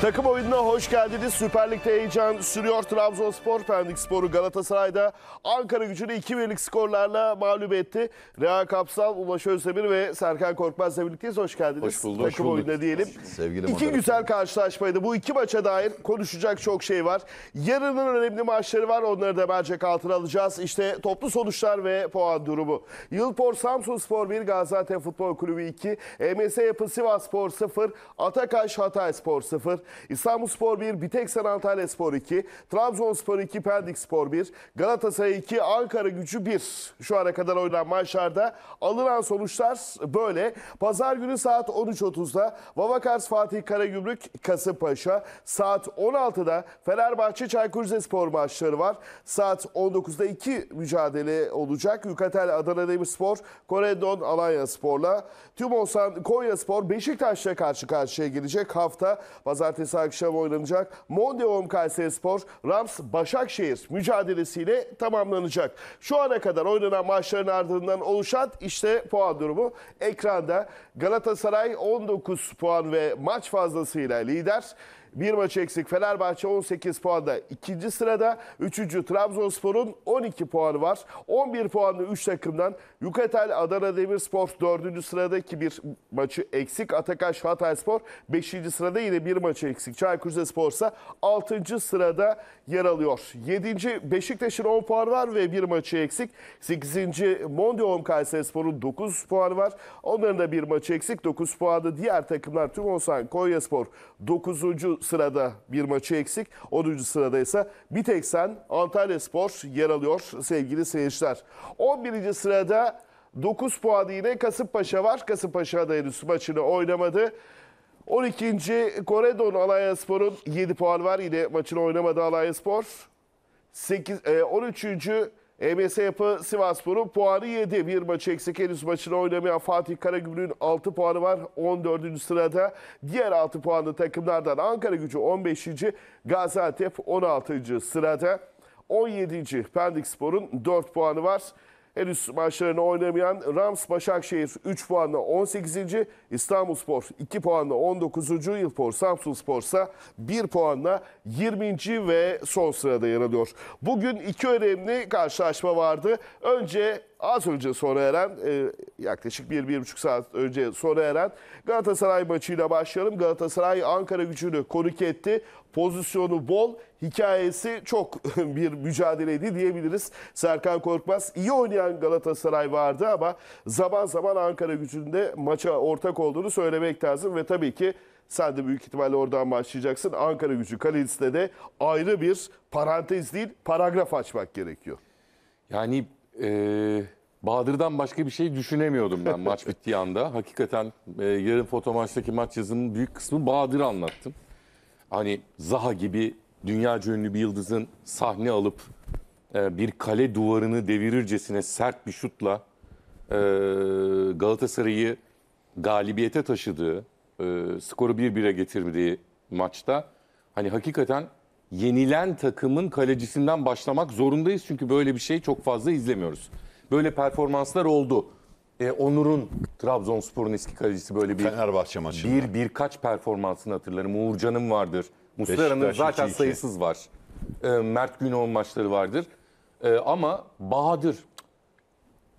Takım oyununa hoş geldiniz. Süper Lig'de heyecan sürüyor. Trabzonspor, Sporu Galatasaray'da Ankara gücünü 2-1'lik skorlarla mağlup etti. Reha Kapsal, Ulaş Özdemir ve Serkan Korkmaz'la birlikteyiz. Hoş geldiniz. Hoş bulduk. Takım hoş oyununa diyelim. Sevgili iki güzel karşılaşmaydı. Bu iki maça dair konuşacak çok şey var. Yarının önemli maçları var. Onları da mercek altına alacağız. İşte toplu sonuçlar ve puan durumu. Yılpor Samsun Spor 1, Gaziantep Futbol Kulübü 2, e MS Yapı Sivas Spor 0, Atakaş Hatay Spor 0, İstanbulspor 1, Biteksen Antalya Spor 2, Trabzonspor 2, Pendik Spor 1, Galatasaray 2, Ankara Gücü 1. Şu ana kadar oynanan maçlarda alınan sonuçlar böyle. Pazar günü saat 13.30'da Vavakars Fatih Karagümrük Kasımpaşa, saat 16'da Fenerbahçe Çaykur Rizespor maçları var. Saat 19'da iki mücadele olacak. Yukatel Adana Demirspor, Koredon Alanya Spor'la, Tümosan Konya Spor Beşiktaş'la karşı karşıya gelecek hafta Pazar. Cumartesi akşam oynanacak. Mondeon Kayseri Spor, Rams Başakşehir mücadelesiyle tamamlanacak. Şu ana kadar oynanan maçların ardından oluşan işte puan durumu ekranda. Galatasaray 19 puan ve maç fazlasıyla lider. Bir maç eksik Fenerbahçe 18 puanda ikinci sırada. Üçüncü Trabzonspor'un 12 puanı var. 11 puanlı 3 takımdan Yukatel Adana Demirspor dördüncü sıradaki bir maçı eksik. Atakaş Hatayspor beşinci sırada yine bir maçı eksik. Çaykur Rizespor ise altıncı sırada yer alıyor. 7. Beşiktaş'ın 10 puan var ve bir maçı eksik. 8. Mondium Kayserispor'un 9 puan var. Onların da bir maçı eksik. 9 puanlı diğer takımlar Tümosan Konyaspor 9. sırada bir maçı eksik. 10. sırada ise Biteksen Antalyaspor yer alıyor sevgili seyirciler. 11. sırada 9 puanı yine Kasımpaşa var. Kasımpaşa da henüz maçını oynamadı. 12. Koredon Alanya Spor'un 7 puan var. Yine maçını oynamadı Alanya Spor. 8, e, 13. EMS Yapı Sivaspor'un puanı 7. Bir maçı eksik henüz maçını oynamayan Fatih Karagümrük'ün 6 puanı var. 14. sırada diğer 6 puanlı takımlardan Ankara gücü 15. Gaziantep 16. sırada. 17. Pendik Spor'un 4 puanı var. Henüz maçlarını oynamayan Rams Başakşehir 3 puanla 18. İstanbulspor 2 puanla 19. Yılpor Spor ise 1 puanla 20. ve son sırada yer alıyor. Bugün iki önemli karşılaşma vardı. Önce az önce sona eren e, yaklaşık 1-1,5 saat önce sona eren Galatasaray maçıyla başlayalım. Galatasaray Ankara gücünü konuk etti. Pozisyonu bol, hikayesi çok bir mücadeleydi diyebiliriz. Serkan Korkmaz iyi oynayan Galatasaray vardı ama zaman zaman Ankara gücünde maça ortak olduğunu söylemek lazım ve tabii ki sen de büyük ihtimalle oradan başlayacaksın. Ankara gücü kalecisine de ayrı bir parantez değil paragraf açmak gerekiyor. Yani e, Bahadır'dan başka bir şey düşünemiyordum ben maç bittiği anda. Hakikaten e, yarın foto maçtaki maç yazımının büyük kısmı Bahadır anlattım hani Zaha gibi dünya ünlü bir yıldızın sahne alıp e, bir kale duvarını devirircesine sert bir şutla e, Galatasaray'ı galibiyete taşıdığı, e, skoru 1-1'e getirdiği maçta hani hakikaten yenilen takımın kalecisinden başlamak zorundayız. Çünkü böyle bir şey çok fazla izlemiyoruz. Böyle performanslar oldu e, Onur'un Trabzonspor'un eski kalecisi böyle bir Fenerbahçe maçında. bir birkaç performansını hatırlarım. Uğurcan'ın vardır. Muslera'nın zaten 2 sayısız var. E, Mert Günok'un maçları vardır. E, ama Bahadır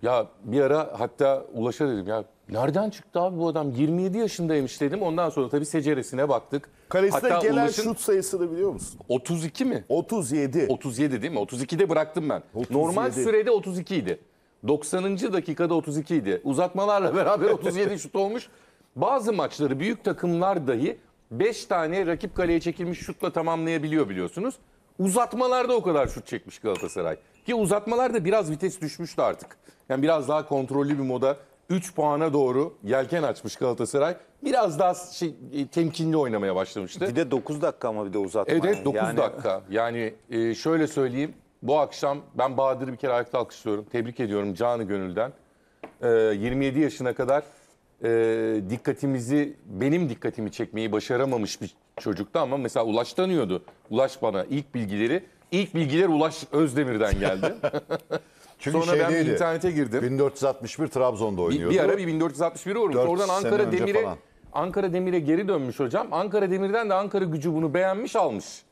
ya bir ara hatta Ulaş'a dedim ya nereden çıktı abi bu adam 27 yaşındaymış dedim. Ondan sonra tabii seceresine baktık. Kalesine hatta gelen Ulaş'ın şut sayısını biliyor musun? 32 mi? 37. 37 değil mi? 32'de bıraktım ben. Normal sürede 32 idi. 90. dakikada 32 idi. Uzatmalarla beraber 37 şut olmuş. Bazı maçları büyük takımlar dahi 5 tane rakip kaleye çekilmiş şutla tamamlayabiliyor biliyorsunuz. Uzatmalarda o kadar şut çekmiş Galatasaray. Ki uzatmalarda biraz vites düşmüştü artık. Yani biraz daha kontrollü bir moda 3 puana doğru yelken açmış Galatasaray. Biraz daha şey, e, temkinli oynamaya başlamıştı. Bir de 9 dakika ama bir de uzatma. Evet, evet 9 yani... dakika. Yani e, şöyle söyleyeyim bu akşam ben Bahadır'ı bir kere ayakta alkışlıyorum. Tebrik ediyorum canı gönülden. Ee, 27 yaşına kadar e, dikkatimizi, benim dikkatimi çekmeyi başaramamış bir çocuktu ama mesela Ulaş tanıyordu. Ulaş bana ilk bilgileri, ilk bilgiler Ulaş Özdemir'den geldi. Çünkü Sonra ben şeydeydi, internete girdim. 1461 Trabzon'da oynuyordu. Bir, bir ara bir 1461'e uğramış. Oradan Ankara Demir'e Ankara Demir'e geri dönmüş hocam. Ankara Demir'den de Ankara gücü bunu beğenmiş almış.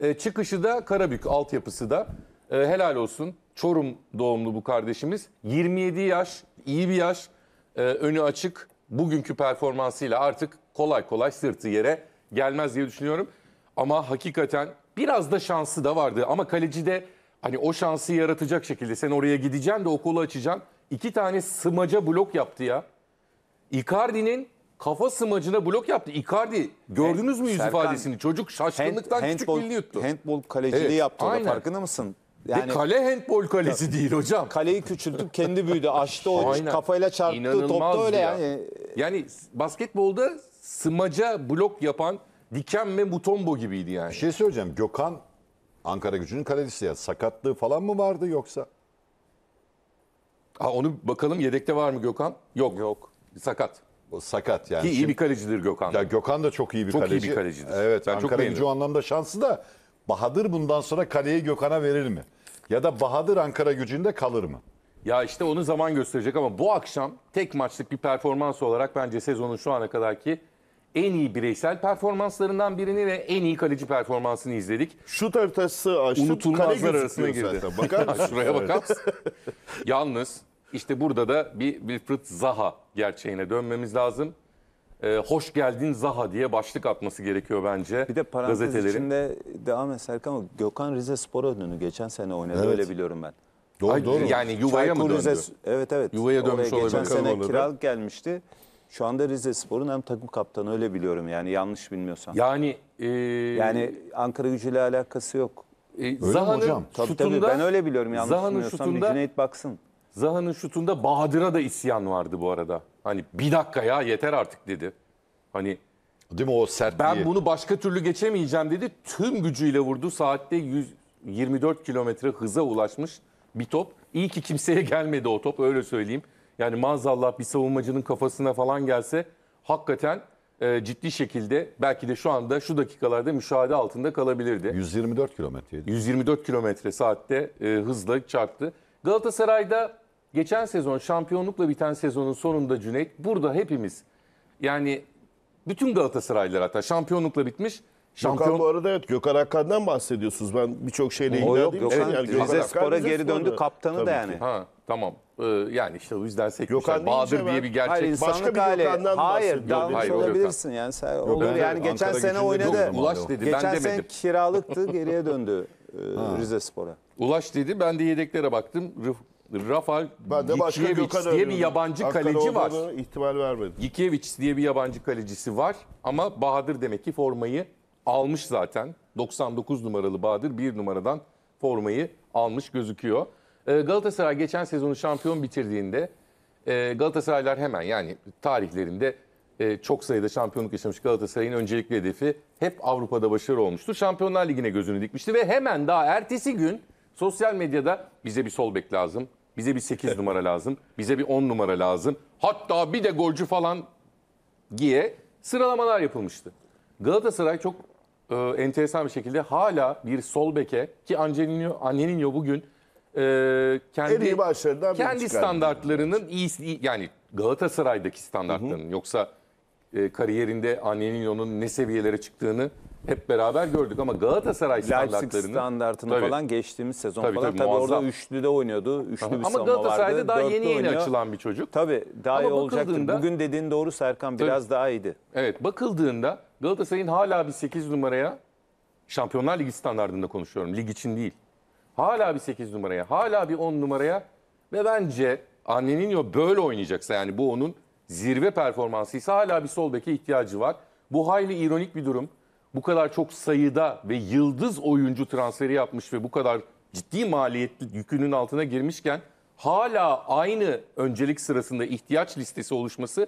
E, çıkışı da Karabük altyapısı da e, helal olsun. Çorum doğumlu bu kardeşimiz. 27 yaş, iyi bir yaş, e, önü açık. Bugünkü performansıyla artık kolay kolay sırtı yere gelmez diye düşünüyorum. Ama hakikaten biraz da şansı da vardı. Ama kaleci de hani o şansı yaratacak şekilde sen oraya gideceksin de o kolu açacaksın. İki tane sımaca blok yaptı ya. Icardi'nin kafa sımacına blok yaptı. Icardi gördünüz mü yüz Serkan, ifadesini? Çocuk şaşkınlıktan hand, küçük handball, yuttu. Handball kaleciliği evet, yaptı orada aynen. farkında mısın? Yani, kale handbol kalesi değil hocam. Kaleyi küçültüp kendi büyüdü. Açtı o kafayla çarptı. İnanılmaz Topta öyle yani. Yani basketbolda sımaca blok yapan Diken ve Mutombo gibiydi yani. Bir şey söyleyeceğim. Gökhan Ankara gücünün kalecisi ya. Sakatlığı falan mı vardı yoksa? Ha, onu bakalım yedekte var mı Gökhan? Yok. Yok. Sakat. O sakat yani. Ki iyi bir kalecidir Gökhan. Ya Gökhan da çok iyi bir Çok iyi bir kalecidir. Evet Ben çok Ankara gücü o anlamda şanslı da Bahadır bundan sonra kaleyi Gökhan'a verir mi? Ya da Bahadır Ankara gücünde kalır mı? Ya işte onu zaman gösterecek ama bu akşam tek maçlık bir performans olarak bence sezonun şu ana kadarki en iyi bireysel performanslarından birini ve en iyi kaleci performansını izledik. Şut haritası açtı. Unutulmazlar arasına girdi. Zaten. Bakar mısın? Şuraya bakar Yalnız işte burada da bir Wilfried Zaha gerçeğine dönmemiz lazım e, hoş geldin Zaha diye başlık atması gerekiyor bence Bir de parantez gazetelerin. içinde devam et Serkan Gökhan Rize Spor Ödülünü geçen sene oynadı Evet. öyle biliyorum ben. Doğru Ay, doğru. Yani yuvaya mı döndü? Rize- evet evet. Yuvaya Oraya olabilir. Geçen sene orada. kiralık gelmişti. Şu anda Rize Spor'un hem takım kaptanı öyle biliyorum yani yanlış bilmiyorsam. Yani, e, yani Ankara gücüyle alakası yok. e, mi Zaha'nın hocam? Tabii, tabii, ben öyle biliyorum yanlış Zaha'nın bilmiyorsam. bir şutunda Cüneyt baksın. Zaha'nın şutunda Bahadır'a da isyan vardı bu arada. Hani bir dakika ya yeter artık dedi. Hani Değil mi o sertliği? ben bunu başka türlü geçemeyeceğim dedi. Tüm gücüyle vurdu. Saatte 124 kilometre hıza ulaşmış bir top. İyi ki kimseye gelmedi o top öyle söyleyeyim. Yani maazallah bir savunmacının kafasına falan gelse hakikaten e, ciddi şekilde belki de şu anda şu dakikalarda müşahede altında kalabilirdi. 124 kilometre. 124 kilometre saatte e, hızla çarptı. Galatasaray'da geçen sezon şampiyonlukla biten sezonun sonunda Cüneyt burada hepimiz yani bütün Galatasaraylılar hatta şampiyonlukla bitmiş. Şampiyon... Gökhan bu arada evet Gökhan Hakan'dan bahsediyorsunuz. Ben birçok şeyle ilgilendiğim için. Evet, yani Rize Spor'a geri döndü kaptanı Tabii da yani. Ki. Ha, tamam. Ee, yani işte o yüzden sekmişler. Bahadır diye bir gerçek. Hayır, Başka bir hali. Gökhan'dan Hayır, yanlış olabilirsin yani. Sen, olur yani evet, geçen Ankara sene oynadı. Ulaş dedi, geçen ben demedim. sene kiralıktı geriye döndü e, Rize Spor'a. Ulaş dedi ben de yedeklere baktım. Rafael Ben Gikiewicz diye bir yabancı Hakan kaleci var. olduğunu ihtimal vermedim. Gikiewicz diye bir yabancı kalecisi var ama Bahadır demek ki formayı almış zaten. 99 numaralı Bahadır 1 numaradan formayı almış gözüküyor. Ee, Galatasaray geçen sezonu şampiyon bitirdiğinde e, Galatasaraylar hemen yani tarihlerinde e, çok sayıda şampiyonluk yaşamış Galatasaray'ın öncelikli hedefi hep Avrupa'da başarı olmuştu. Şampiyonlar Ligi'ne gözünü dikmişti ve hemen daha ertesi gün Sosyal medyada bize bir sol bek lazım, bize bir 8 numara lazım, bize bir 10 numara lazım. Hatta bir de golcü falan diye sıralamalar yapılmıştı. Galatasaray çok e, enteresan bir şekilde hala bir sol beke ki Angelino, Angelino bugün e, kendi kendi standartlarının iyisi yani Galatasaray'daki standartlarının yoksa e, kariyerinde Angelino'nun ne seviyelere çıktığını hep beraber gördük ama Galatasaray standartlarını... Leipzig standartını tabii. falan geçtiğimiz sezon tabii, falan. Tabii, tabii muazzam. orada üçlüde oynuyordu. Üçlü bir Ama Galatasaray'da daha yeni yeni oynuyor. açılan bir çocuk. Tabii daha ama iyi olacaktı. Bugün dediğin doğru Serkan tabii. biraz daha iyiydi. Evet bakıldığında Galatasaray'ın hala bir 8 numaraya Şampiyonlar Ligi standartında konuşuyorum. Lig için değil. Hala bir 8 numaraya, hala bir 10 numaraya ve bence Anneninho böyle oynayacaksa yani bu onun zirve performansıysa hala bir sol beke ihtiyacı var. Bu hayli ironik bir durum bu kadar çok sayıda ve yıldız oyuncu transferi yapmış ve bu kadar ciddi maliyetli yükünün altına girmişken hala aynı öncelik sırasında ihtiyaç listesi oluşması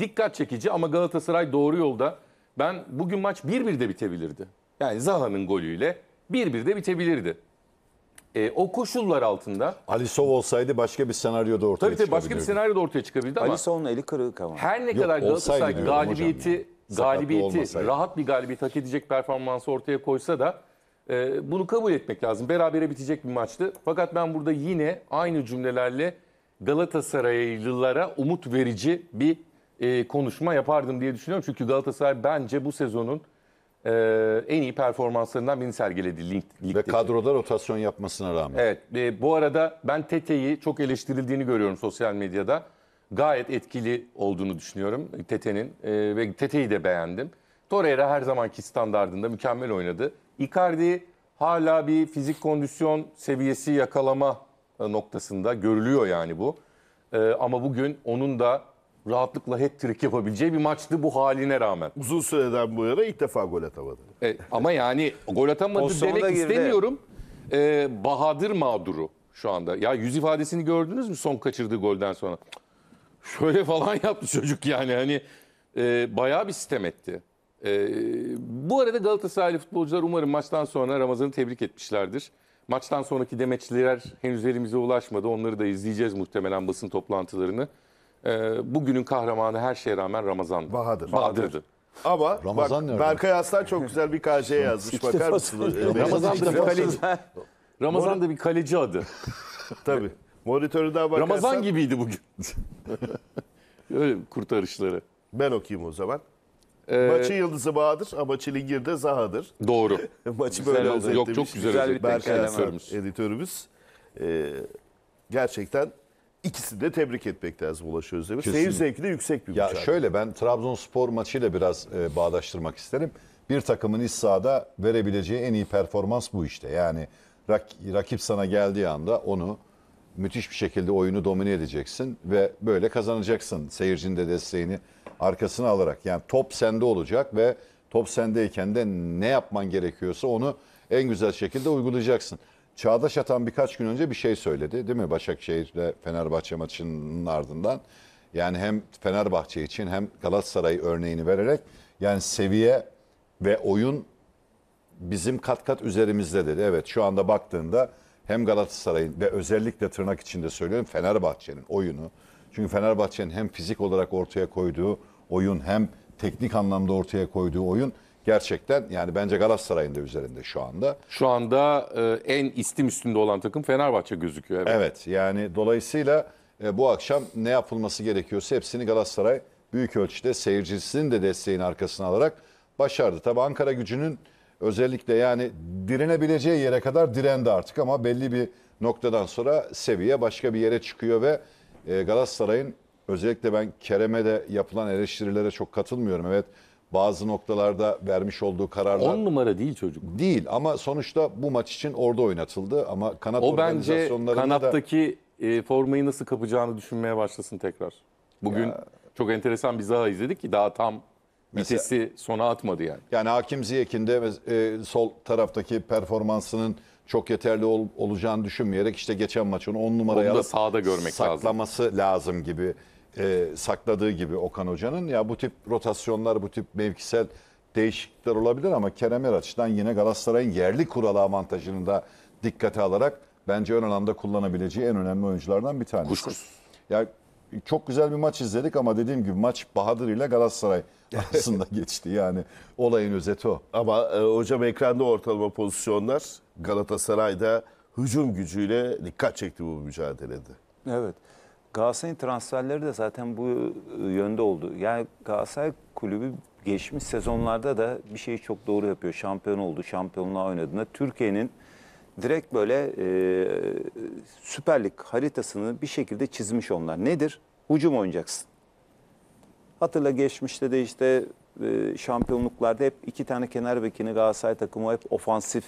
dikkat çekici ama Galatasaray doğru yolda. Ben bugün maç 1-1'de bitebilirdi. Yani Zaha'nın golüyle 1-1'de bitebilirdi. E, o koşullar altında. Ali olsaydı başka bir senaryo da ortaya tabii, tabii başka bir senaryo da ortaya çıkabilirdi ama. Ali eli kırık ama. Her ne Yok, kadar Galatasaray galibiyeti galibiyeti, rahat bir galibiyet hak edecek performansı ortaya koysa da e, bunu kabul etmek lazım. Berabere bitecek bir maçtı. Fakat ben burada yine aynı cümlelerle Galatasaraylılara umut verici bir e, konuşma yapardım diye düşünüyorum. Çünkü Galatasaray bence bu sezonun e, en iyi performanslarından birini sergiledi lig, ligde. Ve kadroda rotasyon yapmasına rağmen. Evet. E, bu arada ben Tete'yi çok eleştirildiğini görüyorum sosyal medyada gayet etkili olduğunu düşünüyorum Tete'nin e, ve Tete'yi de beğendim. Torreira her zamanki standardında mükemmel oynadı. Icardi hala bir fizik kondisyon seviyesi yakalama e, noktasında görülüyor yani bu. E, ama bugün onun da rahatlıkla hat-trick yapabileceği bir maçtı bu haline rağmen. Uzun süreden bu yana ilk defa gol atamadı. E, ama yani gol atamadı demek girdi. istemiyorum. E, Bahadır mağduru şu anda. Ya yüz ifadesini gördünüz mü son kaçırdığı golden sonra? şöyle falan yaptı çocuk yani hani e, bayağı bir sistem etti. E, bu arada Galatasaraylı futbolcular umarım maçtan sonra Ramazan'ı tebrik etmişlerdir. Maçtan sonraki demeçliler henüz elimize ulaşmadı. Onları da izleyeceğiz muhtemelen basın toplantılarını. E, bugünün kahramanı her şeye rağmen Ramazan. Bahadır. Bahadır'dı. Ama Ramazan bak, Berkay Aslan çok güzel bir KJ yazmış. Bakar mısınız? Ramazan da bir kaleci. Ramazan da bir kaleci adı. Tabii. Monitöründen bakarsan... Ramazan gibiydi bugün. Öyle kurtarışları. Ben okuyayım o zaman. Ee, Maçın yıldızı Bahadır ama Çilingir de Zaha'dır. Doğru. Maçı güzel böyle özetlemiş. Yok çok güzel, güzel bir Berkay editörümüz. editörümüz. Ee, gerçekten ikisini de tebrik etmek lazım Ulaş Özdemir. Seyir zevki de yüksek bir ya mücadele. Şöyle ben Trabzonspor maçıyla biraz e, bağdaştırmak isterim. Bir takımın iç sahada verebileceği en iyi performans bu işte. Yani rak, rakip sana geldiği anda onu müthiş bir şekilde oyunu domine edeceksin ve böyle kazanacaksın seyircinin de desteğini arkasına alarak. Yani top sende olacak ve top sendeyken de ne yapman gerekiyorsa onu en güzel şekilde uygulayacaksın. Çağdaş Atan birkaç gün önce bir şey söyledi değil mi Başakşehir'le Fenerbahçe maçının ardından. Yani hem Fenerbahçe için hem Galatasaray örneğini vererek yani seviye ve oyun bizim kat kat üzerimizde dedi. Evet şu anda baktığında hem Galatasaray'ın ve özellikle tırnak içinde söylüyorum Fenerbahçe'nin oyunu. Çünkü Fenerbahçe'nin hem fizik olarak ortaya koyduğu oyun hem teknik anlamda ortaya koyduğu oyun gerçekten yani bence Galatasaray'ın da üzerinde şu anda. Şu anda e, en istim üstünde olan takım Fenerbahçe gözüküyor. Evet, evet yani dolayısıyla e, bu akşam ne yapılması gerekiyorsa hepsini Galatasaray büyük ölçüde seyircisinin de desteğini arkasına alarak başardı. Tabi Ankara gücünün Özellikle yani direnebileceği yere kadar direndi artık ama belli bir noktadan sonra seviye başka bir yere çıkıyor ve e, Galatasaray'ın özellikle ben Kerem'e de yapılan eleştirilere çok katılmıyorum. Evet bazı noktalarda vermiş olduğu kararlar... 10 numara değil çocuk. Değil ama sonuçta bu maç için orada oynatıldı ama kanat o organizasyonlarında bence kanattaki e, formayı nasıl kapacağını düşünmeye başlasın tekrar. Bugün ya... çok enteresan bir Zaha izledik ki daha tam Mesela, Vitesi sona atmadı yani. Yani Hakim Ziyek'in de e, sol taraftaki performansının çok yeterli ol, olacağını düşünmeyerek işte geçen maçın 10 numaraya alıp sağda görmek saklaması lazım, lazım gibi e, sakladığı gibi Okan Hoca'nın ya bu tip rotasyonlar bu tip mevkisel değişiklikler olabilir ama Kerem Eraç'tan yine Galatasaray'ın yerli kuralı avantajını da dikkate alarak bence ön alanda kullanabileceği en önemli oyunculardan bir tanesi. Kuşkusuz. Ya çok güzel bir maç izledik ama dediğim gibi maç Bahadır ile Galatasaray arasında geçti. Yani olayın özeti o. Ama e, hocam ekranda ortalama pozisyonlar Galatasaray'da hücum gücüyle dikkat çekti bu mücadelede. Evet. Galatasaray'ın transferleri de zaten bu e, yönde oldu. Yani Galatasaray kulübü geçmiş sezonlarda da bir şeyi çok doğru yapıyor. Şampiyon oldu, şampiyonluğa oynadığında Türkiye'nin direkt böyle e, Süper Lig haritasını bir şekilde çizmiş onlar. Nedir? Hucum oynayacaksın. Hatırla geçmişte de işte e, şampiyonluklarda hep iki tane kenar bekini Galatasaray takımı hep ofansif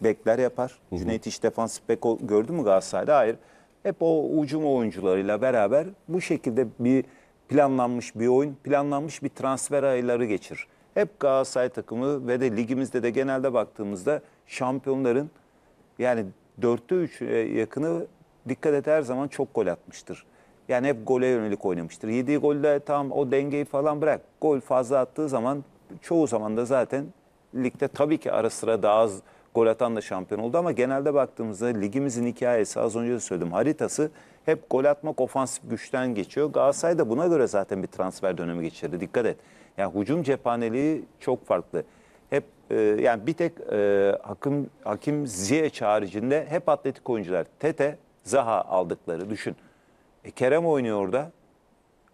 bekler yapar. Hı Cüneyt hiç defansif bek gördü mü Galatasaray'da? Hayır. Hep o ucum oyuncularıyla beraber bu şekilde bir planlanmış bir oyun, planlanmış bir transfer ayları geçir. Hep Galatasaray takımı ve de ligimizde de genelde baktığımızda şampiyonların yani dörtte üç e, yakını dikkat et her zaman çok gol atmıştır. Yani hep gole yönelik oynamıştır. Yediği golde tam o dengeyi falan bırak. Gol fazla attığı zaman çoğu zaman da zaten ligde tabii ki ara sıra daha az gol atan da şampiyon oldu ama genelde baktığımızda ligimizin hikayesi az önce de söyledim haritası hep gol atmak ofansif güçten geçiyor. Galatasaray da buna göre zaten bir transfer dönemi geçirdi. Dikkat et. Yani hücum cephaneliği çok farklı hep e, yani bir tek e, hakim hakim Ziyech haricinde hep atletik oyuncular. Tete, Zaha aldıkları düşün. E, Kerem oynuyor orada.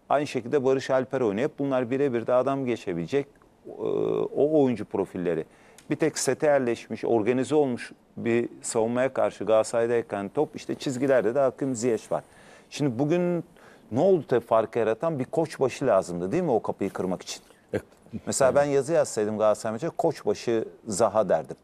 Aynı şekilde Barış Alper oynuyor. Hep bunlar birebir de adam geçebilecek e, o oyuncu profilleri. Bir tek sete yerleşmiş, organize olmuş bir savunmaya karşı Galatasaray'dayken top işte çizgilerde de Hakim Ziyech var. Şimdi bugün ne oldu te farkı yaratan bir koçbaşı lazımdı değil mi o kapıyı kırmak için? Mesela ben yazı yazsaydım Galatasaray maçı koçbaşı Zaha derdim.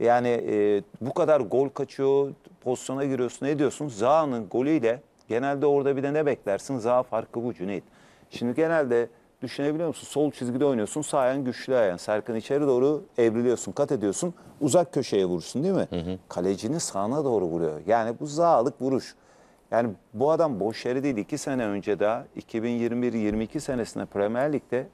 Yani e, bu kadar gol kaçıyor, pozisyona giriyorsun, ne diyorsun? Zaha'nın golüyle genelde orada bir de ne beklersin? Zaha farkı bu Cüneyt. Şimdi genelde düşünebiliyor musun? Sol çizgide oynuyorsun, sağ ayağın güçlü ayağın. Serkan içeri doğru evriliyorsun, kat ediyorsun. Uzak köşeye vurursun değil mi? Hı hı. Kalecinin sağına doğru vuruyor. Yani bu Zaha'lık vuruş. Yani bu adam boş yeri değil. 2 sene önce daha 2021-22 senesinde Premier Lig'de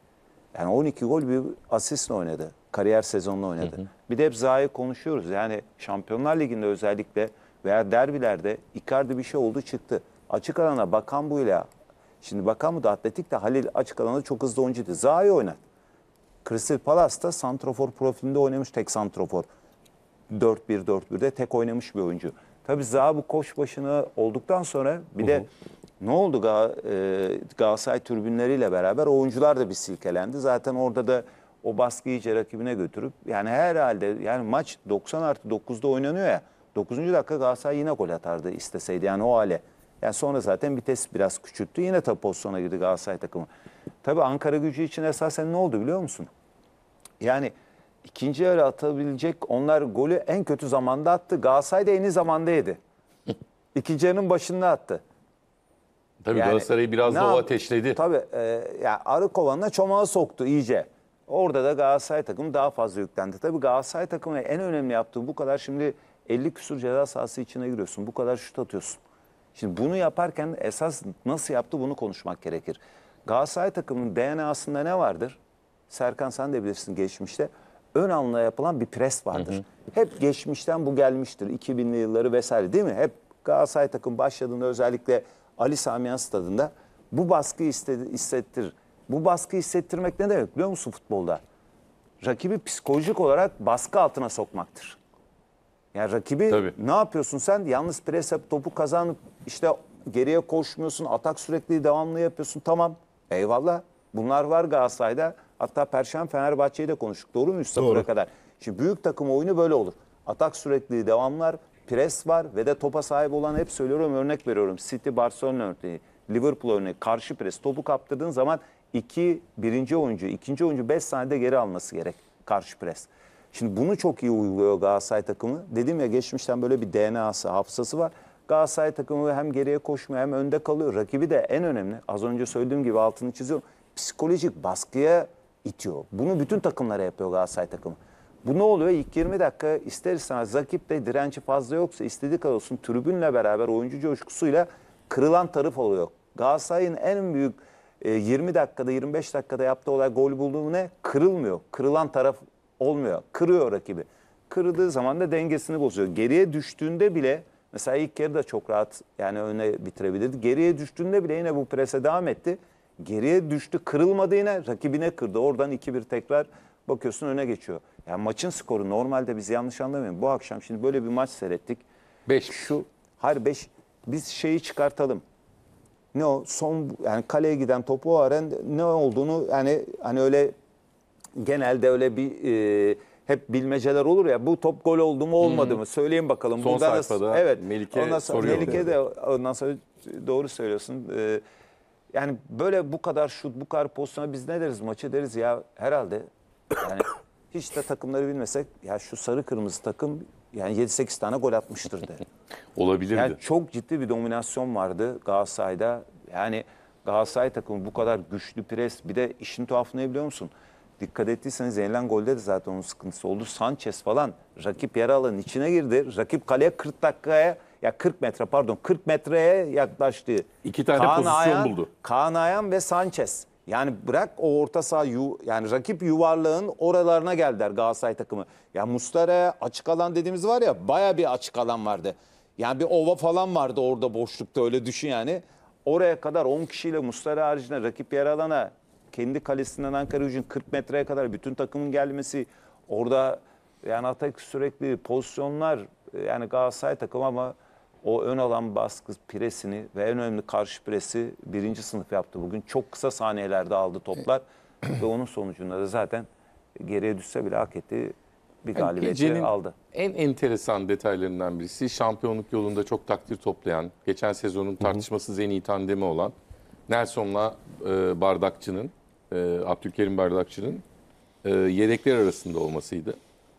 yani 12 gol bir asistle oynadı. Kariyer sezonunu oynadı. Hı hı. Bir de hep Zaha'yı konuşuyoruz. Yani Şampiyonlar Ligi'nde özellikle veya derbilerde Icardi bir şey oldu çıktı. Açık alana bakan buyla şimdi bakan bu da atletik de Halil açık alana çok hızlı oyuncuydu. Zaha'yı oynat. Crystal Palace'da santrofor profilinde oynamış tek santrofor. 4-1-4-1'de tek oynamış bir oyuncu. Tabii Zaha bu koş başına olduktan sonra bir de ne oldu Gal e, Galatasaray türbünleriyle beraber oyuncular da bir silkelendi. Zaten orada da o baskı iyice rakibine götürüp yani herhalde yani maç 90 artı 9'da oynanıyor ya 9. dakika Galatasaray yine gol atardı isteseydi yani o hale. Yani sonra zaten vites biraz küçülttü. Yine tabi pozisyona girdi Galatasaray takımı. Tabi Ankara gücü için esasen ne oldu biliyor musun? Yani ikinci yarı atabilecek onlar golü en kötü zamanda attı. Galatasaray da en iyi zamanda İkinci yarının başında attı. Tabii yani, Galatasaray'ı biraz da o ateşledi. Tabii e, yani arı kovanına çomağı soktu iyice. Orada da Galatasaray takımı daha fazla yüklendi. Tabii Galatasaray takımı en önemli yaptığı bu kadar şimdi 50 küsur ceza sahası içine giriyorsun. Bu kadar şut atıyorsun. Şimdi bunu yaparken esas nasıl yaptı bunu konuşmak gerekir. Galatasaray takımının DNA'sında ne vardır? Serkan sen de bilirsin geçmişte. Ön alına yapılan bir pres vardır. Hı hı. Hep geçmişten bu gelmiştir. 2000'li yılları vesaire değil mi? Hep Galatasaray takım başladığında özellikle Ali Samiyan Stadında bu baskıyı hissettir. Bu baskı hissettirmek ne demek biliyor musun futbolda? Rakibi psikolojik olarak baskı altına sokmaktır. Yani rakibi Tabii. ne yapıyorsun sen? Yalnız pres yap, topu kazanıp işte geriye koşmuyorsun, atak sürekli devamlı yapıyorsun. Tamam eyvallah bunlar var Galatasaray'da. Hatta Perşembe Fenerbahçe'yi de konuştuk. Doğru mu 3 kadar? Şimdi büyük takım oyunu böyle olur. Atak sürekli devamlar, pres var ve de topa sahip olan hep söylüyorum örnek veriyorum. City, Barcelona örneği, Liverpool örneği karşı pres. Topu kaptırdığın zaman iki birinci oyuncu, ikinci oyuncu 5 saniyede geri alması gerek karşı pres. Şimdi bunu çok iyi uyguluyor Galatasaray takımı. Dedim ya geçmişten böyle bir DNA'sı, hafızası var. Galatasaray takımı hem geriye koşmuyor hem önde kalıyor. Rakibi de en önemli. Az önce söylediğim gibi altını çiziyorum. Psikolojik baskıya itiyor. Bunu bütün takımlara yapıyor Galatasaray takımı. Bu ne oluyor? İlk 20 dakika ister istemez Zakip'te direnci fazla yoksa istediği kadar olsun tribünle beraber oyuncu coşkusuyla kırılan taraf oluyor. Galatasaray'ın en büyük 20 e, dakikada 25 dakikada yaptığı olay gol bulduğu ne? Kırılmıyor. Kırılan taraf olmuyor. Kırıyor rakibi. Kırdığı zaman da dengesini bozuyor. Geriye düştüğünde bile mesela ilk yarı da çok rahat yani öne bitirebilirdi. Geriye düştüğünde bile yine bu prese devam etti. Geriye düştü kırılmadı yine rakibine kırdı. Oradan 2-1 tekrar Bakıyorsun öne geçiyor. Yani maçın skoru normalde biz yanlış anlamayın. Bu akşam şimdi böyle bir maç seyrettik. 5. Şu hayır 5 biz şeyi çıkartalım. Ne o son yani kaleye giden topu o ara ne olduğunu yani hani öyle genelde öyle bir e, hep bilmeceler olur ya bu top gol oldu mu olmadı hmm. mı söyleyin bakalım. Son Buradan sayfada da, evet, Melike ondan sonra, soruyor. Melike de ondan sonra doğru söylüyorsun. Ee, yani böyle bu kadar şut bu kadar pozisyona biz ne deriz maçı deriz ya herhalde yani hiç de takımları bilmesek ya şu sarı kırmızı takım yani 7-8 tane gol atmıştır de. Olabilirdi. Yani çok ciddi bir dominasyon vardı Galatasaray'da. Yani Galatasaray takımı bu kadar güçlü pres bir de işin tuhafını biliyor musun? Dikkat ettiyseniz yenilen golde de zaten onun sıkıntısı oldu. Sanchez falan rakip yarı alanın içine girdi. Rakip kaleye 40 dakikaya ya 40 metre pardon 40 metreye yaklaştı. İki tane Kaan pozisyon Ayan, buldu. Kaan Ayan ve Sanchez. Yani bırak o orta saha yu, yani rakip yuvarlığın oralarına geldiler Galatasaray takımı. Ya Mustara açık alan dediğimiz var ya baya bir açık alan vardı. Yani bir ova falan vardı orada boşlukta öyle düşün yani. Oraya kadar 10 kişiyle Mustara haricinde rakip yer alana kendi kalesinden Ankara gücün 40 metreye kadar bütün takımın gelmesi orada yani Atak sürekli pozisyonlar yani Galatasaray takım ama o ön alan baskı presini ve en önemli karşı presi birinci sınıf yaptı bugün. Çok kısa saniyelerde aldı toplar ve onun sonucunda da zaten geriye düşse bile hak ettiği bir hani galibiyeti aldı. En enteresan detaylarından birisi şampiyonluk yolunda çok takdir toplayan, geçen sezonun tartışmasız en iyi tandemi olan Nelson'la e, Bardakçı'nın, e, Abdülkerim Bardakçı'nın e, yedekler arasında olmasıydı.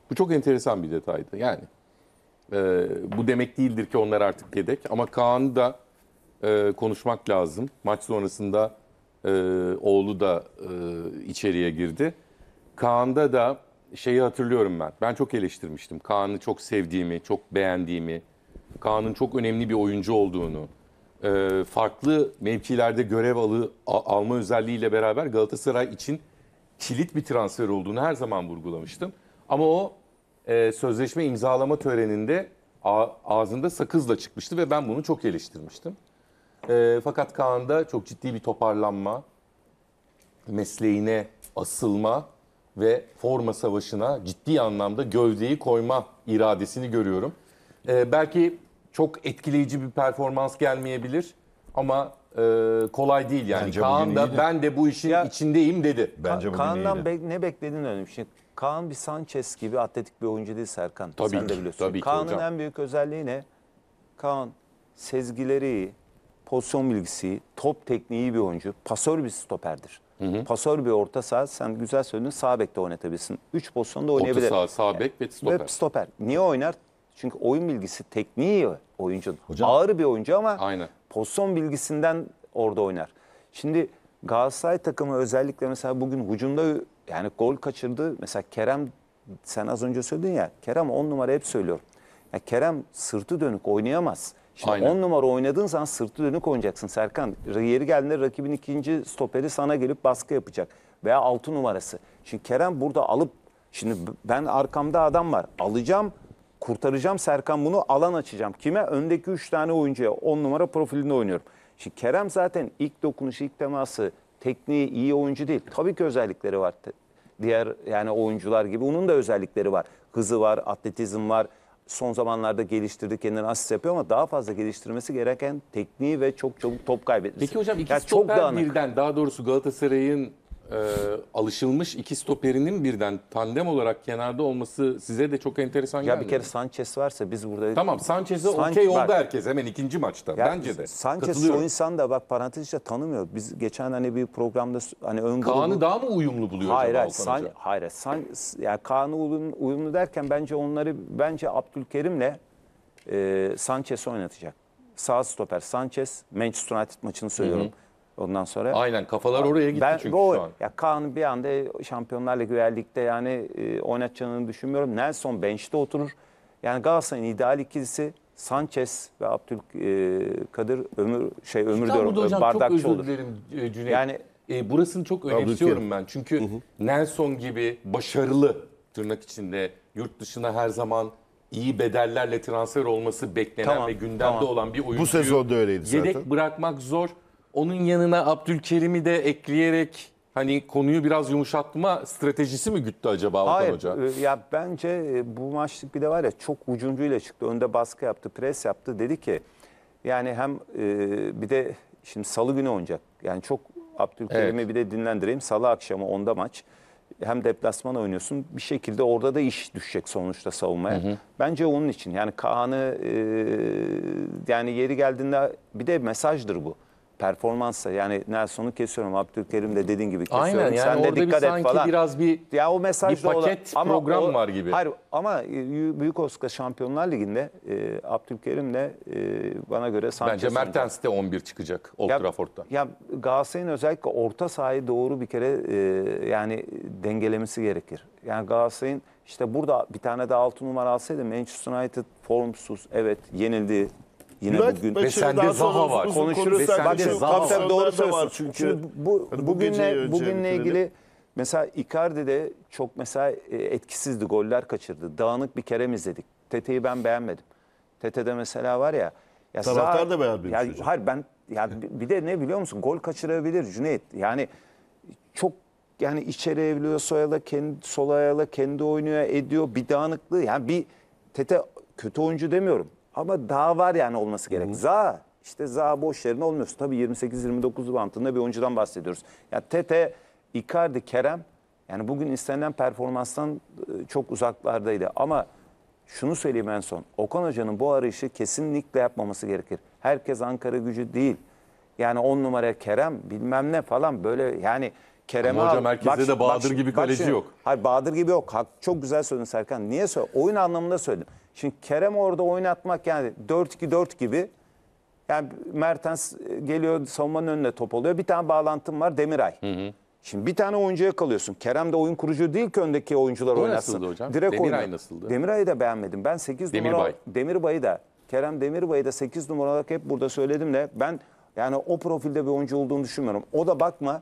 Bu çok enteresan bir detaydı. Yani e, bu demek değildir ki onlar artık yedek. Ama Kaan'ı da e, konuşmak lazım. Maç sonrasında e, oğlu da e, içeriye girdi. Kaan'da da şeyi hatırlıyorum ben. Ben çok eleştirmiştim. Kaan'ı çok sevdiğimi, çok beğendiğimi, Kaan'ın çok önemli bir oyuncu olduğunu, e, farklı mevkilerde görev alı, a, alma özelliğiyle beraber Galatasaray için kilit bir transfer olduğunu her zaman vurgulamıştım. Ama o e, sözleşme imzalama töreninde ağzında sakızla çıkmıştı ve ben bunu çok eleştirmiştim. E, fakat Kaan'da çok ciddi bir toparlanma, mesleğine asılma ve forma savaşına ciddi anlamda gövdeyi koyma iradesini görüyorum. E, belki çok etkileyici bir performans gelmeyebilir ama e, kolay değil yani. Bence Kaan da iyiydi. ben de bu işin ya, içindeyim dedi. Bence Ka Kaan'dan be ne bekledin öyle bir şey? Kaan bir Sanchez gibi atletik bir oyuncu değil Serkan. Tabii Sen ki, de biliyorsun. Tabii Kaan'ın en büyük özelliği ne? Kaan sezgileri iyi, pozisyon bilgisi top tekniği bir oyuncu. Pasör bir stoperdir. Hı hı. Pasör bir orta saha. Sen güzel söyledin sağ bekte oynatabilirsin. Üç pozisyonda oynayabilir. Orta saha, sağ bek ve stoper. Ve stoper. Niye oynar? Çünkü oyun bilgisi tekniği oyuncun. Hocam. Ağır bir oyuncu ama Aynen. pozisyon bilgisinden orada oynar. Şimdi Galatasaray takımı özellikle mesela bugün hucumda yani gol kaçırdı. Mesela Kerem sen az önce söyledin ya Kerem on numara hep söylüyorum. Ya Kerem sırtı dönük oynayamaz. Şimdi on numara oynadığın zaman sırtı dönük oynayacaksın Serkan. Yeri geldiğinde rakibin ikinci stoperi sana gelip baskı yapacak. Veya altı numarası. Şimdi Kerem burada alıp şimdi ben arkamda adam var. Alacağım kurtaracağım Serkan bunu alan açacağım. Kime? Öndeki üç tane oyuncuya on numara profilinde oynuyorum. Şimdi Kerem zaten ilk dokunuşu ilk teması tekniği, iyi oyuncu değil. Tabii ki özellikleri var. Diğer yani oyuncular gibi onun da özellikleri var. Hızı var, atletizm var. Son zamanlarda geliştirdi kendini asist yapıyor ama daha fazla geliştirmesi gereken tekniği ve çok çabuk top kaybetmesi. Peki hocam iki yani stoper birden daha doğrusu Galatasaray'ın e, alışılmış iki stoperinin birden tandem olarak kenarda olması size de çok enteresan geldi. Ya bir kere Sanchez varsa biz burada... Tamam Sanchez'e San... okey oldu herkes hemen ikinci maçta ya bence de. Sanchez o insan da bak parantez içinde tanımıyor. Biz geçen hani bir programda hani ön Kaan'ı daha mı uyumlu buluyor hayır, acaba San... Hayır, San... Yani Kaan'ı uyumlu, uyumlu derken bence onları bence Abdülkerim'le e, Sanchez oynatacak. Sağ stoper Sanchez, Manchester United maçını söylüyorum. Hı hı. Ondan sonra Aynen kafalar oraya gitti ben, çünkü o, şu an. Ya Kaan bir anda Şampiyonlar Ligi üyelikte yani e, oynatacağını düşünmüyorum. Nelson bench'te oturur. Yani Galatasaray'ın ideal ikilisi Sanchez ve Abdülkadir e, Ömür şey Ömür diyorum e, bardakçı çok özür dilerim olur. E, Cüneyt. Yani e, burasını çok önemsiyorum ben. Çünkü hı hı. Nelson gibi başarılı tırnak içinde yurt dışına her zaman iyi bedellerle transfer olması beklenen tamam, ve gündemde tamam. olan bir oyuncu Bu sezonda öyleydi yedek bırakmak zor. Onun yanına Abdülkerim'i de ekleyerek hani konuyu biraz yumuşatma stratejisi mi güttü acaba Okan Hayır, Hoca? Hayır e, ya bence e, bu maçlık bir de var ya çok ucuncuyla çıktı. Önde baskı yaptı, pres yaptı. Dedi ki yani hem e, bir de şimdi salı günü oynayacak. Yani çok Abdülkerim'i evet. bir de dinlendireyim. Salı akşamı onda maç. Hem deplasman oynuyorsun. Bir şekilde orada da iş düşecek sonuçta savunmaya. Hı hı. Bence onun için. Yani Kaan'ı e, yani yeri geldiğinde bir de mesajdır bu performansa yani Nelson'u kesiyorum Abdülkerim de dediğin gibi kesiyorum. Aynen yani Sen orada de dikkat bir et sanki falan. biraz bir ya o mesaj bir paket olan, program o, var gibi. Hayır ama e, Büyük Oscar Şampiyonlar Ligi'nde e, Abdülkerim de e, bana göre Sanchez'in Bence Mertens de 11 çıkacak Old ya, Trafford'da. Ya Galatasaray'ın özellikle orta sahayı doğru bir kere e, yani dengelemesi gerekir. Yani Galatasaray'ın işte burada bir tane de 6 numara alsaydı Manchester United formsuz evet yenildi Yine United bugün ve sende Zaha var. Konuşuruz. Ve sende Zaha var. Doğru söylüyorsun. Çünkü bu, bugünle, bugünle ilgili mesela Icardi de çok mesela e, etkisizdi. Goller kaçırdı. Dağınık bir kerem izledik. Tete'yi ben beğenmedim. Tete'de mesela var ya. ya Taraftar Zaha, da beğenmemiş ya, hocam. Hayır ben ya bir de ne biliyor musun? Gol kaçırabilir Cüneyt. Yani çok yani içeri evliyor soyala kendi sol ayağla kendi oynuyor ediyor bir dağınıklığı yani bir Tete kötü oyuncu demiyorum ama daha var yani olması gerek. Hı. Za işte za boş yerine olmuyorsun. Tabii 28-29 bantında bir oyuncudan bahsediyoruz. Ya Tete, Icardi, Kerem yani bugün istenilen performanstan e, çok uzaklardaydı. Ama şunu söyleyeyim en son. Okan Hoca'nın bu arayışı kesinlikle yapmaması gerekir. Herkes Ankara gücü değil. Yani on numara Kerem bilmem ne falan böyle yani Kerem Ama hocam merkezde de Bahadır bak, gibi kaleci bak yok. Hayır Bahadır gibi yok. Çok güzel söyledin Serkan. Niye söyle? Oyun anlamında söyledim. Şimdi Kerem orada oynatmak yani 4-2-4 gibi. Yani Mertens geliyor savunmanın önüne top oluyor Bir tane bağlantım var Demiray. Hı hı. Şimdi bir tane oyuncuya kalıyorsun. Kerem de oyun kurucu değil ki öndeki oyuncular o oynasın. Nasıldı hocam? Direkt Demiray oynuyor. nasıldı? Demiray'ı da beğenmedim. Ben 8 Demirbay. numara Demirbay'ı da Kerem Demirbay'ı da 8 numara hep burada söyledim de ben yani o profilde bir oyuncu olduğunu düşünmüyorum. O da bakma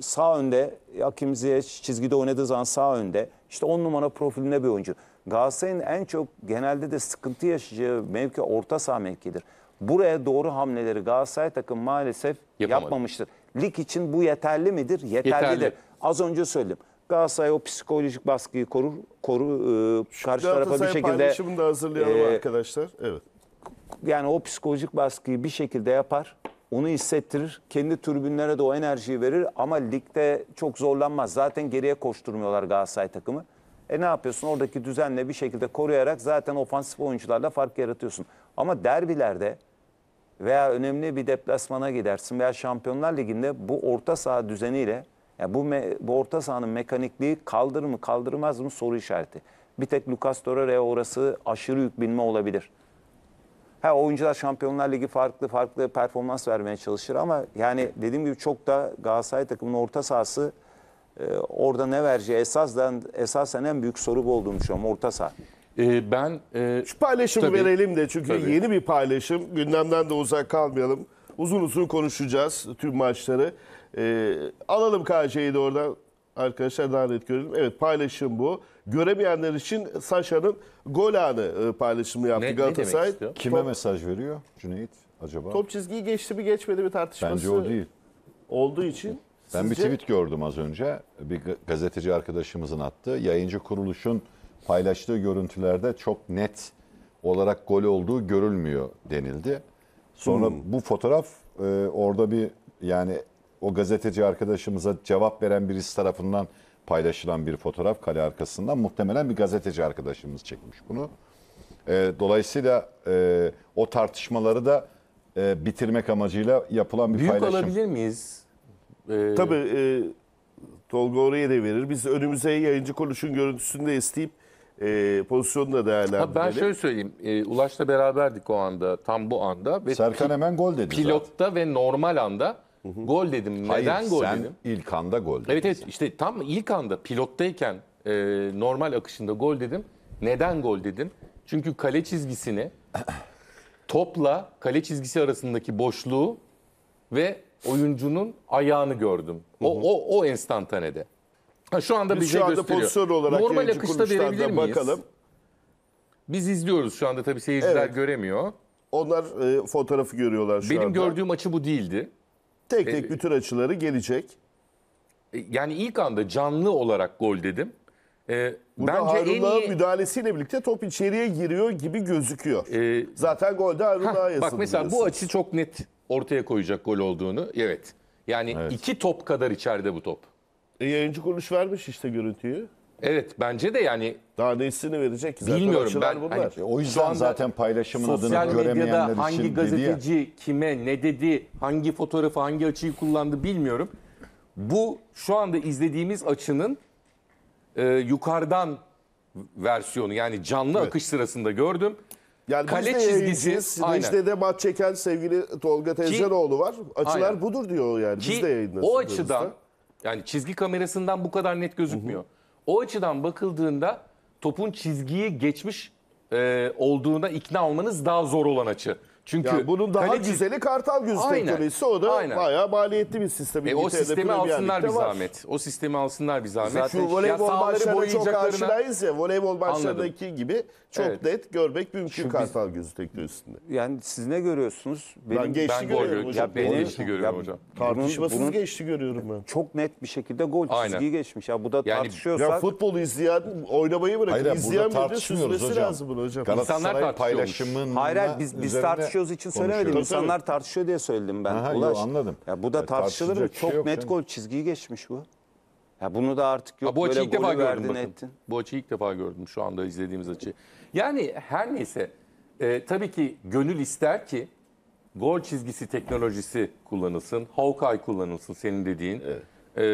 sağ önde Hakim Ziyech çizgide oynadığı zaman sağ önde. İşte 10 numara profilinde bir oyuncu. Galatasaray'ın en çok genelde de sıkıntı yaşayacağı mevki orta saha mevkidir. Buraya doğru hamleleri Galatasaray takım maalesef Yapamadı. yapmamıştır. Lig için bu yeterli midir? Yeterlidir. Yeterli. Az önce söyledim. Galatasaray o psikolojik baskıyı korur, koru e, karşı tarafa bir şekilde paylaşımını da hazırlayalım e, arkadaşlar. Evet. Yani o psikolojik baskıyı bir şekilde yapar. Onu hissettirir. Kendi tribünlere de o enerjiyi verir ama ligde çok zorlanmaz. Zaten geriye koşturmuyorlar Galatasaray takımı. E ne yapıyorsun? Oradaki düzenle bir şekilde koruyarak zaten ofansif oyuncularla fark yaratıyorsun. Ama derbilerde veya önemli bir deplasmana gidersin veya Şampiyonlar Ligi'nde bu orta saha düzeniyle yani bu, me, bu orta sahanın mekanikliği kaldır mı kaldırmaz mı soru işareti. Bir tek Lucas Torreira'ya orası aşırı yük binme olabilir. Ha oyuncular Şampiyonlar Ligi farklı farklı performans vermeye çalışır ama yani dediğim gibi çok da Galatasaray takımının orta sahası ee, orada ne vereceği esasdan esasen en büyük soru bu olduğunu düşünüyorum. Orta saha. Ee, ben e, Şu paylaşımı tabii, verelim de çünkü tabii. yeni bir paylaşım. Gündemden de uzak kalmayalım. Uzun uzun konuşacağız tüm maçları. Ee, alalım KJ'yi de oradan arkadaşlar daha net görelim. Evet paylaşım bu. Göremeyenler için Saşa'nın gol anı e, paylaşımı yaptı ne, Galatasaray. Ne Kime top, mesaj veriyor Cüneyt acaba? Top çizgiyi geçti mi geçmedi mi tartışması. Bence o değil. Olduğu için ben bir tweet gördüm az önce. Bir gazeteci arkadaşımızın attı. Yayıncı kuruluşun paylaştığı görüntülerde çok net olarak gol olduğu görülmüyor denildi. Sonra hmm. bu fotoğraf e, orada bir yani o gazeteci arkadaşımıza cevap veren birisi tarafından paylaşılan bir fotoğraf kale arkasından. Muhtemelen bir gazeteci arkadaşımız çekmiş bunu. E, dolayısıyla e, o tartışmaları da e, bitirmek amacıyla yapılan bir Büyük paylaşım. Büyük olabilir miyiz? Ee, Tabii e, Tolga oraya da verir. Biz önümüze yayıncı konuşun görüntüsünü de isteyip e, pozisyonu da değerlendirelim. ben şöyle söyleyeyim. E, Ulaş'la beraberdik o anda. Tam bu anda. Ve Serkan hemen gol dedi Pilotta zaten. ve normal anda gol dedim. Hayır, Neden gol sen dedim? ilk anda gol dedin. Evet evet işte tam ilk anda pilottayken e, normal akışında gol dedim. Neden gol dedim? Çünkü kale çizgisini topla kale çizgisi arasındaki boşluğu ve oyuncunun ayağını gördüm. O, o, o enstantanede. Ha, şu anda Biz bize şu anda gösteriyor. olarak Normal yayıncı akışta verebilir miyiz? bakalım. Biz izliyoruz şu anda tabii seyirciler Evet. göremiyor. Onlar e, fotoğrafı görüyorlar şu Benim anda. gördüğüm açı bu değildi. Tek e, tek bütün açıları gelecek. E, yani ilk anda canlı olarak gol dedim. E, Burada bence Harun Ağa'nın iyi... müdahalesiyle birlikte top içeriye giriyor gibi gözüküyor. E, Zaten golde Harun Ağa yazıldı. bak mesela bu açı çok net ortaya koyacak gol olduğunu. Evet. Yani Evet. iki top kadar içeride bu top. E, yayıncı kuruluş vermiş işte görüntüyü. Evet bence de yani Daha ne hissini verecek Zaten Bilmiyorum ben hani- e, O Şu yüzden zaten paylaşımın adını sosyal medyada hangi için ya. gazeteci kime ne dedi, hangi fotoğrafı, hangi açıyı kullandı bilmiyorum. Bu şu anda izlediğimiz açının e, yukarıdan versiyonu yani canlı akış sırasında gördüm. Yani Kale biz de çizgisi. Necde de Bahçeken sevgili Tolga Tezleroğlu var. Açılar aynen. budur diyor yani. Ki, biz de O açıdan da. yani çizgi kamerasından bu kadar net gözükmüyor. Hı hı. O açıdan bakıldığında topun çizgiyi geçmiş e, olduğuna ikna olmanız daha zor olan açı. Çünkü yani bunun daha kaleci... güzeli Kartal Gözü teknolojisi o da Aynen. bayağı maliyetli bir sistem. E, o sistemi alsınlar bir zahmet. O sistemi alsınlar bir zahmet. Zaten şu voleybol maçlarına çok karşıdayız ya voleybol maçlarındaki gibi çok evet. net görmek mümkün Şu Kartal biz, Gözü teknolojisinde. Yani siz ne görüyorsunuz? Benim, ben geçti ben görüyorum gol, hocam. Ya benim, geçti görüyorum hocam. Tartışmasız bunun, geçti görüyorum ben. Çok net bir şekilde gol Aynen. çizgiyi geçmiş. Ya bu da yani, tartışıyorsak. Ya futbolu izleyen oynamayı bırakın. Hayır, izleyen burada tartışmıyoruz hocam. lazım bunu hocam. Galatasaray paylaşımının Hayır biz, biz tartışıyoruz tartışıyoruz için söylemedim. İnsanlar tartışıyor diye söyledim ben. Aha, Ulaş. Yo, anladım. Ya bu da ya, tartışılır mı? Çok şey net gol çizgiyi geçmiş bu. Ya bunu da artık yok ha, bu açı ilk defa gördüm, bakın. ettin. Bu açı ilk defa gördüm şu anda izlediğimiz açı. Yani her neyse e, tabii ki gönül ister ki gol çizgisi teknolojisi kullanılsın. Hawkeye kullanılsın senin dediğin. Evet. E,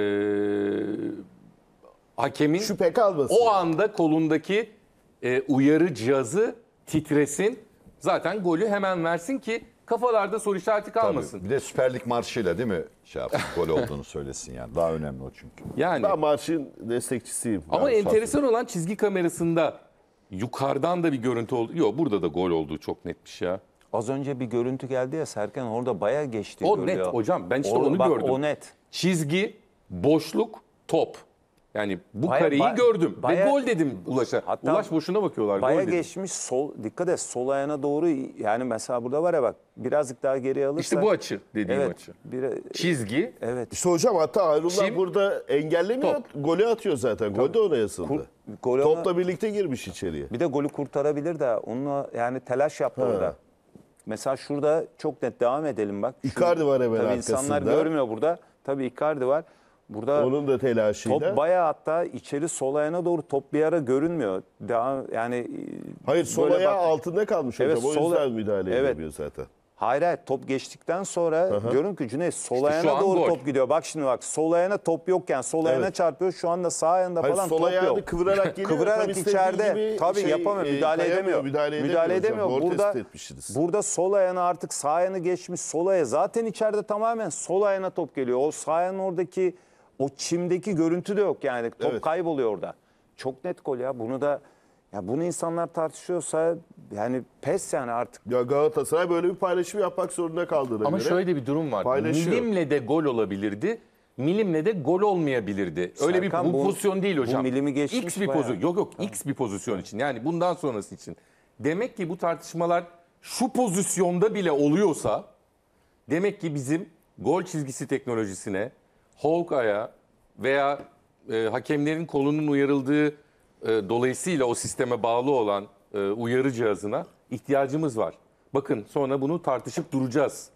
hakemin Şüphe kalmasın. o anda kolundaki e, uyarı cihazı titresin zaten golü hemen versin ki kafalarda soru işareti kalmasın. Tabii. Bir de Süper Lig marşıyla değil mi şey yapsın, gol olduğunu söylesin yani. Daha önemli o çünkü. Yani. Ben marşın destekçisiyim. Ama ben enteresan şartlı. olan çizgi kamerasında yukarıdan da bir görüntü oldu. Yok burada da gol olduğu çok netmiş ya. Az önce bir görüntü geldi ya Serkan orada bayağı geçti. O görüyor. net hocam ben işte Or, onu bak, gördüm. O net. Çizgi, boşluk, top. Yani bu baya, kareyi ba, gördüm baya, ve gol dedim Ulaş'a. Hatta Ulaş boşuna bakıyorlar. Baya gol geçmiş sol dikkat et sol ayağına doğru yani mesela burada var ya bak birazcık daha geri alırsa. İşte bu açı dediğim evet, açı. Bir, Çizgi. Evet. İşte hocam hatta Hayrullah burada engellemiyor top. golü atıyor zaten. Gol de ona yazıldı. Topla birlikte girmiş içeriye. Bir de golü kurtarabilir de onunla yani telaş yaptı ha. orada. Mesela şurada çok net devam edelim bak. Şurada, Icardi var hemen tabii arkasında. insanlar görmüyor burada. Tabii Icardi var. Burada Onun da telaşıyla. top bayağı hatta içeri sol ayağına doğru top bir ara görünmüyor. Daha yani e, Hayır sol ayağı bak- altında kalmış Evet, hocam. o yüzden müdahale Evet. edemiyor zaten. Hayır hayır top geçtikten sonra görün ki Cüneyt sol ayağına doğru gol. top gidiyor. Bak şimdi bak sol ayağına top yokken sol ayağına Evet. çarpıyor. Şu anda sağ ayağında Hayır, falan sol top ayağını yok. kıvırarak geliyor. Kıvırarak içeride gibi tabii şey, yapamıyor e, müdahale edemiyor. Müdahale edemiyor. hocam. Burada, tespit burada sol ayağına artık sağ ayağını geçmiş sol ayağı zaten içeride tamamen sol ayağına top geliyor. O sağ ayağın oradaki o çimdeki görüntü de yok yani. Top Evet. kayboluyor orada. Çok net gol ya. Bunu da ya bunu insanlar tartışıyorsa yani pes yani artık. Ya Galatasaray böyle bir paylaşım yapmak zorunda kaldığına Ama göre. şöyle bir durum var. Milimle de gol olabilirdi. Milimle de gol olmayabilirdi. Öyle bir bu, bu- pozisyon değil hocam bu milimi geçmiş X bir pozisyon. Yok yok X bir pozisyon için. Yani bundan sonrası için. Demek ki bu tartışmalar şu pozisyonda bile oluyorsa demek ki bizim gol çizgisi teknolojisine Hawkeye'a veya e, hakemlerin kolunun uyarıldığı e, dolayısıyla o sisteme bağlı olan e, uyarı cihazına ihtiyacımız var. Bakın sonra bunu tartışıp duracağız.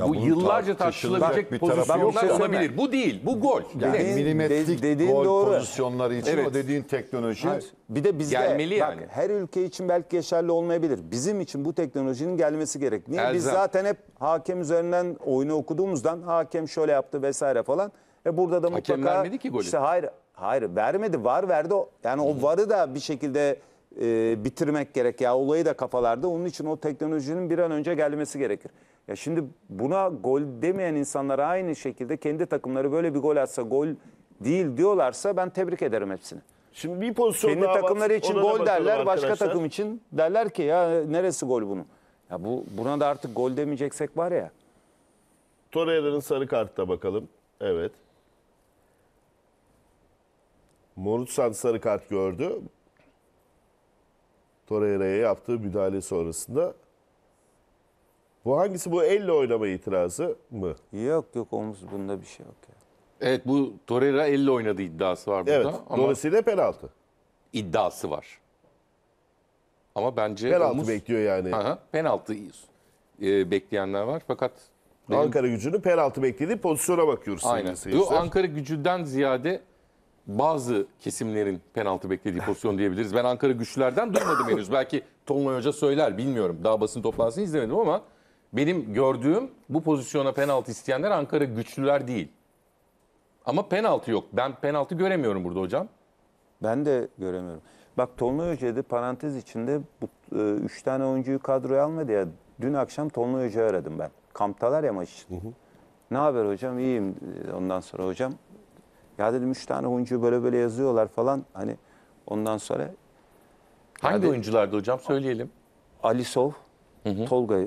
Abi bu yıllarca tartışılacak tartışılabilecek bir tarafı yok pozisyonlar zaten. olabilir. Bu değil. Bu gol. Yani Dediğin- milimetrik dediğin gol doğru. pozisyonları için Evet. o dediğin teknoloji Hayır, Bir de bizde Gelmeli bak, her ülke için belki geçerli olmayabilir. Bizim için bu teknolojinin gelmesi gerek. Niye? Biz zaten hep hakem üzerinden oyunu okuduğumuzdan hakem şöyle yaptı vesaire falan. E burada da Hakem vermedi ki golü. işte hayır hayır vermedi. Var verdi. O- Yani o varı da bir şekilde e, bitirmek gerek ya olayı da kafalarda. Onun için o teknolojinin bir an önce gelmesi gerekir. Ya şimdi buna gol demeyen insanlara aynı şekilde kendi takımları böyle bir gol atsa gol değil diyorlarsa ben tebrik ederim hepsini. Şimdi bir pozisyon Kendi daha takımları var. için Ona gol bakalım derler, başka takım için derler ki ya neresi gol bunun? Ya bu buna da artık gol demeyeceksek var ya. Torreira'nın sarı kartına bakalım. Evet. Morutsan sarı kart gördü. Torreira'ya yaptığı müdahale sonrasında bu hangisi bu elle oynama itirazı mı? Yok yok omuz bunda bir şey yok ya. Evet bu Torreira elle oynadı iddiası var burada. Evet. Ama Dolayısıyla penaltı. İddiası var. Ama bence Penaltı omuz- bekliyor yani. Aha, penaltı e, bekleyenler var fakat benim- Ankara gücünü penaltı beklediği pozisyona bakıyoruz. aynen. sevgili Bu Ankara gücünden ziyade bazı kesimlerin penaltı beklediği pozisyon diyebiliriz. Ben Ankara güçlerden duymadım henüz. Belki Tolunay Hoca söyler bilmiyorum. Daha basın toplantısını izlemedim ama benim gördüğüm bu pozisyona penaltı isteyenler Ankara güçlüler değil. Ama penaltı yok. Ben penaltı göremiyorum burada hocam. Ben de göremiyorum. Bak Tolunay Hoca de parantez içinde bu, e, üç tane oyuncuyu kadroya almadı ya. Dün akşam Tolunay Hoca'yı aradım ben. Kamptalar ya maç için. Hı hı. Ne haber hocam? İyiyim. E, ondan sonra hocam. Ya dedim üç tane oyuncu böyle böyle yazıyorlar falan. Hani ondan sonra. Hangi oyunculardı hocam? Söyleyelim. Ali Sov, Tolga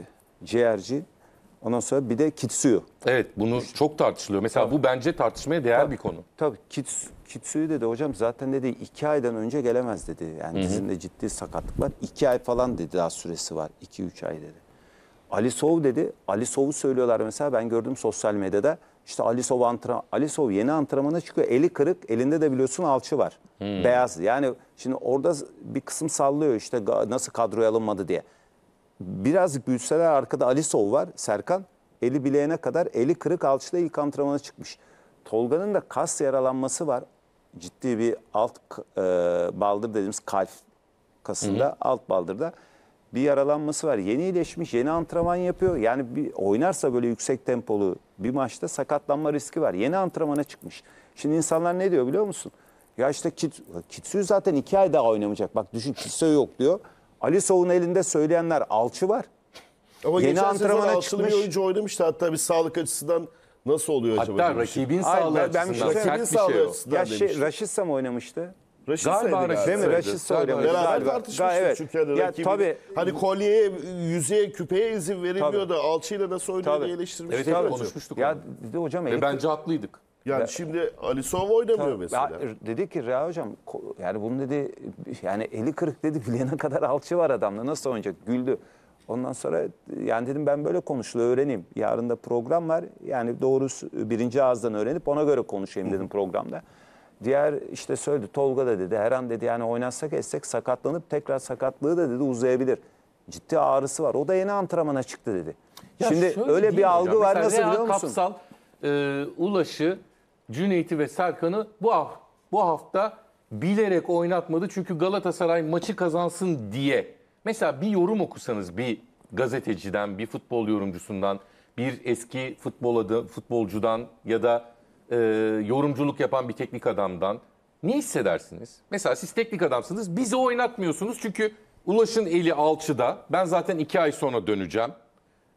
ciğerci. Ondan sonra bir de kitsuyu. Evet bunu çok tartışılıyor. Mesela bu bence tartışmaya değer bir konu. Tabii kits, kitsuyu dedi hocam zaten dedi iki aydan önce gelemez dedi. Yani dizinde ciddi sakatlık var. İki ay falan dedi daha süresi var. İki üç ay dedi. Ali Sov dedi. Ali Sov'u söylüyorlar mesela ben gördüm sosyal medyada. İşte Ali Sov, antren Ali Sov yeni antrenmana çıkıyor. Eli kırık elinde de biliyorsun alçı var. Beyaz yani şimdi orada bir kısım sallıyor işte nasıl kadroya alınmadı diye. Birazcık büyütseler arkada Alisov var Serkan. Eli bileğine kadar eli kırık alçıda ilk antrenmana çıkmış. Tolga'nın da kas yaralanması var. Ciddi bir alt e, baldır dediğimiz kalp kasında hı hı. alt baldırda bir yaralanması var. Yeni iyileşmiş, yeni antrenman yapıyor. Yani bir oynarsa böyle yüksek tempolu bir maçta sakatlanma riski var. Yeni antrenmana çıkmış. Şimdi insanlar ne diyor biliyor musun? Ya işte Kitsu zaten iki ay daha oynamayacak. Bak düşün Kitsu yok diyor. Ali Soğ'un elinde söyleyenler alçı var. Ama Yeni geçen antrenmana sezon çıkmış. bir oyuncu oynamıştı hatta bir sağlık açısından nasıl oluyor acaba? Hatta rakibin sağlığı ben- açısından şey- rakibin şey sağlığı o. açısından Ya şey, demiştim. Raşit Sam oynamıştı. Raşit Galiba Saydı Raşit Değil mi? Raşit Saydı. Beraber tartışmıştık evet. çünkü hani Ya rakibi- tabii- hani kolyeye, yüzeye, küpeye izin verilmiyor Tabii. da alçıyla nasıl oynuyor Tabii. diye eleştirmiştik. Evet, Tabii. konuşmuştuk Ya onu. de hocam Ve bence haklıydık. Yani ya, şimdi Alisov oynamıyor tabii, mesela. Ya, e, dedi ki Reha hocam yani bunu dedi yani eli kırık dedi bilene kadar alçı var adamda nasıl oynayacak güldü. Ondan sonra yani dedim ben böyle konuşuluyor öğreneyim. Yarın da program var. Yani doğrusu birinci ağızdan öğrenip ona göre konuşayım dedim programda. Diğer işte söyledi Tolga da dedi her an dedi yani oynatsak etsek sakatlanıp tekrar sakatlığı da dedi uzayabilir. Ciddi ağrısı var. O da yeni antrenmana çıktı dedi. Ya Şimdi öyle bir algı hocam. var Mesela nasıl biliyor musun? Kapsal e, Ulaş'ı Cüneyt'i ve Serkan'ı bu hafta, bu hafta bilerek oynatmadı. Çünkü Galatasaray maçı kazansın diye. Mesela bir yorum okusanız bir gazeteciden, bir futbol yorumcusundan, bir eski futbol adı, futbolcudan ya da e, yorumculuk yapan bir teknik adamdan ne hissedersiniz? Mesela siz teknik adamsınız, bizi oynatmıyorsunuz çünkü Ulaş'ın eli alçıda. Ben zaten iki ay sonra döneceğim.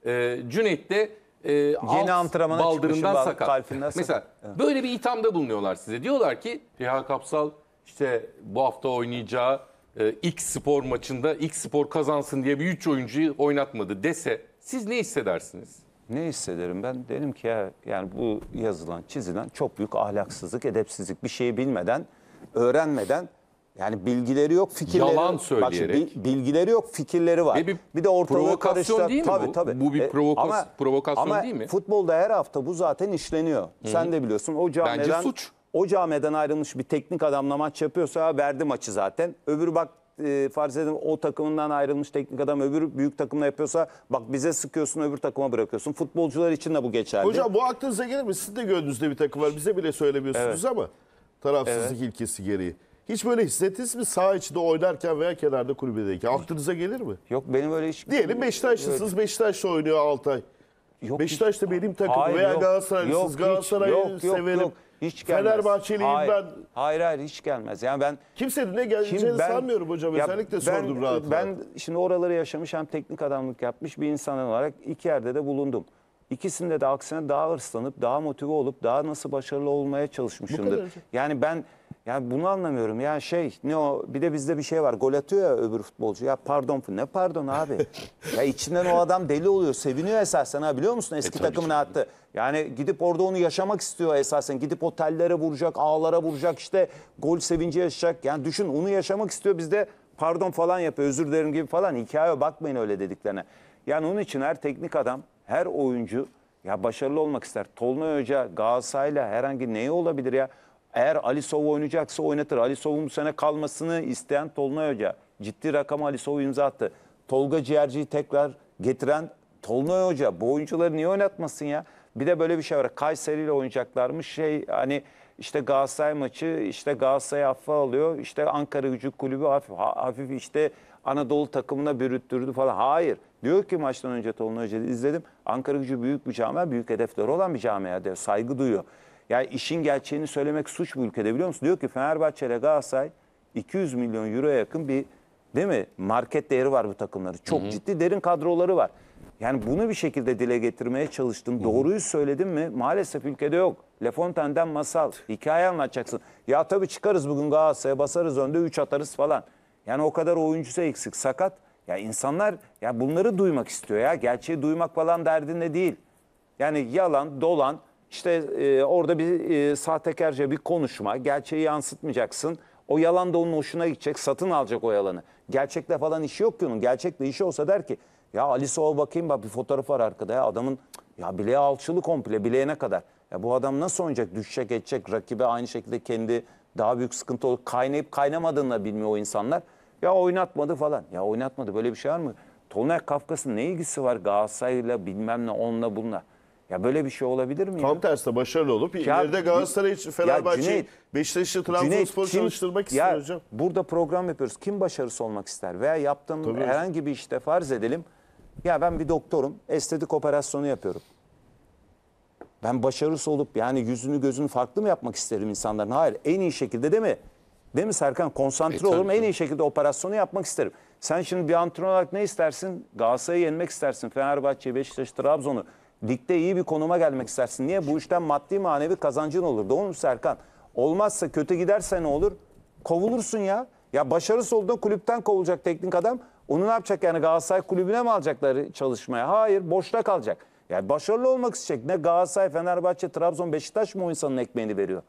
E, Cüneyt de e, Yeni antrenmana baldırından çıkmışım, sakat. kalfinden Mesela evet. böyle bir ithamda bulunuyorlar size. Diyorlar ki Reha Kapsal işte bu hafta oynayacağı e, X spor maçında X spor kazansın diye bir 3 oyuncuyu oynatmadı dese siz ne hissedersiniz? Ne hissederim ben? Derim ki ya yani bu yazılan, çizilen çok büyük ahlaksızlık, edepsizlik. Bir şeyi bilmeden, öğrenmeden yani bilgileri yok, fikirleri Yalan söyleyerek. Bak şimdi, bilgileri yok, fikirleri var. E bir, bir de ortalığı provokasyon karıştıran, değil mi tabii, bu? Bu bir e, provokas, ama, provokasyon ama değil mi? Ama futbolda her hafta bu zaten işleniyor. Hı-hı. Sen de biliyorsun o camiden Bence suç. O camiden ayrılmış bir teknik adamla maç yapıyorsa verdi maçı zaten. Öbürü bak e, farz edin o takımından ayrılmış teknik adam öbür büyük takımla yapıyorsa bak bize sıkıyorsun öbür takıma bırakıyorsun. Futbolcular için de bu geçerli. Hocam bu aklınıza gelir mi? Sizin de gönlünüzde bir takım var bize bile söylemiyorsunuz evet. ama tarafsızlık evet. ilkesi gereği. Hiç böyle hissettiniz mi sağ içinde oynarken veya kenarda kulübedeyken? Aklınıza gelir mi? Yok benim öyle hiç... Diyelim Beşiktaşlısınız, Beşiktaş'ta oynuyor Altay. Yok, Beşiktaş da benim takım hayır, veya yok, Galatasaraylısınız, Galatasaray'ı severim. Yok, hiç gelmez. Fenerbahçeliyim hayır, ben. Hayır hayır hiç gelmez. Yani ben kimsenin ne geleceğini kim, ben, sanmıyorum hocam. Ya, Özellikle ben, sordum rahat. Ben rahat. şimdi oraları yaşamış hem teknik adamlık yapmış bir insan olarak iki yerde de bulundum. İkisinde de aksine daha hırslanıp, daha motive olup, daha nasıl başarılı olmaya çalışmışımdır. Yani ben yani bunu anlamıyorum. Yani şey ne o bir de bizde bir şey var. Gol atıyor ya öbür futbolcu. Ya pardon ne pardon abi. ya içinden o adam deli oluyor. Seviniyor esasen ha biliyor musun e, eski E, tabii takımını attı. Yani gidip orada onu yaşamak istiyor esasen. Gidip otellere vuracak, ağlara vuracak işte gol sevinci yaşayacak. Yani düşün onu yaşamak istiyor bizde pardon falan yapıyor. Özür dilerim gibi falan. Hikaye bakmayın öyle dediklerine. Yani onun için her teknik adam, her oyuncu ya başarılı olmak ister. Tolunay Hoca, Galatasaray'la herhangi neyi olabilir ya? Eğer Ali Sov oynayacaksa oynatır. Ali Sov'un bu sene kalmasını isteyen Tolunay Hoca. Ciddi rakam Ali Sov imza attı. Tolga Ciğerci'yi tekrar getiren Tolunay Hoca. Bu oyuncuları niye oynatmasın ya? Bir de böyle bir şey var. Kayseri ile oynayacaklarmış. Şey hani işte Galatasaray maçı işte Galatasaray affa alıyor. İşte Ankara Gücü Kulübü hafif, hafif işte Anadolu takımına bürüttürdü falan. Hayır. Diyor ki maçtan önce Tolunay Hoca'yı izledim. Ankara Gücü büyük bir camia, büyük hedefleri olan bir camia diyor. Saygı duyuyor. Yani işin gerçeğini söylemek suç bu ülkede biliyor musun? Diyor ki Fenerbahçe ile Galatasaray 200 milyon euroya yakın bir değil mi market değeri var bu takımları. Çok hı hı. ciddi derin kadroları var. Yani bunu bir şekilde dile getirmeye çalıştım. Hı hı. Doğruyu söyledim mi? Maalesef ülkede yok. Le Fontaine'den masal. Hikaye anlatacaksın. Ya tabii çıkarız bugün Galatasaray'a basarız önde 3 atarız falan. Yani o kadar oyuncusu eksik, sakat. Ya insanlar ya bunları duymak istiyor ya. Gerçeği duymak falan derdinde değil. Yani yalan, dolan, işte e, orada bir e, sahtekarca bir konuşma, gerçeği yansıtmayacaksın. O yalan da onun hoşuna gidecek, satın alacak o yalanı. Gerçekle falan işi yok ki onun. Gerçekle işi olsa der ki ya Ali Soğ'a bakayım bak bir fotoğraf var arkada ya adamın ya bileği alçılı komple bileğine kadar. Ya bu adam nasıl oynayacak? Düşecek, edecek. Rakibe aynı şekilde kendi daha büyük sıkıntı olur. Kaynayıp kaynamadığını da bilmiyor o insanlar. Ya oynatmadı falan. Ya oynatmadı böyle bir şey var mı? Tolunay Kafkas'ın ne ilgisi var Galatasaray'la bilmem ne onunla bununla. Ya böyle bir şey olabilir mi? Tam tersi başarılı olup ya, ileride Galatasaray için Fenerbahçe, Beşiktaş'ı Trabzonspor çalıştırmak istiyor hocam. Burada program yapıyoruz. Kim başarısı olmak ister? Veya yaptığım Tabii. herhangi bir işte farz edelim. Ya ben bir doktorum. Estetik operasyonu yapıyorum. Ben başarısı olup yani yüzünü gözünü farklı mı yapmak isterim insanların? Hayır. En iyi şekilde değil mi? Değil mi Serkan? Konsantre e, olurum. En iyi şekilde operasyonu yapmak isterim. Sen şimdi bir antrenör olarak ne istersin? Galatasaray'ı yenmek istersin. Fenerbahçe, Beşiktaş, Trabzon'u. Ligde iyi bir konuma gelmek istersin. Niye? Bu işten maddi manevi kazancın olur. Doğru mu Serkan? Olmazsa kötü giderse ne olur? Kovulursun ya. Ya başarısız olduğunda kulüpten kovulacak teknik adam. Onu ne yapacak yani Galatasaray kulübüne mi alacaklar çalışmaya? Hayır boşta kalacak. Yani başarılı olmak isteyecek. Ne Galatasaray, Fenerbahçe, Trabzon, Beşiktaş mı o insanın ekmeğini veriyor?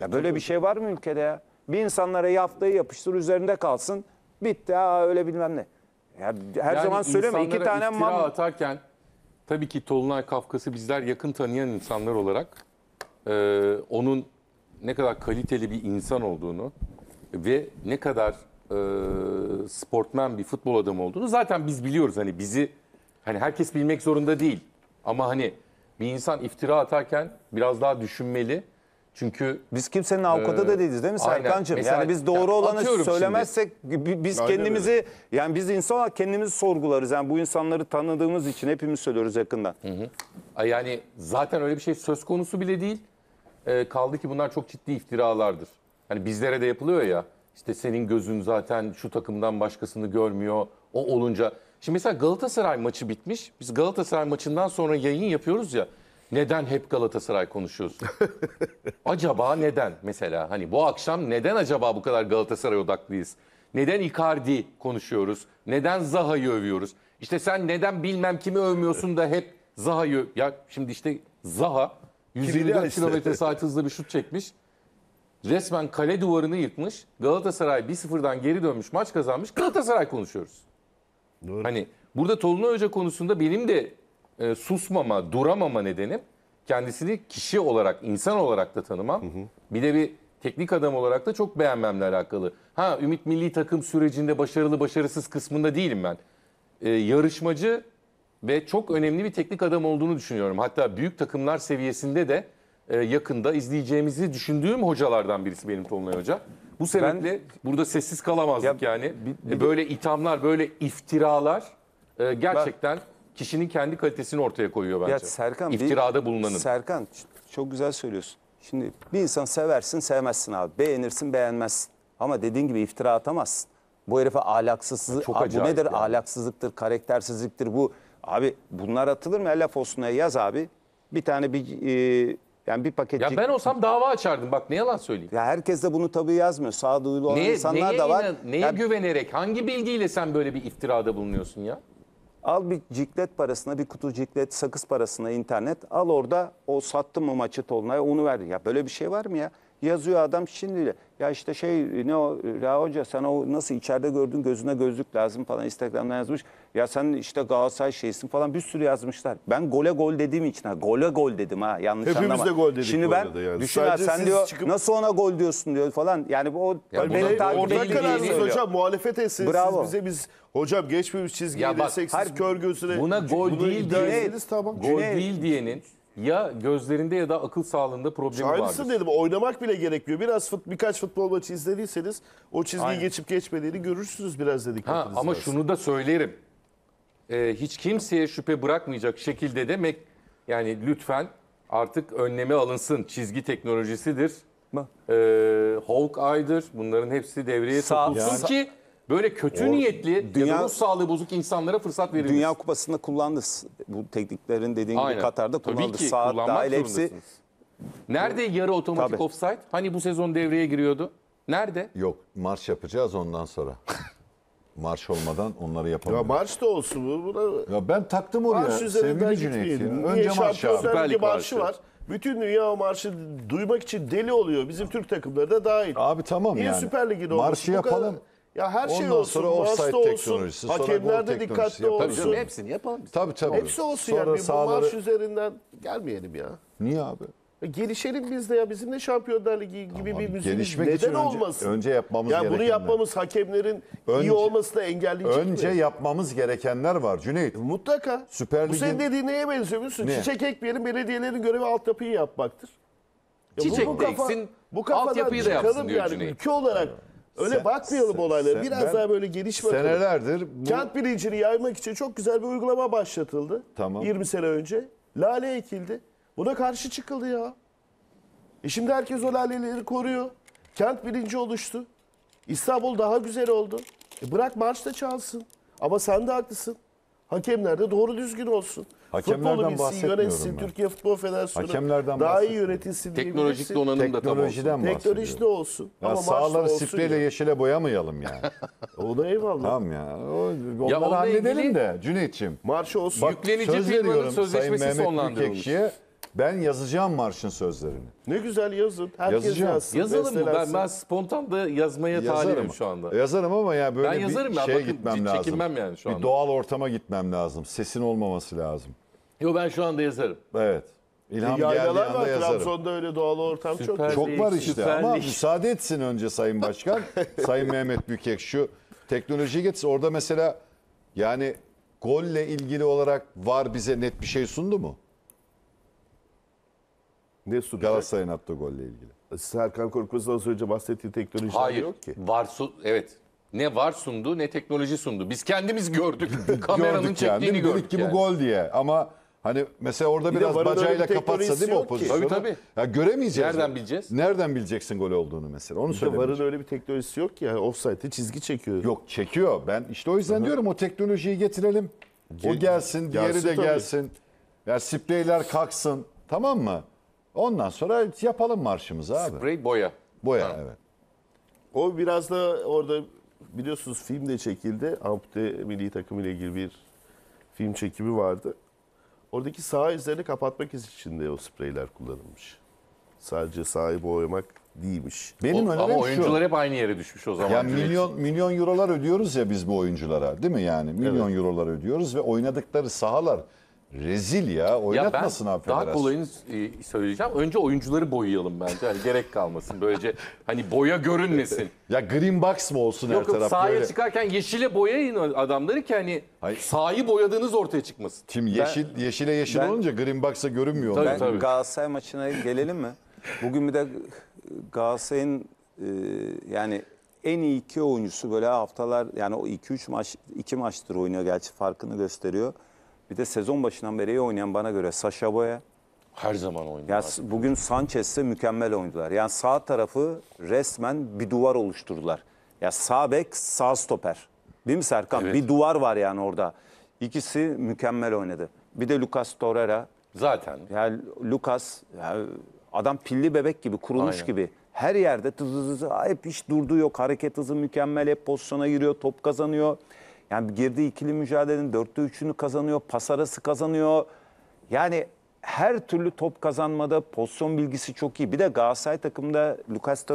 Ya böyle bir şey var mı ülkede ya? Bir insanlara yaftayı yapıştır üzerinde kalsın. Bitti ha öyle bilmem ne. Ya her yani zaman söyleme iki tane mal atarken tabii ki Tolunay Kafkas'ı bizler yakın tanıyan insanlar olarak e, onun ne kadar kaliteli bir insan olduğunu ve ne kadar e, sportmen bir futbol adamı olduğunu zaten biz biliyoruz. Hani bizi hani herkes bilmek zorunda değil ama hani bir insan iftira atarken biraz daha düşünmeli çünkü biz kimsenin avukatı ee, da değiliz değil mi aynen. Serkan'cığım? Yani biz doğru Ya olanı söylemezsek bi- biz Aynen kendimizi yani biz insan olarak kendimizi sorgularız. Yani bu insanları tanıdığımız için hepimiz söylüyoruz yakından. Ay Yani zaten öyle bir şey söz konusu bile değil. Ee, kaldı ki bunlar çok ciddi iftiralardır. Hani bizlere de yapılıyor ya. İşte senin gözün zaten şu takımdan başkasını görmüyor. O olunca. Şimdi mesela Galatasaray maçı bitmiş. Biz Galatasaray maçından sonra yayın yapıyoruz ya. Neden hep Galatasaray konuşuyorsun? acaba neden mesela? Hani bu akşam neden acaba bu kadar Galatasaray odaklıyız? Neden Icardi konuşuyoruz? Neden Zaha'yı övüyoruz? İşte sen neden bilmem kimi övmüyorsun da hep Zaha'yı... Ya şimdi işte Zaha 154 işte. kilometre saat hızlı bir şut çekmiş. Resmen kale duvarını yıkmış. Galatasaray 1-0'dan geri dönmüş, maç kazanmış. Galatasaray konuşuyoruz. Doğru. Hani burada Tolunay Hoca konusunda benim de e, susmama, duramama nedenim kendisini kişi olarak, insan olarak da tanımam. Hı hı. Bir de bir teknik adam olarak da çok beğenmemle alakalı. Ha Ümit milli takım sürecinde başarılı başarısız kısmında değilim ben. Ee, yarışmacı ve çok önemli bir teknik adam olduğunu düşünüyorum. Hatta büyük takımlar seviyesinde de e, yakında izleyeceğimizi düşündüğüm hocalardan birisi benim Tolunay Hoca. Bu sebeple ben, burada sessiz kalamazdık ya, yani. Bir, bir, e, böyle ithamlar, böyle iftiralar e, gerçekten... Ben, kişinin kendi kalitesini ortaya koyuyor bence. Ya Serkan, İftirada bir, bulunanın. Serkan çok güzel söylüyorsun. Şimdi bir insan seversin sevmezsin abi. Beğenirsin beğenmezsin. Ama dediğin gibi iftira atamazsın. Bu herife ahlaksızlık. Çok abi, bu nedir? Yani. Ahlaksızlıktır, karaktersizliktir bu. Abi bunlar atılır mı? Laf olsun yaz abi. Bir tane bir e, yani bir paket. Ya ben olsam dava açardım. Bak ne yalan söyleyeyim. Ya herkes de bunu tabii yazmıyor. Sağduyulu olan neye, insanlar neye da var. Inan, neye yani, güvenerek, hangi bilgiyle sen böyle bir iftirada bulunuyorsun ya? Al bir ciklet parasına, bir kutu ciklet, sakız parasına internet. Al orada o sattım o maçı Tolunay'a onu ver. Ya böyle bir şey var mı ya? Yazıyor adam şimdi. Ya işte şey ne o Reha Hoca sen o nasıl içeride gördün gözüne gözlük lazım falan Instagram'da yazmış. Ya sen işte Galatasaray şeysin falan bir sürü yazmışlar. Ben gole gol dediğim için ha gole gol dedim ha yanlış Hepimiz anlama. de gol dedik Şimdi bu ben arada yani. düşün sen diyor çıkıp- nasıl ona gol diyorsun diyor falan. Yani bu o Ya bu da- takip Ortak hocam muhalefet etsin. Bravo. Siz bize biz hocam geçmemiş çizgiye Ya bak, kör gözüne. Buna gol değil iddia diye- tamam. Gol değil diyenin ya gözlerinde ya da akıl sağlığında problemi vardır. Çaylısın dedim oynamak bile gerekmiyor. Biraz fut, birkaç futbol maçı izlediyseniz o çizgiyi Aynen. geçip geçmediğini görürsünüz biraz dedik. Ha, ama varsa. şunu da söylerim. Ee, hiç kimseye şüphe bırakmayacak şekilde demek yani lütfen artık önleme alınsın. Çizgi teknolojisidir. Ee, Hawkeye'dir. Bunların hepsi devreye sokulsun yani. ki böyle kötü o, niyetli dünya, ya da ruh sağlığı bozuk insanlara fırsat verilmez. Dünya Kupası'nda kullandı bu tekniklerin dediğin Aynen. gibi Katar'da kullandı. Saat dahil hepsi. Nerede yarı otomatik Tabii. offside? Hani bu sezon devreye giriyordu? Nerede? Yok marş yapacağız ondan sonra. marş olmadan onları yapamıyoruz. Ya marş da olsun. Bu, buna... Ya ben taktım oraya. Marş üzerinden Cüneyt ya. Önce marş abi. marşı. var. Bütün dünya o marşı duymak için deli oluyor. Bizim Türk takımları da dahil. Abi tamam Niye yani. Süper Lig'in olması? Marşı yapalım. Kadar... Ya her şey Ondan şey olsun. sonra offside olsun, teknolojisi, Hakemler de dikkatli yaparız. olsun. Canım, hepsini yapalım. biz. Tabii tabii. Hepsi olsun Sonra yani. Bir bu sahaları- üzerinden gelmeyelim ya. Niye abi? E, gelişelim biz de ya. Bizim de Şampiyonlar Ligi gibi bir müziğimiz gelişmek neden için önce- olmasın? önce yapmamız yani bunu gerekenler. yapmamız hakemlerin iyi Önce- engelleyecek Önce mi? yapmamız gerekenler var Cüneyt. E, mutlaka. Süper Bu Lig'in- senin dediğin neye benziyor musun? Ne? Çiçek ekmeyelim belediyelerin görevi altyapıyı yapmaktır. Ya bu- Çiçek bu de kafa- eksin, bu kafadan da yapsın çıkalım yani Cüneyt. ülke olarak Öyle sen, bakmayalım sen, olaylara. Sen, Biraz daha böyle geniş bakalım. Senelerdir. Bu... Kent bilincini yaymak için çok güzel bir uygulama başlatıldı. Tamam. 20 sene önce. Lale ekildi. Buna karşı çıkıldı ya. E şimdi herkes o laleleri koruyor. Kent bilinci oluştu. İstanbul daha güzel oldu. E bırak marş da çalsın. Ama sen de haklısın. Hakemler de doğru düzgün olsun. Hakemlerden bahsetmiyorum. bilsin, yönetsin, Türkiye Futbol Federasyonu Hakemlerden daha iyi yönetilsin diye Teknolojik donanım da tam olsun. Teknolojik de olsun. Ya ama sağları spreyle yeşile boyamayalım yani. o da eyvallah. Tamam ya. O, onları ya halledelim de Cüneyt'ciğim. Marş olsun. Bak, Yüklenici söz veriyorum sözleşmesi Sayın Mehmet Türkekşi'ye. Ben yazacağım marşın sözlerini. Ne güzel yazın. Herkes yazacağım. yazsın. Yazalım mı? Ben, ben spontan da yazmaya talibim şu anda. Yazarım ama ya böyle ben yazarım bir ya. Bakın, gitmem lazım. Çekinmem yani şu anda. Bir doğal ortama gitmem lazım. Sesin olmaması lazım. Yo ben şu anda yazarım. Evet. İlham e, geldiği Yaylalar anda var. yazarım. Trabzon'da öyle doğal ortam çok. Süper. Çok var işte Süper ama Lig. müsaade etsin önce Sayın Başkan. Sayın Mehmet Büyükekşi şu teknoloji getirsin. Orada mesela yani golle ilgili olarak var bize net bir şey sundu mu? Ne sunacak? Galatasaray'ın attığı golle ilgili. E, Serkan Korkmaz'ın az önce bahsettiği teknoloji Hayır. yok ki. Var su evet. Ne var sundu ne teknoloji sundu. Biz kendimiz gördük. Kameranın Gördük çektiğini değil gördük. Dedik ki yani. bu gol diye ama Hani mesela orada Bir biraz Varane bacayla öyle kapatsa değil mi o yok ki. pozisyonu? Tabii, tabii. Ya göremeyeceğiz. Nereden onu. bileceğiz? Nereden bileceksin gol olduğunu mesela? Onu söyle. varın öyle bir teknolojisi yok ki. Yani offside'e çizgi çekiyor. Yok çekiyor. Ben işte o yüzden diyorum o teknolojiyi getirelim. o gelsin, diğeri gelsin de tabii. gelsin. Ya spreyler kalksın. Tamam mı? Ondan sonra yapalım marşımızı abi. Sprey boya. Boya Ha. evet. O biraz da orada biliyorsunuz film de çekildi. Ampute milli takım ile ilgili bir film çekimi vardı. Oradaki sağ izlerini kapatmak için de o spreyler kullanılmış. Sadece sahi boyamak değilmiş. Benim o, önerim ama şu. oyuncular hep aynı yere düşmüş o zaman. Yani milyon milyon eurolar ödüyoruz ya biz bu oyunculara değil mi yani? Milyon evet. eurolar ödüyoruz ve oynadıkları sahalar Rezil ya. Oynatmasın ya ben Daha kolayını e, söyleyeceğim. Önce oyuncuları boyayalım bence. Yani gerek kalmasın. Böylece hani boya görünmesin. ya green box mı olsun Yok, her taraf? Yok sahaya böyle? çıkarken yeşile boyayın adamları ki hani Hayır. sahayı boyadığınız ortaya çıkmasın. Kim yeşil ben, yeşile yeşil ben, olunca green box'a görünmüyor. Tabii, ben tabii. Galatasaray maçına gelelim mi? Bugün bir de Galatasaray'ın e, yani en iyi iki oyuncusu böyle haftalar yani o iki üç maç iki maçtır oynuyor gerçi farkını gösteriyor. Bir de sezon başından beri iyi oynayan bana göre Sasha Boya. Her zaman oynuyor. Yani artık. bugün Sanchez'se mükemmel oynadılar. Yani sağ tarafı resmen bir duvar oluşturdular. Ya yani sağ bek, sağ stoper. Değil mi Serkan? Evet. Bir duvar var yani orada. İkisi mükemmel oynadı. Bir de Lucas Torreira. Zaten. Yani Lucas yani adam pilli bebek gibi, kuruluş Aynen. gibi. Her yerde tızı tızı hep hiç durduğu yok. Hareket hızı mükemmel. Hep pozisyona giriyor, top kazanıyor. Yani girdiği ikili mücadelenin dörtte üçünü kazanıyor, pas arası kazanıyor. Yani her türlü top kazanmada pozisyon bilgisi çok iyi. Bir de Galatasaray takımında Lucas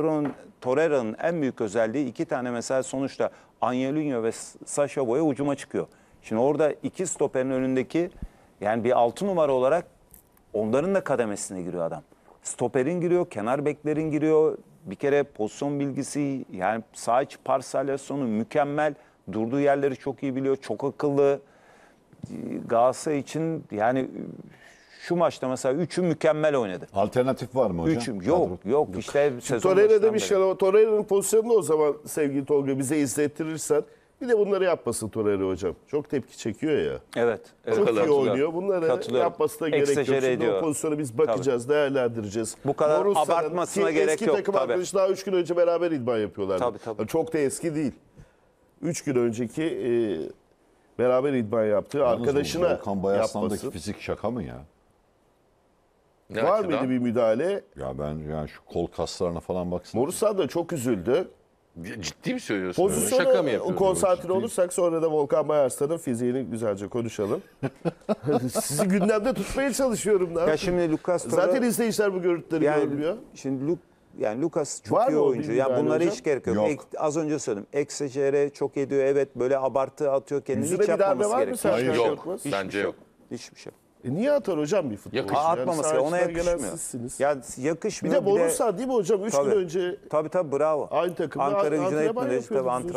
Torreira'nın en büyük özelliği iki tane mesela sonuçta Angelinho ve Sasha Boya ucuma çıkıyor. Şimdi orada iki stoperin önündeki yani bir altı numara olarak onların da kademesine giriyor adam. Stoperin giriyor, kenar beklerin giriyor. Bir kere pozisyon bilgisi yani sağ iç parsalyasyonu mükemmel. Durduğu yerleri çok iyi biliyor. Çok akıllı. Galatasaray için yani şu maçta mesela üçü mükemmel oynadı. Alternatif var mı hocam? Üçüm yok Kadro. yok işte Şimdi Torreira demişler ama Torreira'nın pozisyonunu o zaman sevgili Tolga bize izlettirirsen bir de bunları yapmasın Torreira hocam. Çok tepki çekiyor ya. Evet. evet. Çok iyi oynuyor. Bunları yapması da gerek yok. Şey Şimdi ediyor. o pozisyonu biz bakacağız, tabii. değerlendireceğiz. Bu kadar Morus abartmasına ki gerek eski yok. Eski takım arkadaşı daha 3 gün önce beraber idman yapıyorlar. Tabii, tabii. Yani çok da eski değil. 3 gün önceki e, beraber idman yaptığı Yalnız arkadaşına Volkan Bayaslan'daki yapması. fizik şaka mı ya? Ne Var açıdan? mıydı bir müdahale? Ya ben yani şu kol kaslarına falan baksın. Morusan da çok üzüldü. Ciddi mi söylüyorsun? Pozisyonu Şaka mı yapıyorsun? konsantre olursak sonra da Volkan Bayarslan'ın fiziğini güzelce konuşalım. Sizi gündemde tutmaya çalışıyorum da. Ya şimdi Lucas Torreira... Zaten izleyiciler bu görüntüleri yani, görmüyor. Şimdi Luke yani Lucas çok Var iyi oyuncu. bilgi Yani bunlara hiç gerek yok. Yok. Ek- az önce söyledim. Eksecere çok ediyor. Evet böyle abartı atıyor kendini. Hiç bir darbe yapmaması var gerekiyor. Hayır şey yok. Yılmaz? Bence şey yok. Hiçbir şey. E niye atar hocam bir futbolcu? Yakışmıyor. Yani Atmaması yani ona yakışmıyor. Ya yakışmıyor. Bir de Borusan değil mi hocam? 3 gün önce. Tabii tabii bravo. Aynı takımda Ankara gücüne gitmedi.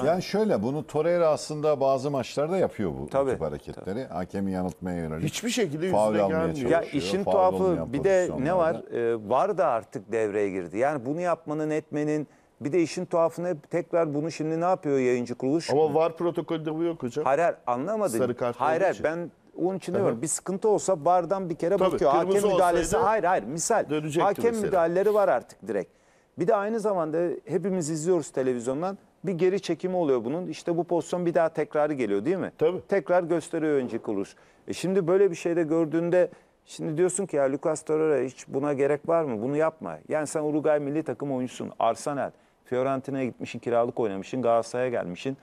Tabii şöyle bunu Torreira aslında bazı maçlarda yapıyor bu tabii, tip hareketleri. Tabii. Hakemi yanıltmaya yönelik. Hiçbir şekilde yüzüne gelmiyor. Ya işin faul tuhafı bir de ne var? Ee, var da artık devreye girdi. Yani bunu yapmanın etmenin bir de işin tuhafını tekrar bunu şimdi ne yapıyor yayıncı kuruluş? Ama var protokolde bu yok hocam. Hayır hayır anlamadım. Sarı kart hayır hayır ben onun için diyorum bir sıkıntı olsa bardan bir kere Tabii, bakıyor. Hakem müdahalesi olsaydı hayır hayır misal hakem mesela. müdahaleleri var artık direkt. Bir de aynı zamanda hepimiz izliyoruz televizyondan. Bir geri çekimi oluyor bunun. İşte bu pozisyon bir daha tekrarı geliyor değil mi? Tabii. Tekrar gösteriyor önceki oluş. E şimdi böyle bir şey de gördüğünde şimdi diyorsun ki ya Lucas Torreira hiç buna gerek var mı? Bunu yapma. Yani sen Uruguay milli takım oyuncusun. Arsenal, Fiorentina'ya gitmişsin, kiralık oynamışsın, Galatasaray'a gelmişsin.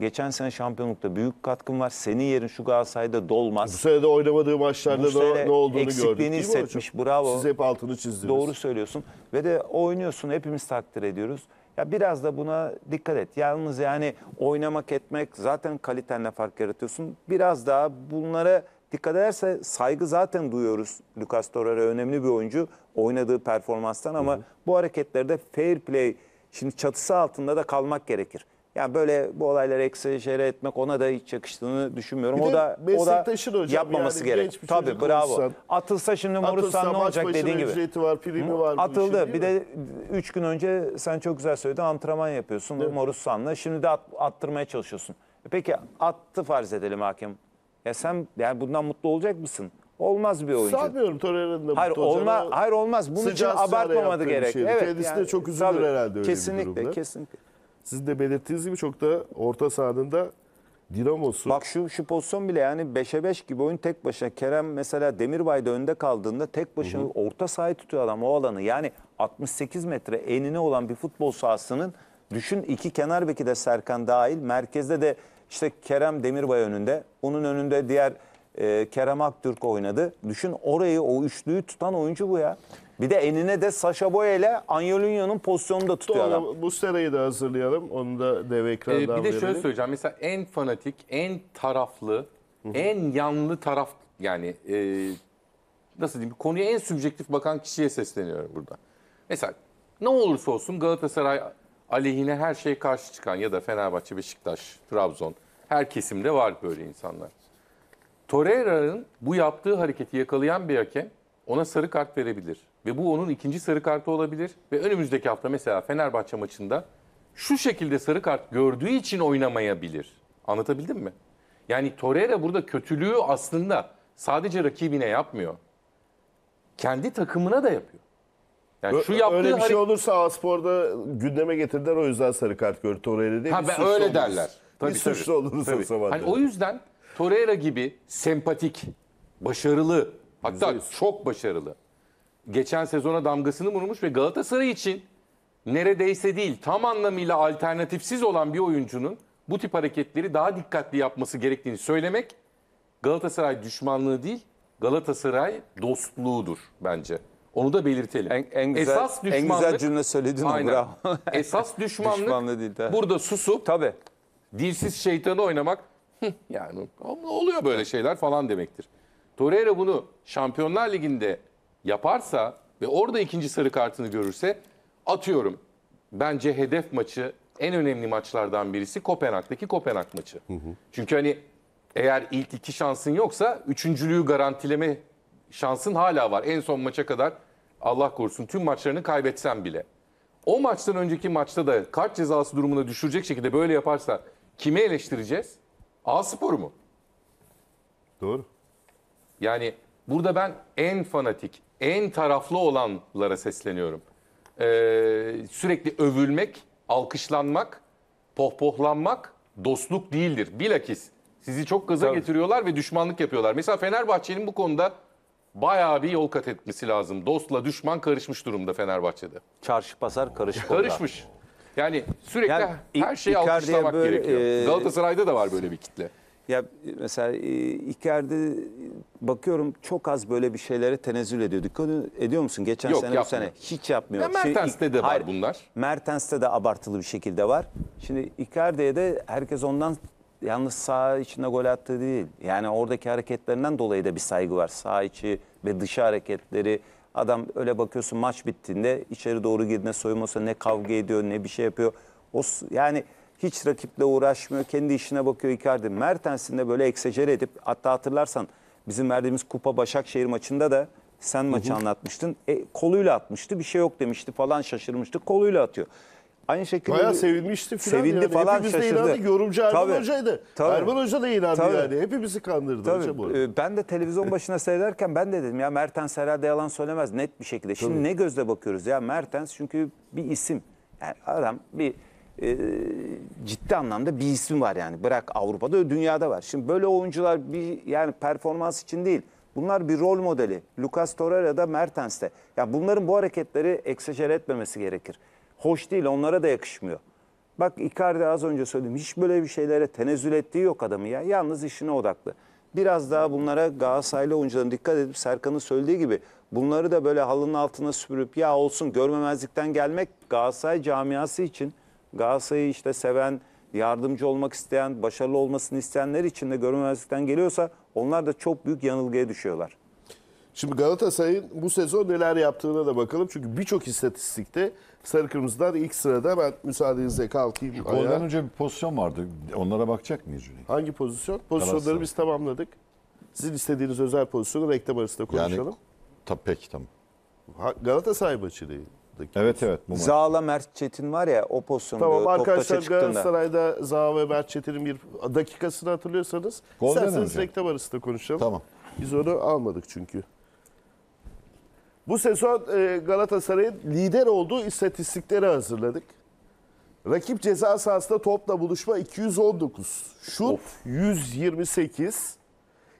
Geçen sene şampiyonlukta büyük katkın var. Senin yerin şu Galatasaray'da dolmaz. Bu sene de oynamadığı maçlarda ne, olduğunu eksikliğini gördük. Eksikliğini hissetmiş. Bravo. Siz hep altını çizdiniz. Doğru söylüyorsun. Ve de oynuyorsun. Hepimiz takdir ediyoruz. Ya biraz da buna dikkat et. Yalnız yani oynamak etmek zaten kalitenle fark yaratıyorsun. Biraz daha bunlara dikkat ederse saygı zaten duyuyoruz. Lucas Torreira önemli bir oyuncu oynadığı performanstan ama hı hı. bu hareketlerde fair play şimdi çatısı altında da kalmak gerekir. Yani böyle bu olayları eksajere etmek ona da hiç yakıştığını düşünmüyorum. Bir o da o da hocam yapmaması yani gerek. Tabii bravo. Olsan, Atılsa şimdi Morusan ne olacak dediğin gibi. var, primi var. Atıldı. Işin, bir de 3 gün önce sen çok güzel söyledin antrenman yapıyorsun evet. Morusan'la. Şimdi de at, attırmaya çalışıyorsun. E peki attı farz edelim hakem. Ya sen yani bundan mutlu olacak mısın? Olmaz bir oyuncu. Sanmıyorum Torreira'nın da hayır, olma, hayır olmaz. Bunun için abartmamadı gerek. Evet, Kendisi yani, de çok üzülür tabii, herhalde öyle kesinlikle, bir durumda. Kesinlikle, kesinlikle sizin de belirttiğiniz gibi çok da orta sahada da dinamosu. Bak şu şu pozisyon bile yani 5'e 5 gibi oyun tek başına. Kerem mesela Demirbay'da önde kaldığında tek başına hı hı. orta sahayı tutuyor adam o alanı. Yani 68 metre enine olan bir futbol sahasının düşün iki kenar beki de Serkan dahil merkezde de işte Kerem Demirbay önünde. Onun önünde diğer e, Kerem Aktürk oynadı. Düşün orayı o üçlüyü tutan oyuncu bu ya. Bir de enine de Sasha Boye ile Angelino'nun pozisyonunu da tutuyor adam. Doğru, bu serayı da hazırlayalım. Onu da dev ee, ekrandan ee, Bir de verelim. şöyle söyleyeceğim. Mesela en fanatik, en taraflı, Hı-hı. en yanlı taraf yani e, nasıl diyeyim konuya en sübjektif bakan kişiye sesleniyorum burada. Mesela ne olursa olsun Galatasaray aleyhine her şeye karşı çıkan ya da Fenerbahçe, Beşiktaş, Trabzon her kesimde var böyle insanlar. Torreira'nın bu yaptığı hareketi yakalayan bir hakem ona sarı kart verebilir. Ve bu onun ikinci sarı kartı olabilir. Ve önümüzdeki hafta mesela Fenerbahçe maçında şu şekilde sarı kart gördüğü için oynamayabilir. Anlatabildim mi? Yani Torreira burada kötülüğü aslında sadece rakibine yapmıyor. Kendi takımına da yapıyor. Yani şu yaptığı öyle bir şey olursa Aspor'da gündeme getirdiler o yüzden sarı kart gördü Torreira diye. Ha bir suçlu öyle oluruz. derler. Tabii, bir tabii. suçlu oluruz o zaman. Hani o yüzden Torreira gibi sempatik, başarılı, hatta %100. çok başarılı geçen sezona damgasını vurmuş ve Galatasaray için neredeyse değil tam anlamıyla alternatifsiz olan bir oyuncunun bu tip hareketleri daha dikkatli yapması gerektiğini söylemek Galatasaray düşmanlığı değil Galatasaray dostluğudur bence. Onu da belirtelim. En, en güzel, Esas en güzel cümle söyledin aynen. bravo. Esas düşmanlık, Düşmanlı değil, burada susup Tabii. dilsiz şeytanı oynamak yani oluyor böyle şeyler falan demektir. Torreira bunu Şampiyonlar Ligi'nde yaparsa ve orada ikinci sarı kartını görürse atıyorum. Bence hedef maçı en önemli maçlardan birisi Kopenhag'daki Kopenhag maçı. Hı hı. Çünkü hani eğer ilk iki şansın yoksa üçüncülüğü garantileme şansın hala var. En son maça kadar Allah korusun tüm maçlarını kaybetsen bile. O maçtan önceki maçta da kart cezası durumuna düşürecek şekilde böyle yaparsa kimi eleştireceğiz? A Spor mu? Doğru. Yani burada ben en fanatik, en taraflı olanlara sesleniyorum. Ee, sürekli övülmek, alkışlanmak, pohpohlanmak dostluk değildir. Bilakis sizi çok gaza Tabii. getiriyorlar ve düşmanlık yapıyorlar. Mesela Fenerbahçe'nin bu konuda bayağı bir yol kat etmesi lazım. Dostla düşman karışmış durumda Fenerbahçe'de. Çarşı pazar karışık. Karışmış. Yani sürekli yani, her şeyi alkışlamak böyle, gerekiyor. E, Galatasaray'da da var böyle bir kitle. Ya mesela e, İkerde bakıyorum çok az böyle bir şeylere tenezzül ediyor. Dikkat ediyor musun? Geçen Yok, sene bu sene hiç yapmıyor. Ya Mertens'te de var bunlar. Mertens'te de abartılı bir şekilde var. Şimdi İkerde de herkes ondan yalnız sağ içinde gol attığı değil. Yani oradaki hareketlerinden dolayı da bir saygı var. Sağ içi ve dışı hareketleri. Adam öyle bakıyorsun maç bittiğinde içeri doğru girdiğinde soyunması ne kavga ediyor ne bir şey yapıyor. O yani hiç rakiple uğraşmıyor. Kendi işine bakıyor Icardi. Mertens'in de böyle eksecer edip hatta hatırlarsan bizim verdiğimiz Kupa Başakşehir maçında da sen maçı hı hı. anlatmıştın. E, koluyla atmıştı bir şey yok demişti falan şaşırmıştı. Koluyla atıyor. Aynı şekilde bayağı sevinmişti falan. Sevindi yani. falan Hepimiz şaşırdı. Hepimiz de inandık. Yorumcu Erman tabii, Hoca'ydı. Tabii, Erman Hoca da inandı tabii, yani. Hepimizi kandırdı tabii, hocam orada. E, ben de televizyon başına seyrederken ben de dedim ya Mertens herhalde yalan söylemez net bir şekilde. Şimdi tabii. ne gözle bakıyoruz ya Mertens çünkü bir isim. Yani adam bir ee, ciddi anlamda bir isim var yani. Bırak Avrupa'da, dünyada var. Şimdi böyle oyuncular bir yani performans için değil. Bunlar bir rol modeli. Lucas Torreira Torreira'da, Mertens'te. Ya yani bunların bu hareketleri eksajer etmemesi gerekir. Hoş değil, onlara da yakışmıyor. Bak Icardi az önce söyledim. Hiç böyle bir şeylere tenezzül ettiği yok adamı ya. Yalnız işine odaklı. Biraz daha bunlara Galatasaraylı oyuncuların dikkat edip Serkan'ın söylediği gibi bunları da böyle halının altına süpürüp ya olsun görmemezlikten gelmek Galatasaray camiası için Galatasaray'ı işte seven, yardımcı olmak isteyen, başarılı olmasını isteyenler için de görünmezlikten geliyorsa onlar da çok büyük yanılgıya düşüyorlar. Şimdi Galatasaray'ın bu sezon neler yaptığına da bakalım. Çünkü birçok istatistikte Sarı Kırmızılar ilk sırada. Ben müsaadenizle kalkayım. Golden önce bir pozisyon vardı. Onlara bakacak mıyız Cüneyt? Hangi pozisyon? Pozisyonları biz tamamladık. Sizin istediğiniz özel pozisyonu reklam arasında konuşalım. Yani, ta, peki tamam. Galatasaray maçı değil yaptık. Evet evet. Bu Zağla Mert Çetin var ya o pozisyonda tamam, arkadaşlar Galatasaray'da Zaha ve Mert Çetin'in bir dakikasını hatırlıyorsanız Golden isterseniz önce. reklam konuşalım. Tamam. Biz onu almadık çünkü. Bu sezon e, Galatasaray'ın lider olduğu istatistikleri hazırladık. Rakip ceza sahasında topla buluşma 219. Şut of. 128.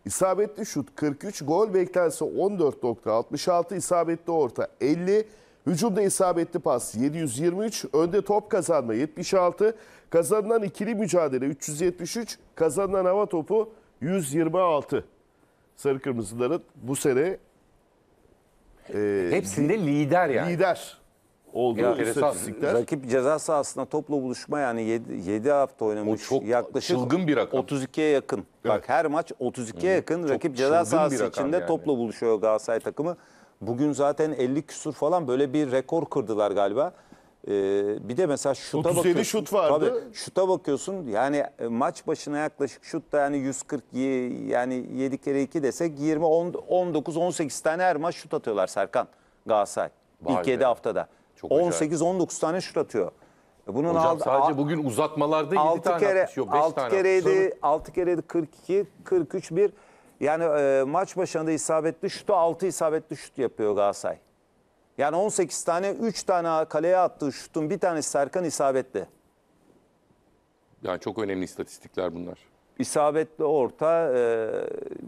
İsabetli şut 43. Gol beklentisi 14.66. isabetli orta 50. Hücumda isabetli pas 723, önde top kazanma 76, kazanılan ikili mücadele 373, kazanılan hava topu 126. Sarı Kırmızıların bu sene e, Hepsinde lider yani. lider oldu istatistikler. Rakip ceza sahasında topla buluşma yani 7, hafta oynamış. çok yaklaşık çılgın bir rakam. 32'ye yakın. Bak her maç 32'ye yakın rakip ceza sahası içinde yani. topla buluşuyor Galatasaray takımı. Bugün zaten 50 küsur falan böyle bir rekor kırdılar galiba. Ee, bir de mesela şuta 37 bakıyorsun. şut vardı. Tabii, şuta bakıyorsun yani e, maç başına yaklaşık şutta yani 140 yani 7 kere 2 desek 20 19 18 tane her maç şut atıyorlar Serkan Galatasaray. Vay İlk be. 7 haftada. 18 19 tane şut atıyor. E, bunun Hocam alt, sadece bugün uzatmalarda 7 6 tane kere, atmış. Yok 5 6 tane kereydi, 6 kereydi 42, 43, 1. Yani e, maç başında isabetli şutu 6 isabetli şut yapıyor Galatasaray. Yani 18 tane 3 tane kaleye attığı şutun bir tanesi Serkan isabetli. Yani çok önemli istatistikler bunlar. İsabetli orta e,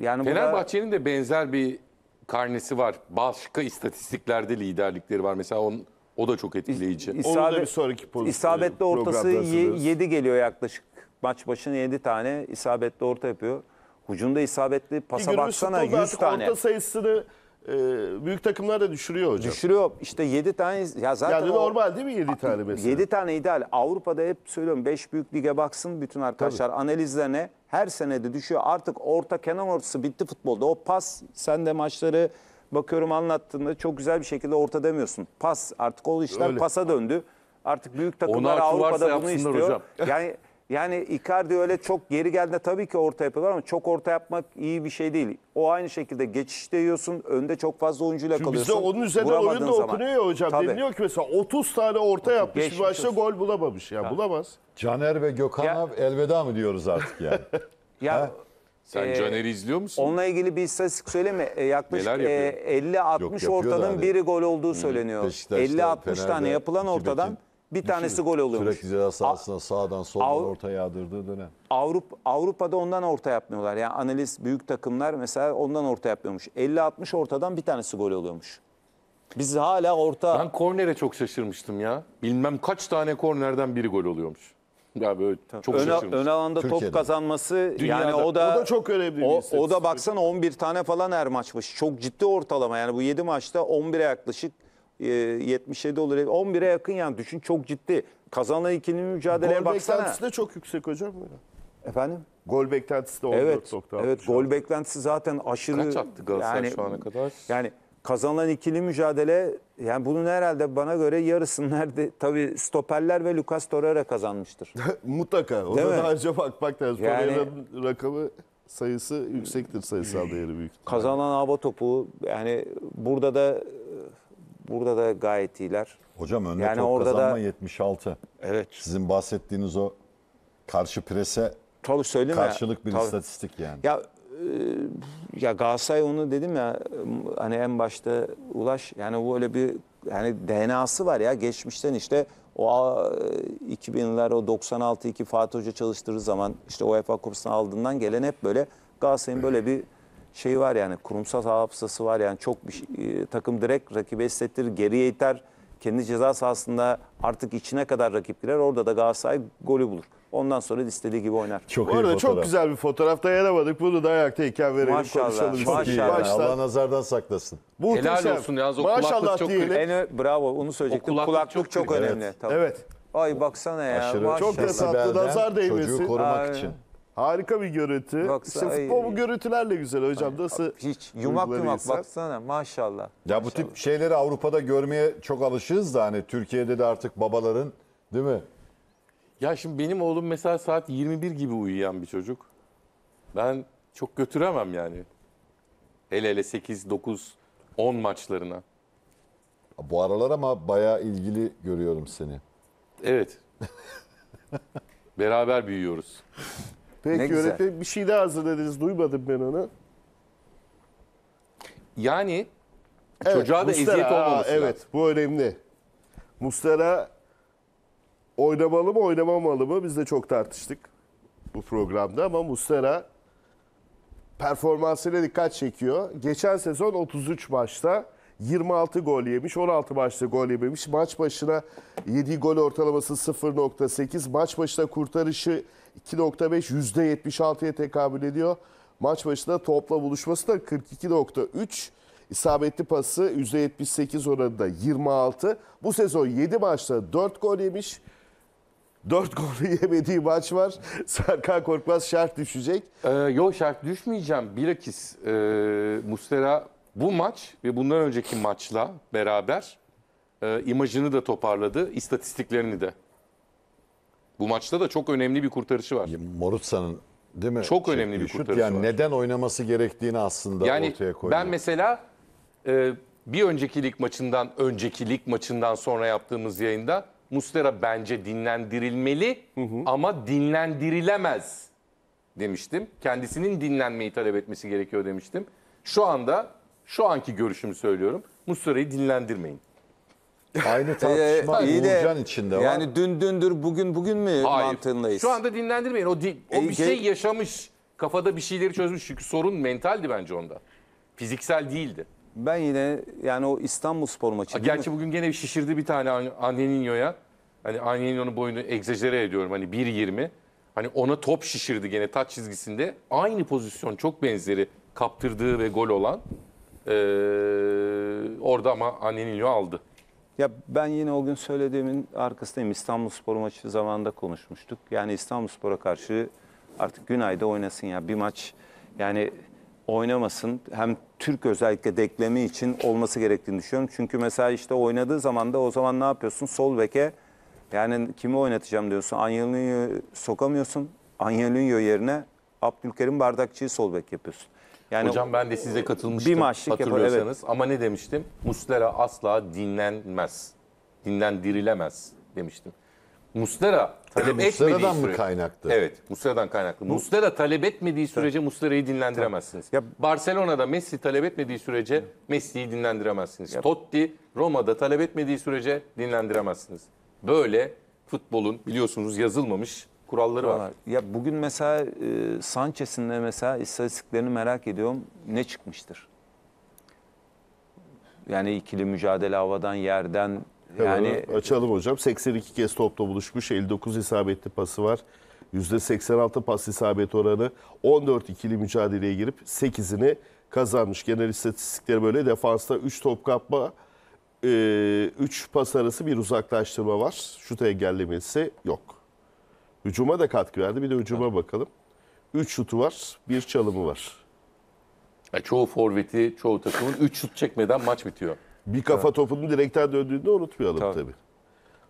yani Fenerbahçe'nin de benzer bir karnesi var. Başka istatistiklerde liderlikleri var. Mesela onun, o da çok etkileyici. İsabet, bir sonraki İsabetli ortası 7 geliyor yaklaşık. Maç başına 7 tane isabetli orta yapıyor. Ucunda isabetli pasa baksana 100 tane. Orta sayısını e, büyük takımlar da düşürüyor hocam. Düşürüyor İşte 7 tane ya zaten yani o, normal değil mi 7 tane mesela? 7 tane ideal. Avrupa'da hep söylüyorum 5 büyük lige baksın bütün arkadaşlar Tabii. analizlerine her sene de düşüyor. Artık orta kenar ortası bitti futbolda. O pas sen de maçları bakıyorum anlattığında çok güzel bir şekilde orta demiyorsun. Pas artık o işler Öyle. pasa döndü. Artık büyük takımlar Avrupa'da bunu istiyor. Hocam. Yani Yani Icardi öyle çok geri geldiğinde tabii ki orta yapıyorlar ama çok orta yapmak iyi bir şey değil. O aynı şekilde geçişte yiyorsun, önde çok fazla oyuncuyla Şimdi kalıyorsun. Bizde onun üzerine oyun da okunuyor ya hocam. Tabii. Deniliyor ki mesela 30 tane orta yapmış bir başta gol bulamamış. Ya bulamaz. Caner ve Gökhan'a elveda mı diyoruz artık yani? ya ha? Sen ee, Caner'i izliyor musun? Onunla ilgili bir istatistik söyleme. E, yaklaşık 50-60 e, ortanın hani. biri gol olduğu söyleniyor. 50-60 tane yapılan ortadan... Betin. Bir tanesi gol oluyormuş. Sürekli ceza sahasına sağdan soldan Avru- orta yağdırdığı dönem. Avrupa Avrupa'da ondan orta yapmıyorlar. Yani analiz büyük takımlar mesela ondan orta yapmıyormuş. 50-60 ortadan bir tanesi gol oluyormuş. Biz hala orta Ben kornere çok şaşırmıştım ya. Bilmem kaç tane kornerden biri gol oluyormuş. Ya böyle çok ön, ön alanda Türkiye'de. top kazanması Dünyada. yani o da O da çok önemli bir O, o da baksana 11 tane falan her maçmış Çok ciddi ortalama yani bu 7 maçta 11'e yaklaşık 77 e, olur. 11'e yakın yani düşün çok ciddi. Kazanılan ikili mücadeleye Gol baksana. Gol beklentisi de çok yüksek hocam. Efendim? Gol beklentisi de 14.6. Evet, evet gol beklentisi zaten aşırı. Kaç attı Galatasaray yani, şu ana kadar? Yani kazanılan ikili mücadele yani bunun herhalde bana göre yarısını nerede tabii stoperler ve Lucas Torreira kazanmıştır. Mutlaka. O da daha önce bakmak lazım. Yani, rakamı sayısı yüksektir sayısal değeri büyük. Kazanan hava topu yani burada da Burada da gayet iyiler. Hocam önde yani top orada kazanma da, 76. Evet. Sizin bahsettiğiniz o karşı prese tabii söyleyeyim karşılık ya, bir tabii. istatistik yani. Ya e, ya Galatasaray onu dedim ya hani en başta Ulaş yani bu öyle bir yani DNA'sı var ya geçmişten işte o 2000'ler e, o 96 2 Fatih Hoca çalıştırdığı zaman işte UEFA Kupası'nı aldığından gelen hep böyle Galatasaray'ın böyle bir şey var yani kurumsal hafızası var yani çok bir şey, e, takım direkt rakibe hissettirir, geriye iter. Kendi ceza sahasında artık içine kadar rakip girer. Orada da Galatasaray golü bulur. Ondan sonra istediği gibi oynar. Çok Bu arada çok güzel bir fotoğraf. Dayanamadık. Bunu da ayaktayken verelim. Maşallah. Konuşalım. Maşallah. Baştan. Allah nazardan saklasın. Muhteşem. Helal olsun yalnız o Maşallah kulaklık çok diyelim. bravo onu söyleyecektim. kulaklık, kulaklık çok, çok önemli. Evet. Tamam. evet. Ay baksana ya. Aşırı Maşallah. çok da tatlı nazar değmesin. Çocuğu korumak Abi. için. Harika bir görüntü. Baksa, işte futbol bu görüntülerle güzel hocam. Ay, Nasıl hiç yumak yumak insan. baksana maşallah. Ya maşallah. bu tip şeyleri Avrupa'da görmeye çok alışığız da hani Türkiye'de de artık babaların değil mi? Ya şimdi benim oğlum mesela saat 21 gibi uyuyan bir çocuk. Ben çok götüremem yani. Hele hele 8, 9, 10 maçlarına. Bu aralar ama bayağı ilgili görüyorum seni. Evet. Beraber büyüyoruz. Peki ne bir şey daha hazırladınız duymadım ben onu. Yani evet, çocuğa da Mustara, eziyet olmaması aa, Evet bu önemli. Mustara oynamalı mı oynamamalı mı biz de çok tartıştık bu programda ama Mustara performansına dikkat çekiyor. Geçen sezon 33 maçta 26 gol yemiş, 16 maçta gol yememiş. Maç başına 7 gol ortalaması 0.8. Maç başına kurtarışı 2.5 %76'ya tekabül ediyor. Maç başına topla buluşması da 42.3. İsabetli pası %78 oranında 26. Bu sezon 7 maçta 4 gol yemiş. 4 gol yemediği maç var. Serkan Korkmaz şart düşecek. Ee, yok şart düşmeyeceğim. Bilakis e, Mustera bu maç ve bundan önceki maçla beraber e, imajını da toparladı, istatistiklerini de. Bu maçta da çok önemli bir kurtarışı var. Morutsa'nın değil mi? Çok şey, önemli bir şut, kurtarışı yani var. neden oynaması gerektiğini aslında yani ortaya koyuyor. Ben mesela e, bir önceki lig maçından, önceki lig maçından sonra yaptığımız yayında Mustera bence dinlendirilmeli hı hı. ama dinlendirilemez demiştim. Kendisinin dinlenmeyi talep etmesi gerekiyor demiştim. Şu anda, şu anki görüşümü söylüyorum. Mustera'yı dinlendirmeyin. Aynı ee, tartışma iyi de, Uğurcan içinde var. Yani dün dündür bugün bugün mü Hayır. mantığındayız? Şu anda dinlendirmeyin. O, o e, bir şey yaşamış. Kafada bir şeyleri çözmüş. Çünkü sorun mentaldi bence onda. Fiziksel değildi. Ben yine yani o İstanbul Spor maçı değil Gerçi bugün gene şişirdi bir tane An- Hani Anneninho'nun boyunu egzajere ediyorum. Hani 1.20. Hani ona top şişirdi gene taç çizgisinde. Aynı pozisyon çok benzeri kaptırdığı ve gol olan. Ee, orada ama Anneninho aldı. Ya ben yine o gün söylediğimin arkasındayım. İstanbul Spor maçı zamanında konuşmuştuk. Yani İstanbul Spor'a karşı artık Günay'da oynasın ya. Bir maç yani oynamasın. Hem Türk özellikle deklemi için olması gerektiğini düşünüyorum. Çünkü mesela işte oynadığı zaman da o zaman ne yapıyorsun? Sol beke yani kimi oynatacağım diyorsun. Angelinho'yu sokamıyorsun. Angelinho yerine Abdülkerim Bardakçı'yı sol bek yapıyorsun. Yani Hocam ben de size katılmıştım bir maçlık hatırlıyorsanız. Yapar, evet. Ama ne demiştim? Muslera asla dinlenmez. Dinlendirilemez demiştim. Muslera talep Muslera'dan mı kaynaklı? Evet, Muslera'dan kaynaklı. Muslera talep etmediği sürece evet. Muslera'yı dinlendiremezsiniz. Ya, Barcelona'da Messi talep etmediği sürece Messi'yi dinlendiremezsiniz. Ya, Totti Roma'da talep etmediği sürece dinlendiremezsiniz. Böyle futbolun biliyorsunuz yazılmamış kuralları var. var. Ya bugün mesela e, Sanchez'in de mesela istatistiklerini merak ediyorum. Ne çıkmıştır? Yani ikili mücadele havadan, yerden Hemen yani açalım hocam. 82 kez topla buluşmuş, 59 isabetli pası var. %86 pas isabet oranı. 14 ikili mücadeleye girip 8'ini kazanmış. Genel istatistikleri böyle. Defansta 3 top kapma, 3 e, pas arası bir uzaklaştırma var. Şut engellemesi yok. Hücuma da katkı verdi. Bir de hücuma evet. bakalım. 3 şutu var, bir çalımı var. Ya çoğu forveti, çoğu takımın 3 şut çekmeden maç bitiyor. Bir kafa evet. topunun direkten döndüğünde de unutmayalım tabii. tabii.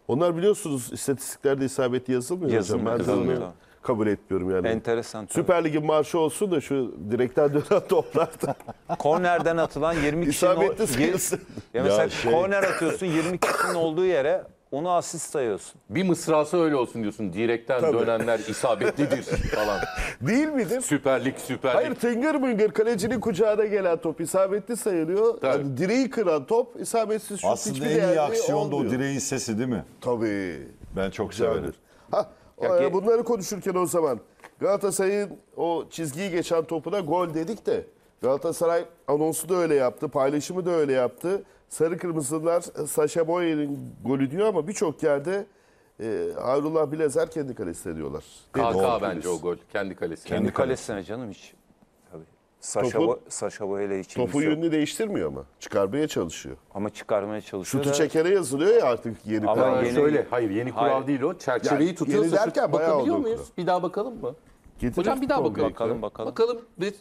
Onlar biliyorsunuz istatistiklerde isabetli yazılmıyor, yazılmıyor hocam. Ben yazılmıyor. kabul etmiyorum yani. Enteresan. Tabii. Süper Lig'in marşı olsun da şu direkten dönen toplarda. Kornerden atılan 20 kişinin... İsabetli sayısı. Ya, ya mesela şey... korner atıyorsun 20 kişinin olduğu yere onu asist sayıyorsun. Bir mısrası öyle olsun diyorsun. Direkten Tabii. dönenler isabetlidir falan. Değil midir? Süper Süperlik Süper Hayır tıngır mıngır kalecinin kucağına gelen top isabetli sayılıyor. Yani direği kıran top isabetsiz şut Aslında hiçbir en iyi aksiyon da o direğin sesi değil mi? Tabii. Ben çok Güzeldir. severim. Ha, ya, e, bunları konuşurken o zaman Galatasaray'ın o çizgiyi geçen topuna gol dedik de Galatasaray anonsu da öyle yaptı, paylaşımı da öyle yaptı sarı kırmızılar e, Sasha Boye'nin golü diyor ama birçok yerde e, Hayrullah Bilezer kendi kalesine diyorlar. KK Doğru bence o gol. Kendi kalesine. Kendi kalesine canım hiç. Saşa, Topu- Saşa Boya'yla için Topun yönünü değiştirmiyor ama. Çıkarmaya çalışıyor. Ama çıkarmaya çalışıyor Şutu da- çekere yazılıyor ya artık yeni Ama yeni- Şöyle, hayır yeni kural Hayır. değil o. Çerçeveyi Yani tutuyorsa yeni derken tut- bayağı oldu muyuz? Bir daha bakalım mı? Getir Hocam bir daha bakalım. Bakalım bakalım. Bakalım biz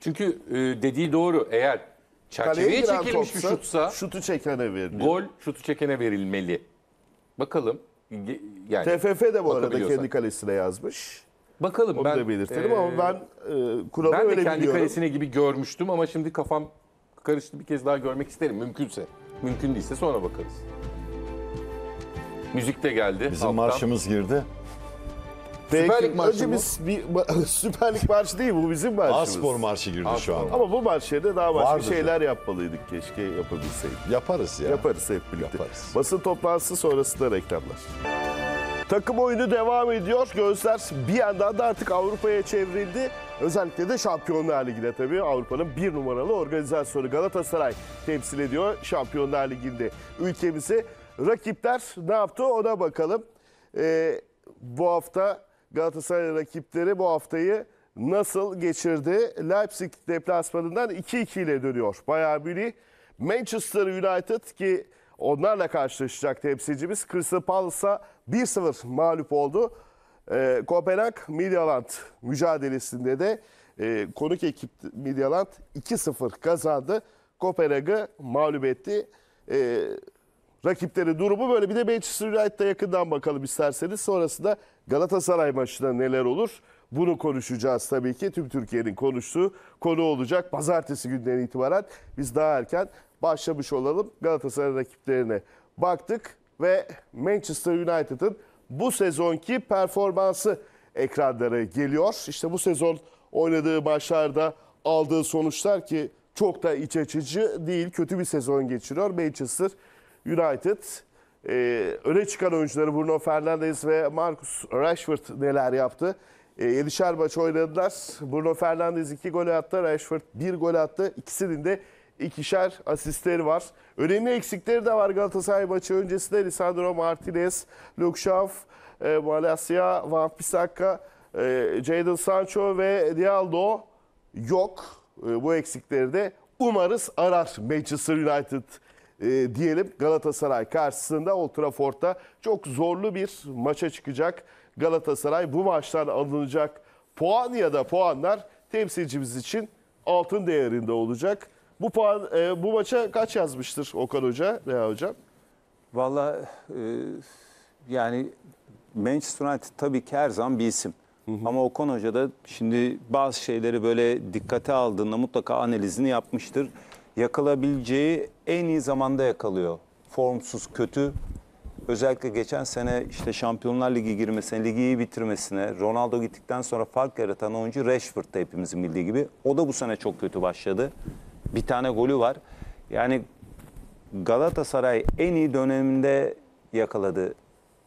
çünkü e, dediği doğru. Eğer Kaleye Çerçeveye giren çekilmiş bir şutsa şutu çekene veriliyor. gol şutu çekene verilmeli. Bakalım. Yani TFF de bu arada kendi kalesine yazmış. bakalım Onu ben da belirtelim e, ama ben e, kuralı ben öyle de kendi kalesine gibi görmüştüm ama şimdi kafam karıştı bir kez daha görmek isterim mümkünse. Mümkün değilse sonra bakarız. Müzik de geldi. Bizim alttan. marşımız girdi. Süper Lig maçı mı? bir, Süper Lig maçı değil bu bizim maçımız. Aspor Marşı girdi Aspor. şu an. Ama bu maçta da daha başka Vardır şeyler ya. yapmalıydık keşke yapabilseydik. Yaparız ya. Yaparız hep birlikte. Yaparız. Basın toplantısı sonrası da reklamlar. Takım oyunu devam ediyor. Gözler bir yandan da artık Avrupa'ya çevrildi. Özellikle de Şampiyonlar Ligi'de tabii Avrupa'nın bir numaralı organizasyonu Galatasaray temsil ediyor Şampiyonlar Ligi'nde ülkemizi. Rakipler ne yaptı ona bakalım. Ee, bu hafta Galatasaray rakipleri bu haftayı nasıl geçirdi? Leipzig deplasmanından 2-2 ile dönüyor. Bayağı Münih, Manchester United ki onlarla karşılaşacak temsilcimiz. Crystal Palace'a 1-0 mağlup oldu. E, Kopenhag Midyaland mücadelesinde de e, konuk ekip Midyaland 2-0 kazandı. Kopenhag'ı mağlup etti. E, rakipleri durumu böyle. Bir de Manchester United'a yakından bakalım isterseniz. Sonrasında Galatasaray maçında neler olur? Bunu konuşacağız tabii ki. Tüm Türkiye'nin konuştuğu konu olacak. Pazartesi günden itibaren biz daha erken başlamış olalım. Galatasaray rakiplerine baktık ve Manchester United'ın bu sezonki performansı ekranlara geliyor. İşte bu sezon oynadığı maçlarda aldığı sonuçlar ki çok da iç açıcı değil. Kötü bir sezon geçiriyor Manchester United e, öne çıkan oyuncuları Bruno Fernandes ve Marcus Rashford neler yaptı? E, yedişer maç oynadılar. Bruno Fernandes iki gol attı, Rashford bir gol attı. İkisinin de ikişer asistleri var. Önemli eksikleri de var Galatasaray maçı öncesinde. Lisandro Martinez, Luke Schaaf, e, Malasya, Van Pisaka, e, Jadon Sancho ve Dialdo yok. E, bu eksikleri de umarız arar Manchester United e, diyelim Galatasaray karşısında Old Trafford'da çok zorlu bir maça çıkacak. Galatasaray bu maçtan alınacak puan ya da puanlar temsilcimiz için altın değerinde olacak. Bu puan e, bu maça kaç yazmıştır Okan Hoca veya hocam? Valla e, yani Manchester United tabii ki her zaman bir isim. Hı hı. Ama Okan Hoca da şimdi bazı şeyleri böyle dikkate aldığında mutlaka analizini yapmıştır. Yakalabileceği en iyi zamanda yakalıyor. Formsuz, kötü. Özellikle geçen sene işte Şampiyonlar Ligi girmesine, ligi iyi bitirmesine, Ronaldo gittikten sonra fark yaratan oyuncu da hepimizin bildiği gibi. O da bu sene çok kötü başladı. Bir tane golü var. Yani Galatasaray en iyi döneminde yakaladı.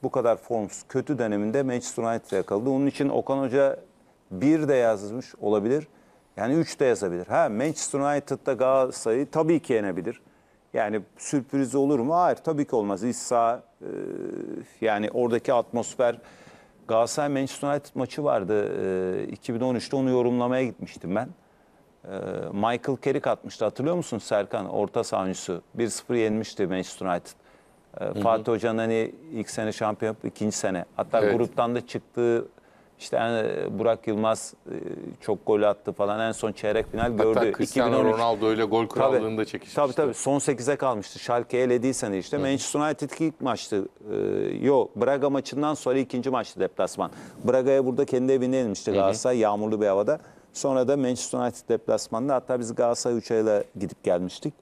Bu kadar formsuz, kötü döneminde Manchester United yakaladı. Onun için Okan Hoca bir de yazmış olabilir. Yani üç de yazabilir. Ha Manchester United'da Galatasaray'ı tabii ki yenebilir. Yani sürpriz olur mu? Hayır tabii ki olmaz. İsa e, yani oradaki atmosfer Galatasaray Manchester United maçı vardı. E, 2013'te onu yorumlamaya gitmiştim ben. E, Michael Carrick atmıştı hatırlıyor musun Serkan? Orta sahancısı 1-0 yenmişti Manchester United. E, Fatih Hoca'nın hani ilk sene şampiyon, ikinci sene. Hatta evet. gruptan da çıktığı işte yani Burak Yılmaz e, çok gol attı falan. En son çeyrek final Hatta gördü. Hatta Cristiano 2013. Ronaldo öyle gol krallığında tabii, çekişmişti. Tabii tabii son 8'e kalmıştı. Schalke'yi elediysen işte. Hı. Manchester United ilk maçtı. Ee, yok Braga maçından sonra ikinci maçtı deplasman. Braga'ya burada kendi evinde inmişti Galatasaray yağmurlu bir havada. Sonra da Manchester United deplasmanında hatta biz Galatasaray uçağıyla gidip gelmiştik.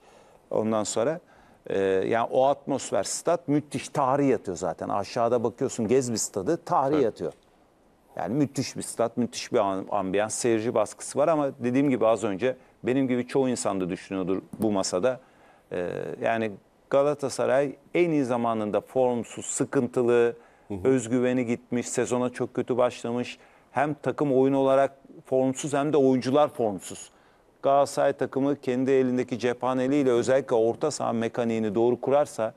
Ondan sonra e, yani o atmosfer stat müthiş tarih yatıyor zaten. Aşağıda bakıyorsun gez bir stadı tarih evet. yatıyor. Yani müthiş bir stat, müthiş bir ambiyans, seyirci baskısı var ama dediğim gibi az önce benim gibi çoğu insan da düşünüyordur bu masada. Ee, yani Galatasaray en iyi zamanında formsuz, sıkıntılı, hı hı. özgüveni gitmiş, sezona çok kötü başlamış. Hem takım oyun olarak formsuz hem de oyuncular formsuz. Galatasaray takımı kendi elindeki cephaneliyle özellikle orta saha mekaniğini doğru kurarsa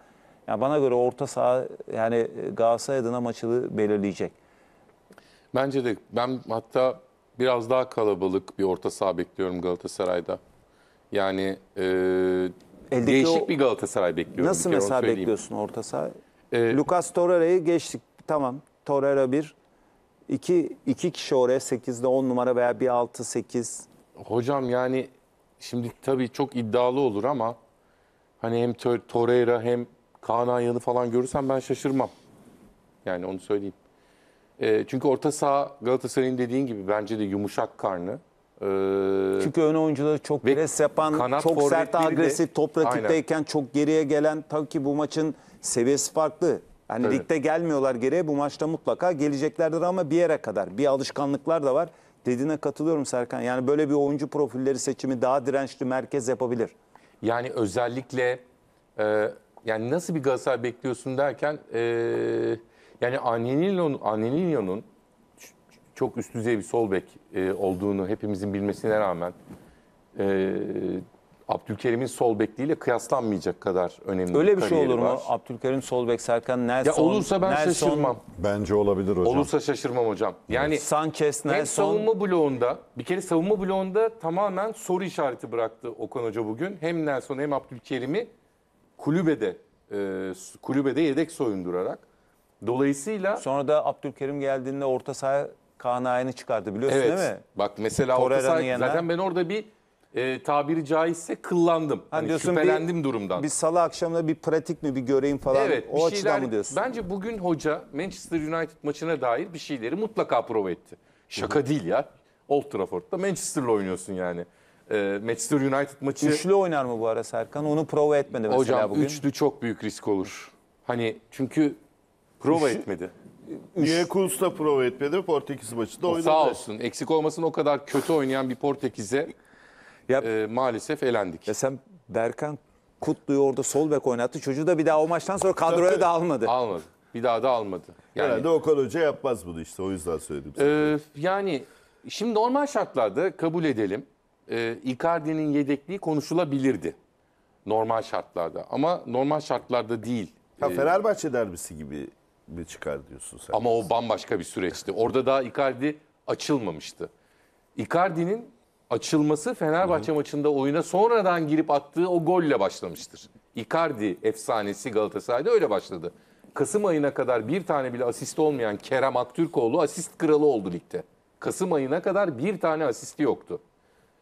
yani bana göre orta saha yani Galatasaray adına maçı belirleyecek. Bence de ben hatta biraz daha kalabalık bir orta saha bekliyorum Galatasaray'da. Yani e, değişik o- bir Galatasaray bekliyorum. Nasıl bir mesela söyleyeyim. bekliyorsun orta saha? Ee, Lucas Torreira'yı geçtik. Tamam. Torreira bir. İki, iki kişi oraya 8'de 10 numara veya bir 6 8. Hocam yani şimdi tabii çok iddialı olur ama hani hem Torreira hem Kaan Ayhan'ı falan görürsem ben şaşırmam. Yani onu söyleyeyim. E, çünkü orta saha Galatasaray'ın dediğin gibi bence de yumuşak karnı. Ee, Çünkü ön oyuncuları çok ve pres yapan, çok sert agresif, top rakipteyken çok geriye gelen. Tabii ki bu maçın seviyesi farklı. Hani Tabii. ligde gelmiyorlar geriye bu maçta mutlaka geleceklerdir ama bir yere kadar. Bir alışkanlıklar da var. Dediğine katılıyorum Serkan. Yani böyle bir oyuncu profilleri seçimi daha dirençli merkez yapabilir. Yani özellikle e, yani nasıl bir Galatasaray bekliyorsun derken e, yani Anelino'nun Anelino çok üst düzey bir sol bek e, olduğunu hepimizin bilmesine rağmen e, Abdülkerim'in sol bekliğiyle kıyaslanmayacak kadar önemli Öyle bir, bir şey olur mu? Var. Abdülkerim sol bek, Serkan Nelson. Ya olursa ben Nelson, şaşırmam. Bence olabilir hocam. Olursa şaşırmam hocam. Yani Sanchez, Nelson. Hem savunma bloğunda, bir kere savunma bloğunda tamamen soru işareti bıraktı Okan Hoca bugün. Hem Nelson hem Abdülkerim'i kulübede, e, kulübede yedek soyundurarak. Dolayısıyla Sonra da Abdülkerim geldiğinde orta saha Kaan Ayhan'ı çıkardı biliyorsun evet. değil mi? Bak mesela orta saha- yanına- zaten ben orada bir e, tabiri caizse kıllandım. Hani diyorsun bir- durumdan. Bir salı akşamında bir pratik mi bir göreyim falan evet, o bir açıdan mı diyorsun? Bence bugün hoca Manchester United maçına dair bir şeyleri mutlaka prova etti. Şaka değil ya. Old Trafford'da Manchester'la oynuyorsun yani. E, Manchester United maçı Üçlü oynar mı bu ara Serkan? Onu prova etmedi mesela Hocam bugün. üçlü çok büyük risk olur. Hani çünkü Prova etmedi. Niye Kuz'da prova etmedi? Portekiz maçı da oynadı. Sağ olsun. Eksik olmasın o kadar kötü oynayan bir Portekiz'e Ya- e, maalesef elendik. Ya sen Berkan Kutlu'yu orada sol bek oynattı. Çocuğu da bir daha o maçtan sonra kadroya da almadı. Almadı. Bir daha da almadı. Yani Herhalde Okan Hoca yapmaz bunu işte o yüzden söyledim. size. Ee, yani şimdi normal şartlarda kabul edelim. E, Icardi'nin yedekliği konuşulabilirdi. Normal şartlarda ama normal şartlarda değil. Ha, ee, Fenerbahçe derbisi gibi mi çıkar diyorsun sen? Ama o bambaşka bir süreçti. Orada daha Icardi açılmamıştı. Icardi'nin açılması Fenerbahçe maçında oyuna sonradan girip attığı o golle başlamıştır. Icardi efsanesi Galatasaray'da öyle başladı. Kasım ayına kadar bir tane bile asist olmayan Kerem Aktürkoğlu asist kralı oldu ligde. Kasım ayına kadar bir tane asisti yoktu.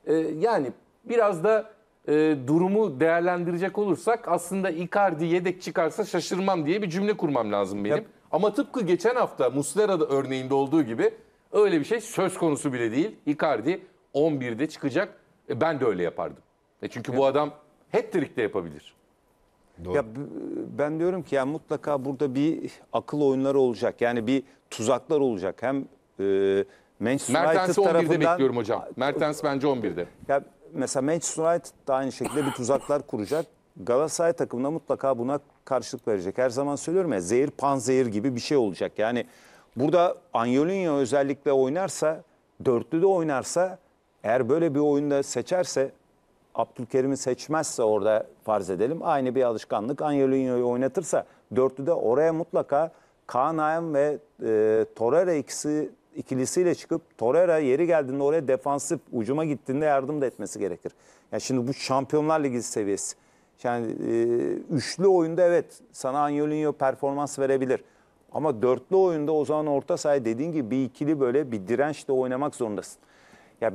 Ee, yani biraz da e, durumu değerlendirecek olursak aslında Icardi yedek çıkarsa şaşırmam diye bir cümle kurmam lazım benim. Yap. Ama tıpkı geçen hafta Muslera'da örneğinde olduğu gibi öyle bir şey söz konusu bile değil. Icardi 11'de çıkacak. E, ben de öyle yapardım. E çünkü Yap. bu adam hat-trick de yapabilir. Doğru. Ya ben diyorum ki ya mutlaka burada bir akıl oyunları olacak. Yani bir tuzaklar olacak. Hem e, Manchester Mertens'i 11'de tarafından... bekliyorum hocam. Mertens bence 11'de. Ya mesela Manchester United da aynı şekilde bir tuzaklar kuracak. Galatasaray takımına mutlaka buna karşılık verecek. Her zaman söylüyorum ya zehir panzehir gibi bir şey olacak. Yani burada Anyolinho özellikle oynarsa, dörtlü de oynarsa eğer böyle bir oyunda seçerse Abdülkerim'i seçmezse orada farz edelim. Aynı bir alışkanlık Angelinho'yu oynatırsa dörtlü de oraya mutlaka Kaan Ayhan ve e, Torreira ikisi ikilisiyle çıkıp Torreira yeri geldiğinde oraya defansif ucuma gittiğinde yardım da etmesi gerekir. Yani şimdi bu Şampiyonlar Ligi seviyesi. Yani e, üçlü oyunda evet sana Angelino performans verebilir. Ama dörtlü oyunda o zaman orta sahaya dediğin gibi bir ikili böyle bir dirençle oynamak zorundasın. Ya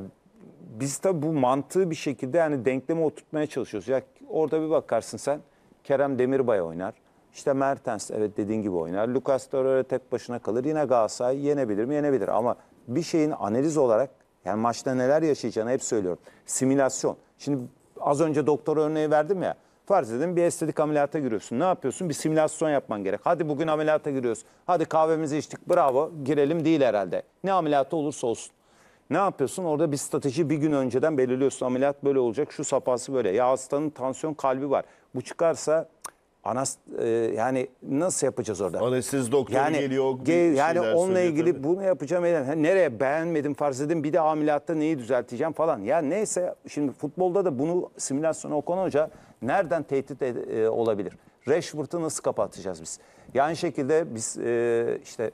biz tabii bu mantığı bir şekilde yani denkleme oturtmaya çalışıyoruz. Ya orada bir bakarsın sen Kerem Demirbay oynar. İşte Mertens evet dediğin gibi oynar. Lucas Torreira tek başına kalır. Yine Galatasaray yenebilir mi? Yenebilir. Ama bir şeyin analiz olarak yani maçta neler yaşayacağını hep söylüyorum. Simülasyon. Şimdi az önce doktor örneği verdim ya. Farz edin bir estetik ameliyata giriyorsun. Ne yapıyorsun? Bir simülasyon yapman gerek. Hadi bugün ameliyata giriyoruz. Hadi kahvemizi içtik bravo girelim değil herhalde. Ne ameliyatı olursa olsun. Ne yapıyorsun? Orada bir strateji bir gün önceden belirliyorsun. Ameliyat böyle olacak, şu sapası böyle. Ya hastanın tansiyon kalbi var. Bu çıkarsa Anas e, yani nasıl yapacağız orada? Anestezi doktor yani, geliyor. Ge, yani onunla ilgili tabii. bunu yapacağım. Ha, nereye beğenmedim farz edin bir de ameliyatta neyi düzelteceğim falan. Ya yani neyse şimdi futbolda da bunu simülasyona Okan Hoca nereden tehdit e, olabilir? Rashford'u nasıl kapatacağız biz? Yani şekilde biz e, işte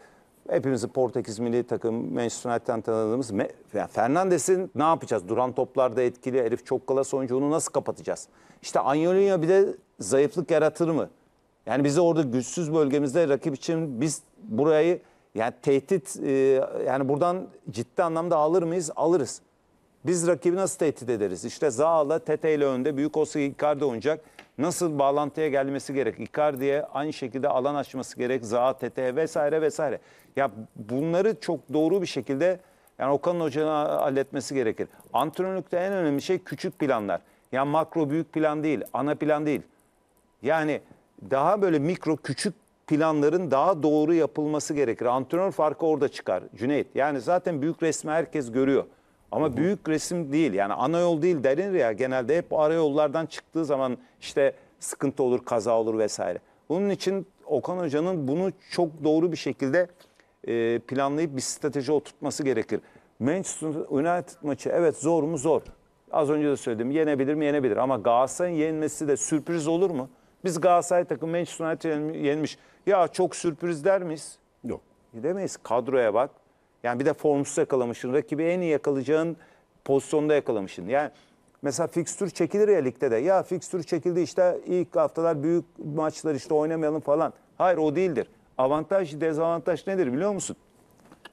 Hepimizin Portekiz milli takım Manchester United'den tanıdığımız yani Fernandes'in ne yapacağız? Duran toplarda etkili herif çok klas oyuncu onu nasıl kapatacağız? İşte Anjolinho bir de zayıflık yaratır mı? Yani bizi orada güçsüz bölgemizde rakip için biz burayı yani tehdit e, yani buradan ciddi anlamda alır mıyız? Alırız. Biz rakibi nasıl tehdit ederiz? İşte Zaha ile Tete ile önde büyük olsa Icardi oynayacak. Nasıl bağlantıya gelmesi gerek? Icardi'ye aynı şekilde alan açması gerek. Zahate'ye vesaire vesaire. Ya bunları çok doğru bir şekilde yani Okan Hoca'nın halletmesi gerekir. Antrenörlükte en önemli şey küçük planlar. Yani makro büyük plan değil, ana plan değil. Yani daha böyle mikro küçük planların daha doğru yapılması gerekir. Antrenör farkı orada çıkar Cüneyt. Yani zaten büyük resmi herkes görüyor. Ama Hı-hı. büyük resim değil yani ana yol değil derin ya genelde hep ara yollardan çıktığı zaman işte sıkıntı olur, kaza olur vesaire. Bunun için Okan Hoca'nın bunu çok doğru bir şekilde e, planlayıp bir strateji oturtması gerekir. Manchester United maçı evet zor mu zor. Az önce de söyledim yenebilir mi yenebilir ama Galatasaray'ın yenmesi de sürpriz olur mu? Biz Galatasaray takım Manchester United yenmiş. Ya çok sürpriz der miyiz? Yok. Demeyiz kadroya bak yani bir de formsuz yakalamışsın. Rakibi en iyi yakalayacağın pozisyonda yakalamışsın. Yani mesela fikstür çekilir ya ligde de. Ya fikstür çekildi işte ilk haftalar büyük maçlar işte oynamayalım falan. Hayır o değildir. Avantaj dezavantaj nedir biliyor musun?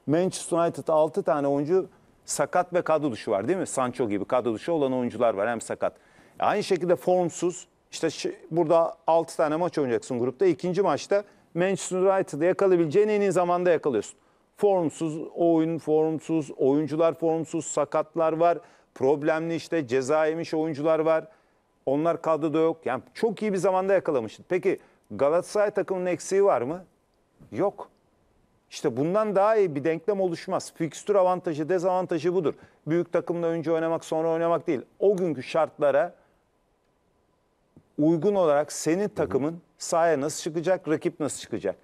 Manchester United 6 tane oyuncu sakat ve kadro dışı var değil mi? Sancho gibi kadro dışı olan oyuncular var hem sakat. E, aynı şekilde formsuz işte burada 6 tane maç oynayacaksın grupta. ikinci maçta Manchester United'ı yakalayabileceğin en iyi zamanda yakalıyorsun. Formsuz oyun, formsuz oyuncular, formsuz sakatlar var. Problemli işte ceza yemiş oyuncular var. Onlar kadroda yok. Yani çok iyi bir zamanda yakalamıştı. Peki Galatasaray takımının eksiği var mı? Yok. İşte bundan daha iyi bir denklem oluşmaz. Fikstür avantajı, dezavantajı budur. Büyük takımla önce oynamak, sonra oynamak değil. O günkü şartlara uygun olarak senin takımın sahaya nasıl çıkacak, rakip nasıl çıkacak?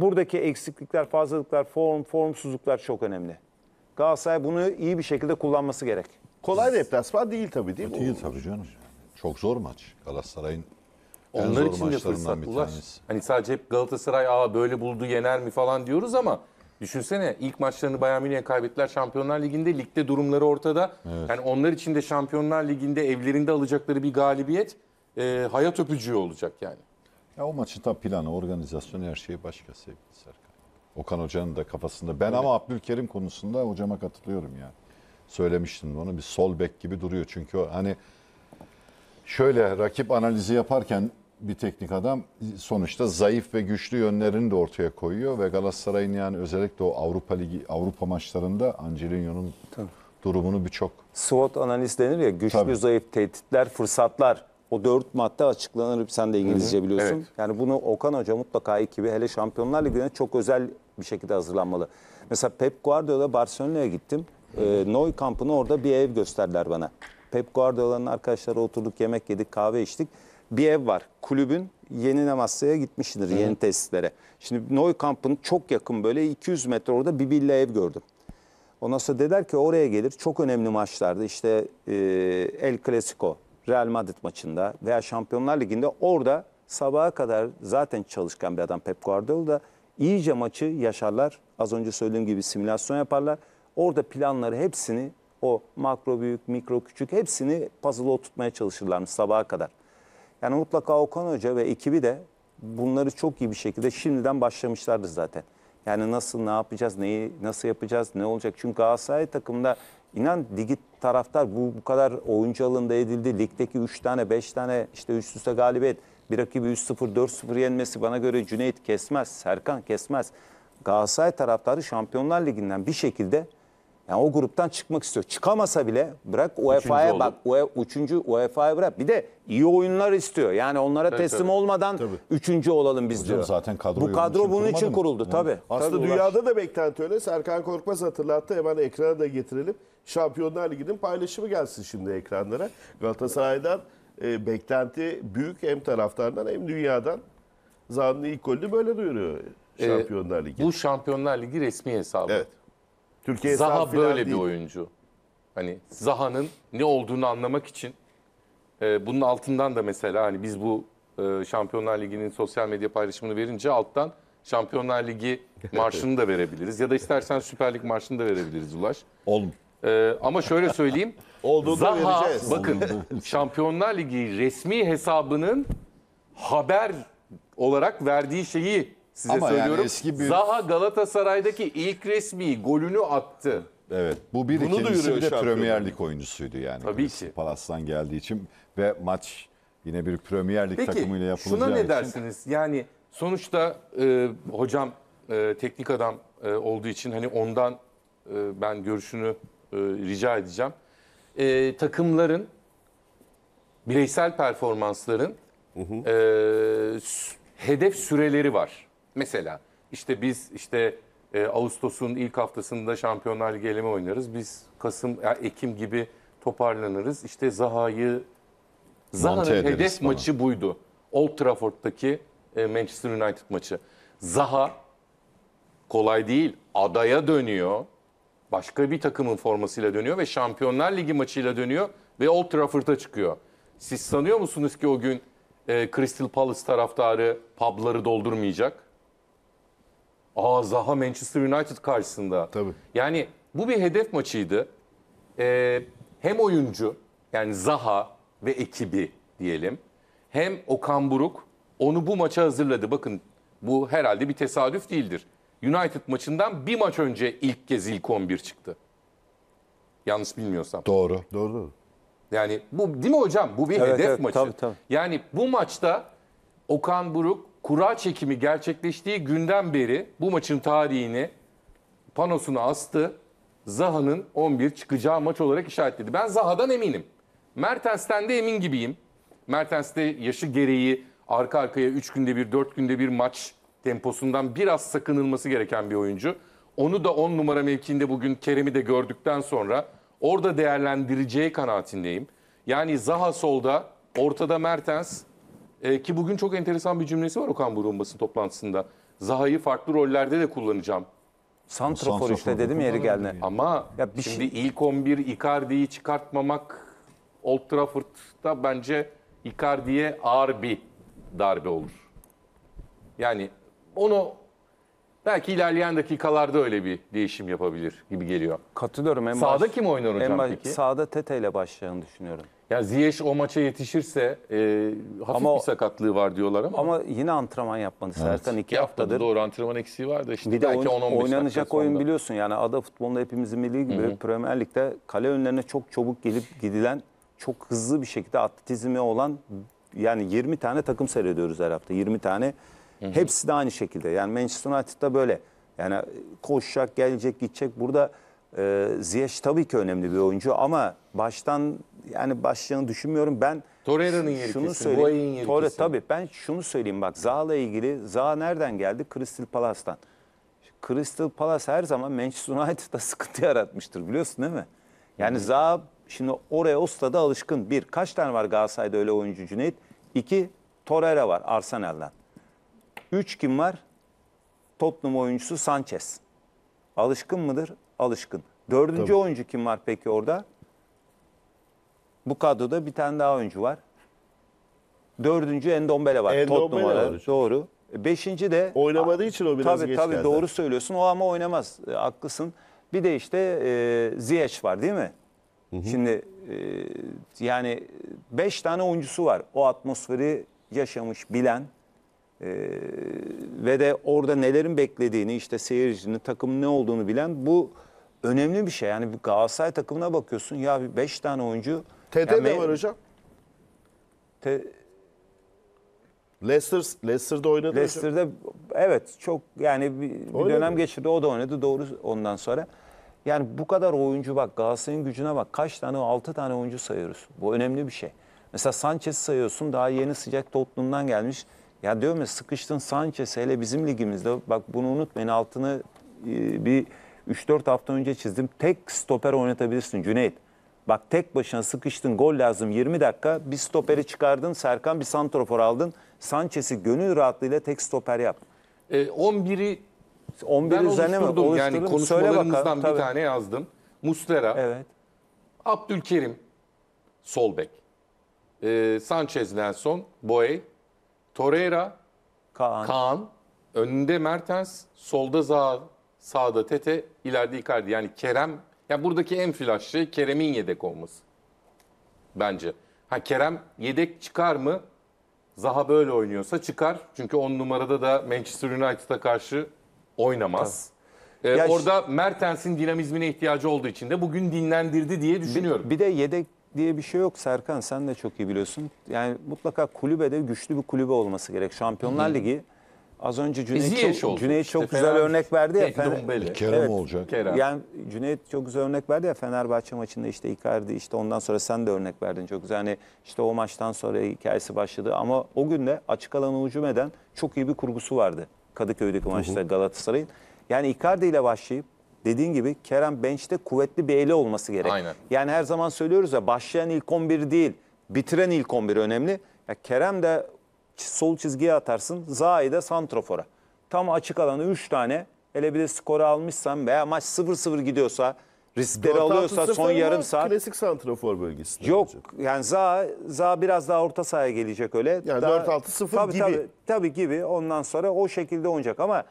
buradaki eksiklikler, fazlalıklar, form, formsuzluklar çok önemli. Galatasaray bunu iyi bir şekilde kullanması gerek. Kolay deplasman değil tabii değil mi? Değil tabii canım. Çok zor maç. Galatasaray'ın en Onlar zor için de fırsat maçlarından bir ulaş. tanesi. Hani sadece hep Galatasaray aa böyle buldu yener mi falan diyoruz ama düşünsene ilk maçlarını Bayern Münih'e kaybettiler Şampiyonlar Ligi'nde. Ligde durumları ortada. Yani onlar için de Şampiyonlar Ligi'nde evlerinde alacakları bir galibiyet e, hayat öpücüğü olacak yani. Ya o maçın tabi planı, organizasyonu her şeyi başka sevgili Serkan. Okan Hoca'nın da kafasında. Ben Öyle. ama Abdülkerim konusunda hocama katılıyorum yani. Söylemiştim onu bir sol bek gibi duruyor. Çünkü o, hani şöyle rakip analizi yaparken bir teknik adam sonuçta zayıf ve güçlü yönlerini de ortaya koyuyor ve Galatasaray'ın yani özellikle o Avrupa Ligi Avrupa maçlarında Angelino'nun durumunu birçok SWOT analiz denir ya güçlü Tabii. zayıf tehditler fırsatlar o dört madde açıklanır. Sen de İngilizce hı hı. biliyorsun. Evet. Yani bunu Okan Hoca mutlaka ekibi hele Şampiyonlar Ligi'ne çok özel bir şekilde hazırlanmalı. Mesela Pep Guardiola Barcelona'ya gittim. E, ee, Noy kampını orada bir ev gösterdiler bana. Pep Guardiola'nın arkadaşları oturduk, yemek yedik, kahve içtik. Bir ev var. Kulübün yeni Namasya'ya gitmişsindir, yeni tesislere. Şimdi Noy kampının çok yakın böyle 200 metre orada bir villa ev gördüm. Ondan sonra dediler ki oraya gelir çok önemli maçlarda işte e, El Clasico, Real Madrid maçında veya Şampiyonlar Ligi'nde orada sabaha kadar zaten çalışkan bir adam Pep Guardiola iyice maçı yaşarlar. Az önce söylediğim gibi simülasyon yaparlar. Orada planları hepsini o makro büyük, mikro küçük hepsini puzzle oturtmaya çalışırlarmış sabaha kadar. Yani mutlaka Okan Hoca ve ekibi de bunları çok iyi bir şekilde şimdiden başlamışlardır zaten. Yani nasıl, ne yapacağız, neyi nasıl yapacağız, ne olacak? Çünkü Galatasaray takımda inan digit taraftar bu, bu kadar oyuncu alında edildi. Ligdeki 3 tane, 5 tane işte üst üste galibiyet. Bir rakibi 3-0, 4-0 yenmesi bana göre Cüneyt kesmez, Serkan kesmez. Galatasaray taraftarı Şampiyonlar Ligi'nden bir şekilde yani o gruptan çıkmak istiyor. Çıkamasa bile bırak UEFA'ya bak. E, üçüncü UEFA'ya bırak. Bir de iyi oyunlar istiyor. Yani onlara evet, teslim evet. olmadan tabii. üçüncü olalım biz Hocam diyor. Zaten kadro Bu kadro için bunun için kuruldu yani. tabii. Aslında tabii, dünyada da beklenti öyle. Serkan Korkmaz hatırlattı. Hemen ekrana da getirelim. Şampiyonlar Ligi'nin paylaşımı gelsin şimdi ekranlara. Galatasaray'dan e, beklenti büyük hem taraftardan hem dünyadan. Zanlı ilk golünü böyle duyuruyor e, Şampiyonlar Ligi. Ee, bu Şampiyonlar Ligi resmi hesabı. Evet. Türkiye Zaha böyle bir oyuncu. Hani Zaha'nın ne olduğunu anlamak için e, bunun altından da mesela hani biz bu e, Şampiyonlar Ligi'nin sosyal medya paylaşımını verince alttan Şampiyonlar Ligi marşını da verebiliriz. Ya da istersen Süper Lig marşını da verebiliriz Ulaş. Olm. Ee, ama şöyle söyleyeyim. Olduğunu Zaha, vereceğiz. bakın Şampiyonlar Ligi resmi hesabının haber olarak verdiği şeyi Size Ama söylüyorum. Yani eski bir... Zaha Galatasaray'daki ilk resmi golünü attı. Evet. Bu bir Bunu ikincisi bir de Premier Lig oyuncusuydu yani. Tabii ki. Palas'tan geldiği için ve maç yine bir Premier Lig Peki, takımıyla yapılacağı şuna ne için... dersiniz? Yani sonuçta e, hocam e, teknik adam e, olduğu için hani ondan e, ben görüşünü e, rica edeceğim. E, takımların bireysel performansların uh -huh. e, hedef süreleri var. Mesela işte biz işte e, Ağustos'un ilk haftasında Şampiyonlar Ligi eleme oynarız. Biz Kasım, ya Ekim gibi toparlanırız. İşte Zaha'yı, Zaha'nın hedef bana. maçı buydu. Old Trafford'daki e, Manchester United maçı. Zaha kolay değil, adaya dönüyor. Başka bir takımın formasıyla dönüyor ve Şampiyonlar Ligi maçıyla dönüyor ve Old Trafford'a çıkıyor. Siz sanıyor musunuz ki o gün e, Crystal Palace taraftarı pubları doldurmayacak? Azaha Manchester United karşısında. Tabii. Yani bu bir hedef maçıydı. Ee, hem oyuncu yani Zaha ve ekibi diyelim. Hem Okan Buruk onu bu maça hazırladı. Bakın bu herhalde bir tesadüf değildir. United maçından bir maç önce ilk kez ilk 11 çıktı. Yanlış bilmiyorsam. Doğru. Doğru. doğru. Yani bu değil mi hocam? Bu bir evet, hedef evet, maçı. Tabii, tabii. Yani bu maçta Okan Buruk kura çekimi gerçekleştiği günden beri bu maçın tarihini panosuna astı. Zaha'nın 11 çıkacağı maç olarak işaretledi. Ben Zaha'dan eminim. Mertens'ten de emin gibiyim. Mertens de yaşı gereği arka arkaya 3 günde bir 4 günde bir maç temposundan biraz sakınılması gereken bir oyuncu. Onu da 10 numara mevkiinde bugün Kerem'i de gördükten sonra orada değerlendireceği kanaatindeyim. Yani Zaha solda, ortada Mertens, e, ki bugün çok enteresan bir cümlesi var Okan Buruk'un basın toplantısında. Zaha'yı farklı rollerde de kullanacağım. Santrafor işte dedim yeri geldi. Ama ya bir şimdi şey... ilk 11 Icardi'yi çıkartmamak Old Trafford'da bence Icardi'ye ağır bir darbe olur. Yani onu belki ilerleyen dakikalarda öyle bir değişim yapabilir gibi geliyor. Katılıyorum. En sağda baş... kim oynar hocam en baş... peki? Sağda Tete ile başlayacağını düşünüyorum. Ya Ziyech o maça yetişirse e, hafif Ama bir sakatlığı var diyorlar ama. Ama yine antrenman yapmadı Serkan iki iki haftadır. Doğru antrenman eksiği var da şimdi belki 10-15 dakika oynanacak oyun sonra. biliyorsun yani ada futbolunda hepimizin bildiği gibi Premier Lig'de kale önlerine çok çabuk gelip gidilen çok hızlı bir şekilde atletizmi olan yani 20 tane takım seyrediyoruz her hafta 20 tane hepsi de aynı şekilde yani Manchester United'da böyle yani koşacak gelecek gidecek burada e, Ziyech tabii ki önemli bir oyuncu ama baştan yani başlığını düşünmüyorum. Ben Torreira'nın yetkisi, Boya'nın yetkisi. Torre, tabii ben şunu söyleyeyim bak Zaha'la ilgili. Zaha nereden geldi? Crystal Palace'tan. Crystal Palace her zaman Manchester United'da sıkıntı yaratmıştır biliyorsun değil mi? Yani hmm. Zaha şimdi oraya o stada alışkın. Bir, kaç tane var Galatasaray'da öyle oyuncu Cüneyt? İki, Torreira var Arsenal'dan. Üç kim var? Tottenham oyuncusu Sanchez. Alışkın mıdır? Alışkın. Dördüncü Tabii. oyuncu kim var peki orada? Bu kadroda bir tane daha oyuncu var. Dördüncü Endombele var. Endombele var Doğru. E, beşinci de Oynamadığı için o biraz tabii, geç tabii geldi. doğru söylüyorsun. O ama oynamaz. E, haklısın. Bir de işte e, Ziyech var değil mi? Şimdi e, yani beş tane oyuncusu var. O atmosferi yaşamış, bilen e, ve de orada nelerin beklediğini, işte seyircinin, takımın ne olduğunu bilen bu önemli bir şey. Yani bir Galatasaray takımına bakıyorsun ya bir beş tane oyuncu TT Yani ne me- var hocam? Te- Leicester, Leicester'da oynadı hocam. Leicester'da evet çok yani bir, bir dönem geçirdi o da oynadı doğru ondan sonra. Yani bu kadar oyuncu bak Galatasaray'ın gücüne bak kaç tane 6 tane oyuncu sayıyoruz. Bu önemli bir şey. Mesela Sanchez sayıyorsun daha yeni sıcak Tottenham'dan gelmiş. Ya diyor mu sıkıştın Sanchez hele bizim ligimizde bak bunu unutmayın altını e, bir 3-4 hafta önce çizdim. Tek stoper oynatabilirsin Cüneyt. Bak tek başına sıkıştın gol lazım 20 dakika. Bir stoperi çıkardın Serkan bir santrofor aldın. Sanchez'i gönül rahatlığıyla tek stoper yap. E, 11'i 11 ben üzerine mi? Oluşturdum. Yani konuşmalarımızdan bir tane yazdım. Muslera. Evet. Abdülkerim. Sol E, Sanchez Nelson. Boye. Torreira. Kaan. Kaan. Önünde Mertens. Solda Zaha. Sağda Tete. ileride Icardi. Yani Kerem ya buradaki en flash şey Kerem'in yedek olması. Bence. Ha Kerem yedek çıkar mı? Zaha böyle oynuyorsa çıkar. Çünkü on numarada da Manchester United'a karşı oynamaz. Ee, Ya şi- orada Mertens'in dinamizmine ihtiyacı olduğu için de bugün dinlendirdi diye düşünüyorum. Bir de yedek diye bir şey yok Serkan sen de çok iyi biliyorsun. Yani mutlaka kulübede güçlü bir kulübe olması gerek. Şampiyonlar Ligi Az önce Cüneyt çok, Cüneyt çok işte güzel örnek verdi ya. Fener, Kerem evet, olacak. Kerem. Yani Cüneyt çok güzel örnek verdi ya Fenerbahçe maçında işte Icardi işte ondan sonra sen de örnek verdin çok güzel. Hani işte o maçtan sonra hikayesi başladı ama o gün de açık alanı hücum eden çok iyi bir kurgusu vardı. Kadıköy'deki maçta Galatasaray'ın. Yani Icardi ile başlayıp dediğin gibi Kerem bench'te kuvvetli bir eli olması gerek. Aynen. Yani her zaman söylüyoruz ya başlayan ilk 11 değil, bitiren ilk 11 önemli. Ya Kerem de sol çizgiye atarsın. de santrofora. Tam açık alanı 3 tane. Hele bir de skoru almışsan veya maç 0-0 gidiyorsa riskleri alıyorsa son yarım saat. Klasik santrafor bölgesinde. Yok olacak. yani Za Za biraz daha orta sahaya gelecek öyle. Yani 4-6-0 gibi. Tabii, tabii gibi ondan sonra o şekilde oynayacak ama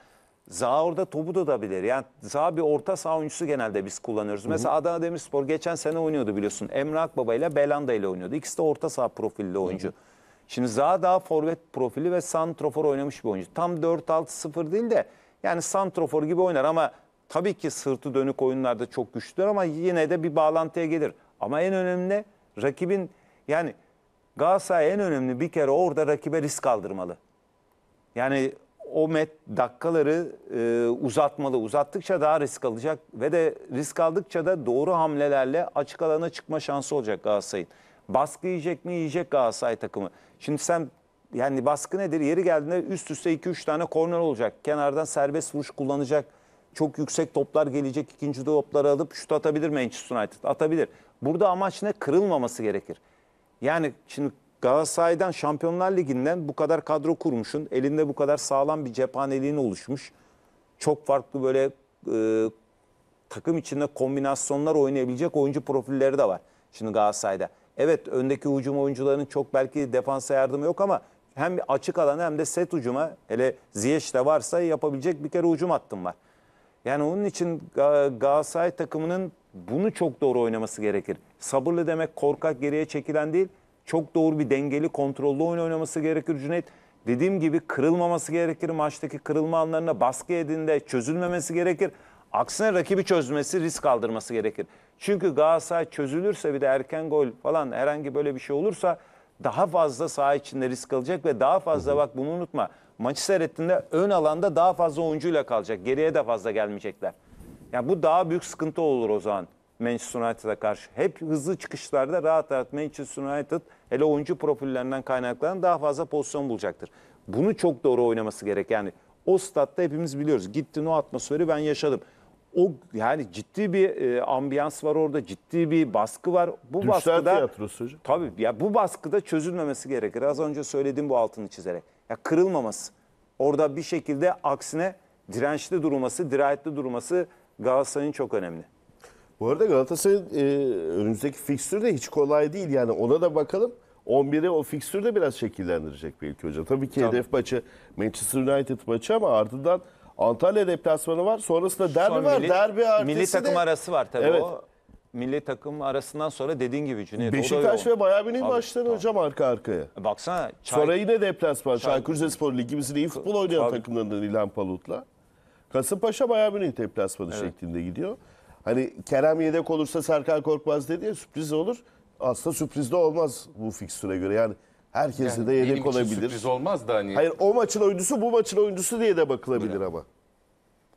Za orada topu da tutabilir. Yani Za bir orta saha oyuncusu genelde biz kullanıyoruz. Hı -hı. Mesela Adana Demirspor geçen sene oynuyordu biliyorsun. Emrah Baba ile Belanda ile oynuyordu. İkisi de orta saha profilli oyuncu. Hı -hı. Şimdi daha daha forvet profili ve santrofor oynamış bir oyuncu. Tam 4-6-0 değil de yani santrofor gibi oynar ama tabii ki sırtı dönük oyunlarda çok güçlüdür ama yine de bir bağlantıya gelir. Ama en önemli rakibin yani Galatasaray en önemli bir kere orada rakibe risk kaldırmalı. Yani o met dakikaları e, uzatmalı. Uzattıkça daha risk alacak ve de risk aldıkça da doğru hamlelerle açık alana çıkma şansı olacak Galatasaray'ın. Baskı yiyecek mi yiyecek Galatasaray takımı. Şimdi sen yani baskı nedir? Yeri geldiğinde üst üste 2-3 tane korner olacak. Kenardan serbest vuruş kullanacak. Çok yüksek toplar gelecek. İkinci topları alıp şut atabilir Manchester United. Atabilir. Burada amaç ne? Kırılmaması gerekir. Yani şimdi Galatasaray'dan Şampiyonlar Ligi'nden bu kadar kadro kurmuşsun. Elinde bu kadar sağlam bir cephaneliğin oluşmuş. Çok farklı böyle e, takım içinde kombinasyonlar oynayabilecek oyuncu profilleri de var. Şimdi Galatasaray'da. Evet öndeki hücum oyuncularının çok belki defansa yardımı yok ama hem açık alana hem de set hücuma hele Ziyech de varsa yapabilecek bir kere hücum attım var. Yani onun için Galatasaray takımının bunu çok doğru oynaması gerekir. Sabırlı demek korkak geriye çekilen değil. Çok doğru bir dengeli kontrollü oyun oynaması gerekir Cüneyt. Dediğim gibi kırılmaması gerekir. Maçtaki kırılma anlarına baskı edinde çözülmemesi gerekir. Aksine rakibi çözmesi, risk aldırması gerekir. Çünkü Galatasaray çözülürse bir de erken gol falan herhangi böyle bir şey olursa daha fazla saha içinde risk alacak ve daha fazla bak bunu unutma. Maçı seyrettiğinde ön alanda daha fazla oyuncuyla kalacak. Geriye de fazla gelmeyecekler. Yani bu daha büyük sıkıntı olur o zaman Manchester United'a karşı. Hep hızlı çıkışlarda rahat rahat Manchester United hele oyuncu profillerinden kaynaklanan daha fazla pozisyon bulacaktır. Bunu çok doğru oynaması gerek. Yani o statta hepimiz biliyoruz. Gittin o atmosferi ben yaşadım o yani ciddi bir e, ambiyans var orada, ciddi bir baskı var. Bu Düşler baskıda tiyatrosu hocam. Tabii ya bu baskıda çözülmemesi gerekir. Az önce söylediğim bu altını çizerek. Ya kırılmaması. Orada bir şekilde aksine dirençli durması, dirayetli durması Galatasaray'ın çok önemli. Bu arada Galatasaray'ın e, önümüzdeki fikstürü de hiç kolay değil. Yani ona da bakalım. 11'i o fikstür de biraz şekillendirecek belki hocam. Tabii ki Tabii. hedef maçı Manchester United maçı ama ardından Antalya deplasmanı var. Sonrasında derbi Son var. Milli, derbi ertesi Milli takım de... arası var tabii evet. o. Milli takım arasından sonra dediğin gibi Cüneyt. Beşiktaş ve Bayern Münih maçları hocam arka arkaya. Baksana. Çay... Sonra yine deplasman. Çay... Çaykur Rizespor ligimizin iyi futbol oynayan tabii. takımlarından İlhan Palut'la. Kasımpaşa Bayern Münih deplasmanı evet. şeklinde gidiyor. Hani Kerem yedek olursa Serkan Korkmaz dedi ya sürpriz olur. Aslında sürpriz de olmaz bu fikstüre göre. Yani Herkesi de yedek Benim için sürpriz olmaz da hani. Hayır o maçın oyuncusu bu maçın oyuncusu diye de bakılabilir ama.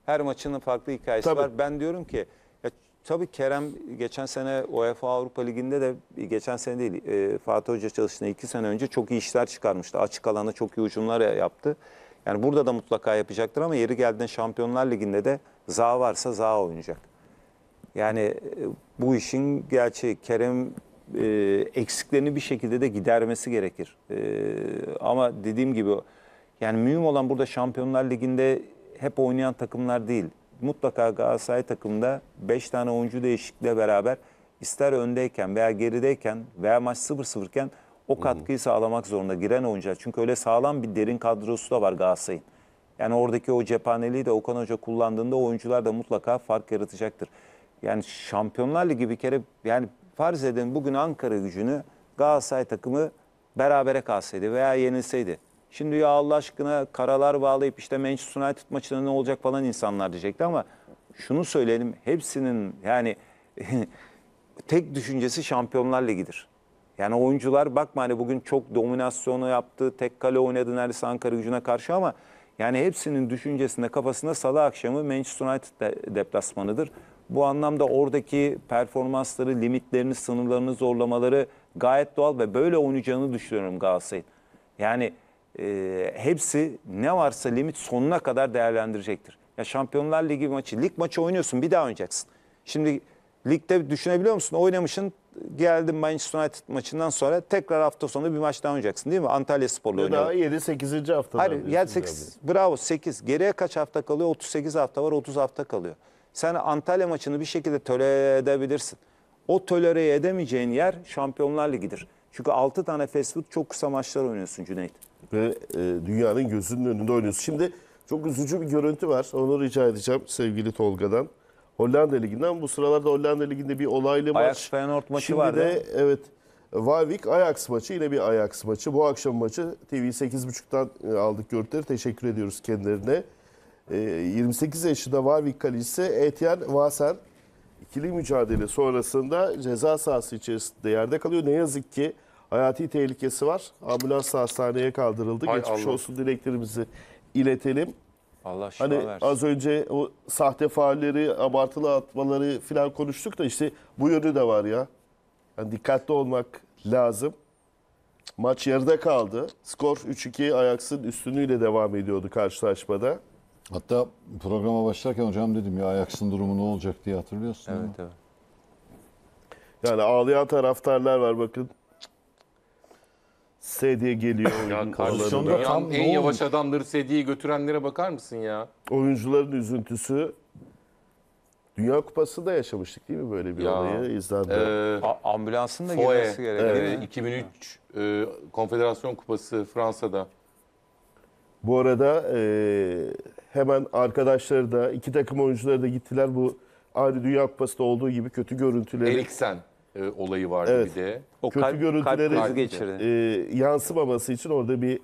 Her maçının farklı hikayesi Tabii. var. Ben diyorum ki ya, tabii Kerem geçen sene UEFA Avrupa Ligi'nde de geçen sene değil e, Fatih Hoca çalıştığında iki sene önce çok iyi işler çıkarmıştı. Açık alana çok iyi ucumlar yaptı. Yani burada da mutlaka yapacaktır ama yeri geldiğinde Şampiyonlar Ligi'nde de za varsa za oynayacak. Yani e, bu işin gerçeği Kerem e, eksiklerini bir şekilde de gidermesi gerekir. E, ama dediğim gibi yani mühim olan burada Şampiyonlar Ligi'nde hep oynayan takımlar değil. Mutlaka Galatasaray takımında 5 tane oyuncu değişikliğiyle beraber ister öndeyken veya gerideyken veya maç 0-0 iken o katkıyı sağlamak zorunda giren oyuncular. Çünkü öyle sağlam bir derin kadrosu da var Galatasaray'ın. Yani oradaki o cephaneliği de Okan Hoca kullandığında oyuncular da mutlaka fark yaratacaktır. Yani Şampiyonlar Ligi bir kere yani farz edin bugün Ankara gücünü Galatasaray takımı berabere kalsaydı veya yenilseydi. Şimdi ya Allah aşkına karalar bağlayıp işte Manchester United maçında ne olacak falan insanlar diyecekti ama şunu söyleyelim hepsinin yani tek düşüncesi Şampiyonlar Ligi'dir. Yani oyuncular bakma hani bugün çok dominasyonu yaptı, tek kale oynadı neredeyse Ankara gücüne karşı ama yani hepsinin düşüncesinde kafasında salı akşamı Manchester United de deplasmanıdır. Bu anlamda oradaki performansları, limitlerini, sınırlarını zorlamaları gayet doğal ve böyle oynayacağını düşünüyorum Galatasaray'ın. Yani e, hepsi ne varsa limit sonuna kadar değerlendirecektir. Ya Şampiyonlar Ligi maçı, lig maçı oynuyorsun bir daha oynayacaksın. Şimdi ligde düşünebiliyor musun? Oynamışsın geldin Manchester United maçından sonra tekrar hafta sonu bir maç daha oynayacaksın değil mi? Antalya Spor'la oynayalım. Ya da 7-8. haftada. Hayır 7-8 bravo 8. Geriye kaç hafta kalıyor? 38 hafta var 30 hafta kalıyor. Sen Antalya maçını bir şekilde tolere edebilirsin. O tolere edemeyeceğin yer Şampiyonlar Ligi'dir. Çünkü 6 tane fast food çok kısa maçlar oynuyorsun Cüneyt. Ve e, dünyanın gözünün önünde oynuyorsun. Şimdi çok üzücü bir görüntü var. Onu rica edeceğim sevgili Tolga'dan. Hollanda Ligi'nden. Bu sıralarda Hollanda Ligi'nde bir olaylı maç. Ajax-Feyenoord maçı Şimdi vardı. de evet Warwick-Ajax maçı yine bir Ajax maçı. Bu akşam maçı TV 8.30'dan e, aldık görüntüleri. Teşekkür ediyoruz kendilerine. 28 ee, yaşında Warwick kalecisi Etienne Vasen ikili mücadele sonrasında ceza sahası içerisinde yerde kalıyor. Ne yazık ki hayati tehlikesi var. Ambulans hastaneye kaldırıldı. Hay Geçmiş Allah. olsun dileklerimizi iletelim. Allah şifa hani versin. az önce o sahte faalleri, abartılı atmaları falan konuştuk da işte bu yönü de var ya. Yani dikkatli olmak lazım. Maç yarıda kaldı. Skor 3-2 Ajax'ın üstünlüğüyle devam ediyordu karşılaşmada. Hatta programa başlarken hocam dedim ya Ajax'ın durumu ne olacak diye hatırlıyorsun. Evet evet. Yani ağlayan taraftarlar var bakın. Sedye geliyor. ya oyun kardeşim tam en ne yavaş adamları sediye götürenlere bakar mısın ya? Oyuncuların üzüntüsü. Dünya Kupası da yaşamıştık değil mi böyle bir Ya. olayı izlendi. Ee, ambulansın da FOE, girmesi gerekiyor. e, 2003 e, Konfederasyon Kupası Fransa'da. Bu arada e, hemen arkadaşları da iki takım oyuncuları da gittiler. Bu ayrı Dünya Kupası'nda olduğu gibi kötü görüntüleri. Eriksen e, olayı vardı evet. bir de. O kötü kalp, görüntüleri kalp E, yansımaması için orada bir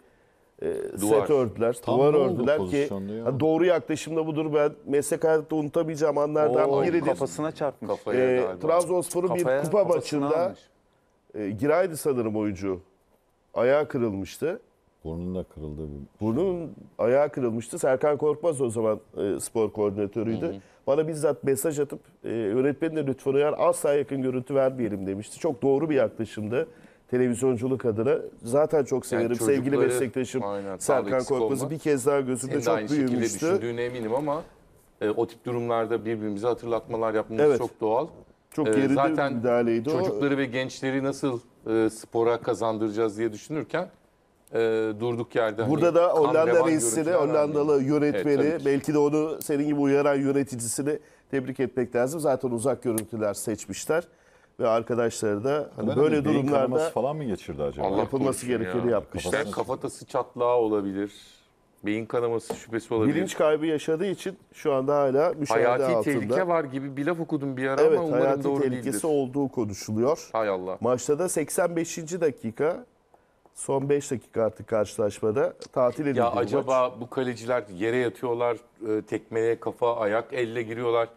e, duvar. set ördüler, Tam duvar ördüler ki ya. doğru yaklaşımda budur. Ben meslek hayatında unutamayacağım anlardan Oo, biridir. Kafasına çarpmış. e, Trabzonspor'un bir kupa maçında e, Giray'dı sanırım oyuncu. Ayağı kırılmıştı. Burnun da kırıldı. Burnun ayağı kırılmıştı. Serkan Korkmaz o zaman e, spor koordinatörüydü. Hı hı. Bana bizzat mesaj atıp e, öğretmenine lütfen uyar asla yakın görüntü vermeyelim demişti. Çok doğru bir yaklaşımdı televizyonculuk adına. Zaten çok severim yani sevgili meslektaşım aynen, Serkan Korkmaz'ı bir kez daha gözümde çok büyümüştü. düşündüğüne eminim ama e, o tip durumlarda birbirimize hatırlatmalar yapmamız evet. çok doğal. Çok e, zaten müdahaleydi çocukları o. ve gençleri nasıl e, spora kazandıracağız diye düşünürken e, durduk yerde. Hani Burada da Hollanda reisini, Hollandalı yönetmeni, evet, belki de onu senin gibi uyaran yöneticisini tebrik etmek lazım. Zaten uzak görüntüler seçmişler ve arkadaşları da hani ben böyle durumlarda falan mı geçirdi acaba? Allah yapılması gerekeni ya. yapmışlar. İşte kafatası çatlağı olabilir. Beyin kanaması şüphesi olabilir. Bilinç kaybı yaşadığı için şu anda hala müşahede hayati altında. Hayati tehlike var gibi bir laf okudum bir ara evet, ama umarım doğru değildir. Evet hayati tehlikesi olduğu konuşuluyor. Hay Allah. Maçta da 85. dakika Son 5 dakika artık karşılaşmada tatil edildi. Ya acaba maç. bu kaleciler yere yatıyorlar, e, tekmeye kafa, ayak, elle giriyorlar.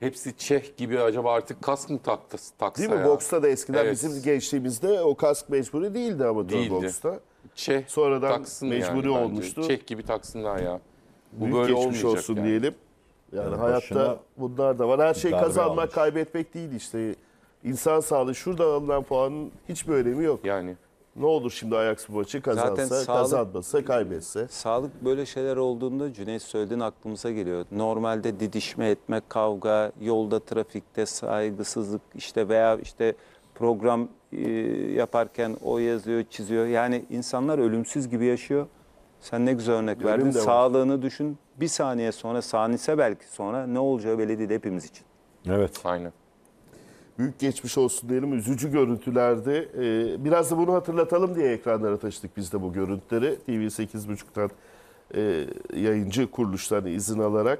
Hepsi Çeh gibi acaba artık kask mı taktı, taksa Değil mi? Ya? Boksta da eskiden evet. bizim gençliğimizde o kask mecburi değildi ama değildi. boksta. Çeh Sonradan taksın mecburi yani olmuştu. Bence. Çeh gibi taksınlar ya. Bu Büyük böyle geçmiş olmayacak olsun yani. diyelim. Yani, yani hayatta bunlar da var. Her şey kazanmak, almış. kaybetmek değil işte. İnsan sağlığı şurada alınan puanın hiçbir önemi yok. Yani ne olur şimdi Ajax bu maçı kazansa, Zaten sağlık, kazanmasa, kaybetse. Sağlık böyle şeyler olduğunda Cüneyt söylediğin aklımıza geliyor. Normalde didişme etme, kavga, yolda trafikte saygısızlık işte veya işte program e, yaparken o yazıyor, çiziyor. Yani insanlar ölümsüz gibi yaşıyor. Sen ne güzel örnek Ölüm verdin. Sağlığını düşün. Bir saniye sonra, sanise belki sonra ne olacağı belli değil hepimiz için. Evet. Aynen büyük geçmiş olsun diyelim üzücü görüntülerdi. Ee, biraz da bunu hatırlatalım diye ekranlara taşıdık biz de bu görüntüleri. TV 8.5'tan e, yayıncı kuruluştan izin alarak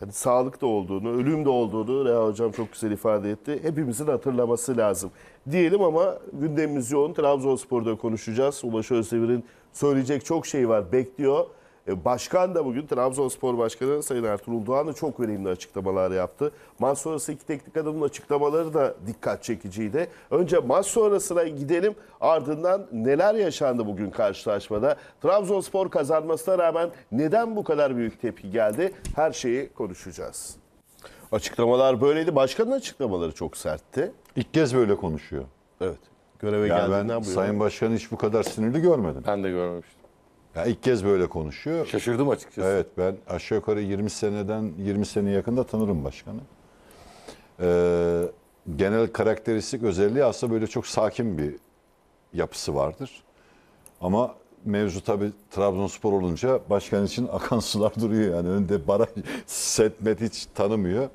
hani sağlık da olduğunu, ölüm de olduğunu Reha Hocam çok güzel ifade etti. Hepimizin hatırlaması lazım. Diyelim ama gündemimiz yoğun. Trabzonspor'da konuşacağız. Ulaş Özdemir'in söyleyecek çok şey var. Bekliyor. E, başkan da bugün Trabzonspor Başkanı Sayın Ertuğrul Doğan'ın çok önemli açıklamalar yaptı. Maç sonrası iki teknik adamın açıklamaları da dikkat çekiciydi. Önce maç sonrasına gidelim ardından neler yaşandı bugün karşılaşmada? Trabzonspor kazanmasına rağmen neden bu kadar büyük tepki geldi? Her şeyi konuşacağız. Açıklamalar böyleydi. Başkanın açıklamaları çok sertti. İlk kez böyle konuşuyor. Evet. Göreve yani geldiğinden bu Sayın Başkan hiç bu kadar sinirli görmedim. Ben de görmemiştim. Ya ilk kez böyle konuşuyor. Şaşırdım açıkçası. Evet ben aşağı yukarı 20 seneden 20 sene yakında tanırım başkanı. Ee, genel karakteristik özelliği aslında böyle çok sakin bir yapısı vardır. Ama mevzu tabi Trabzonspor olunca başkan için akan sular duruyor yani önünde baraj setmet hiç tanımıyor.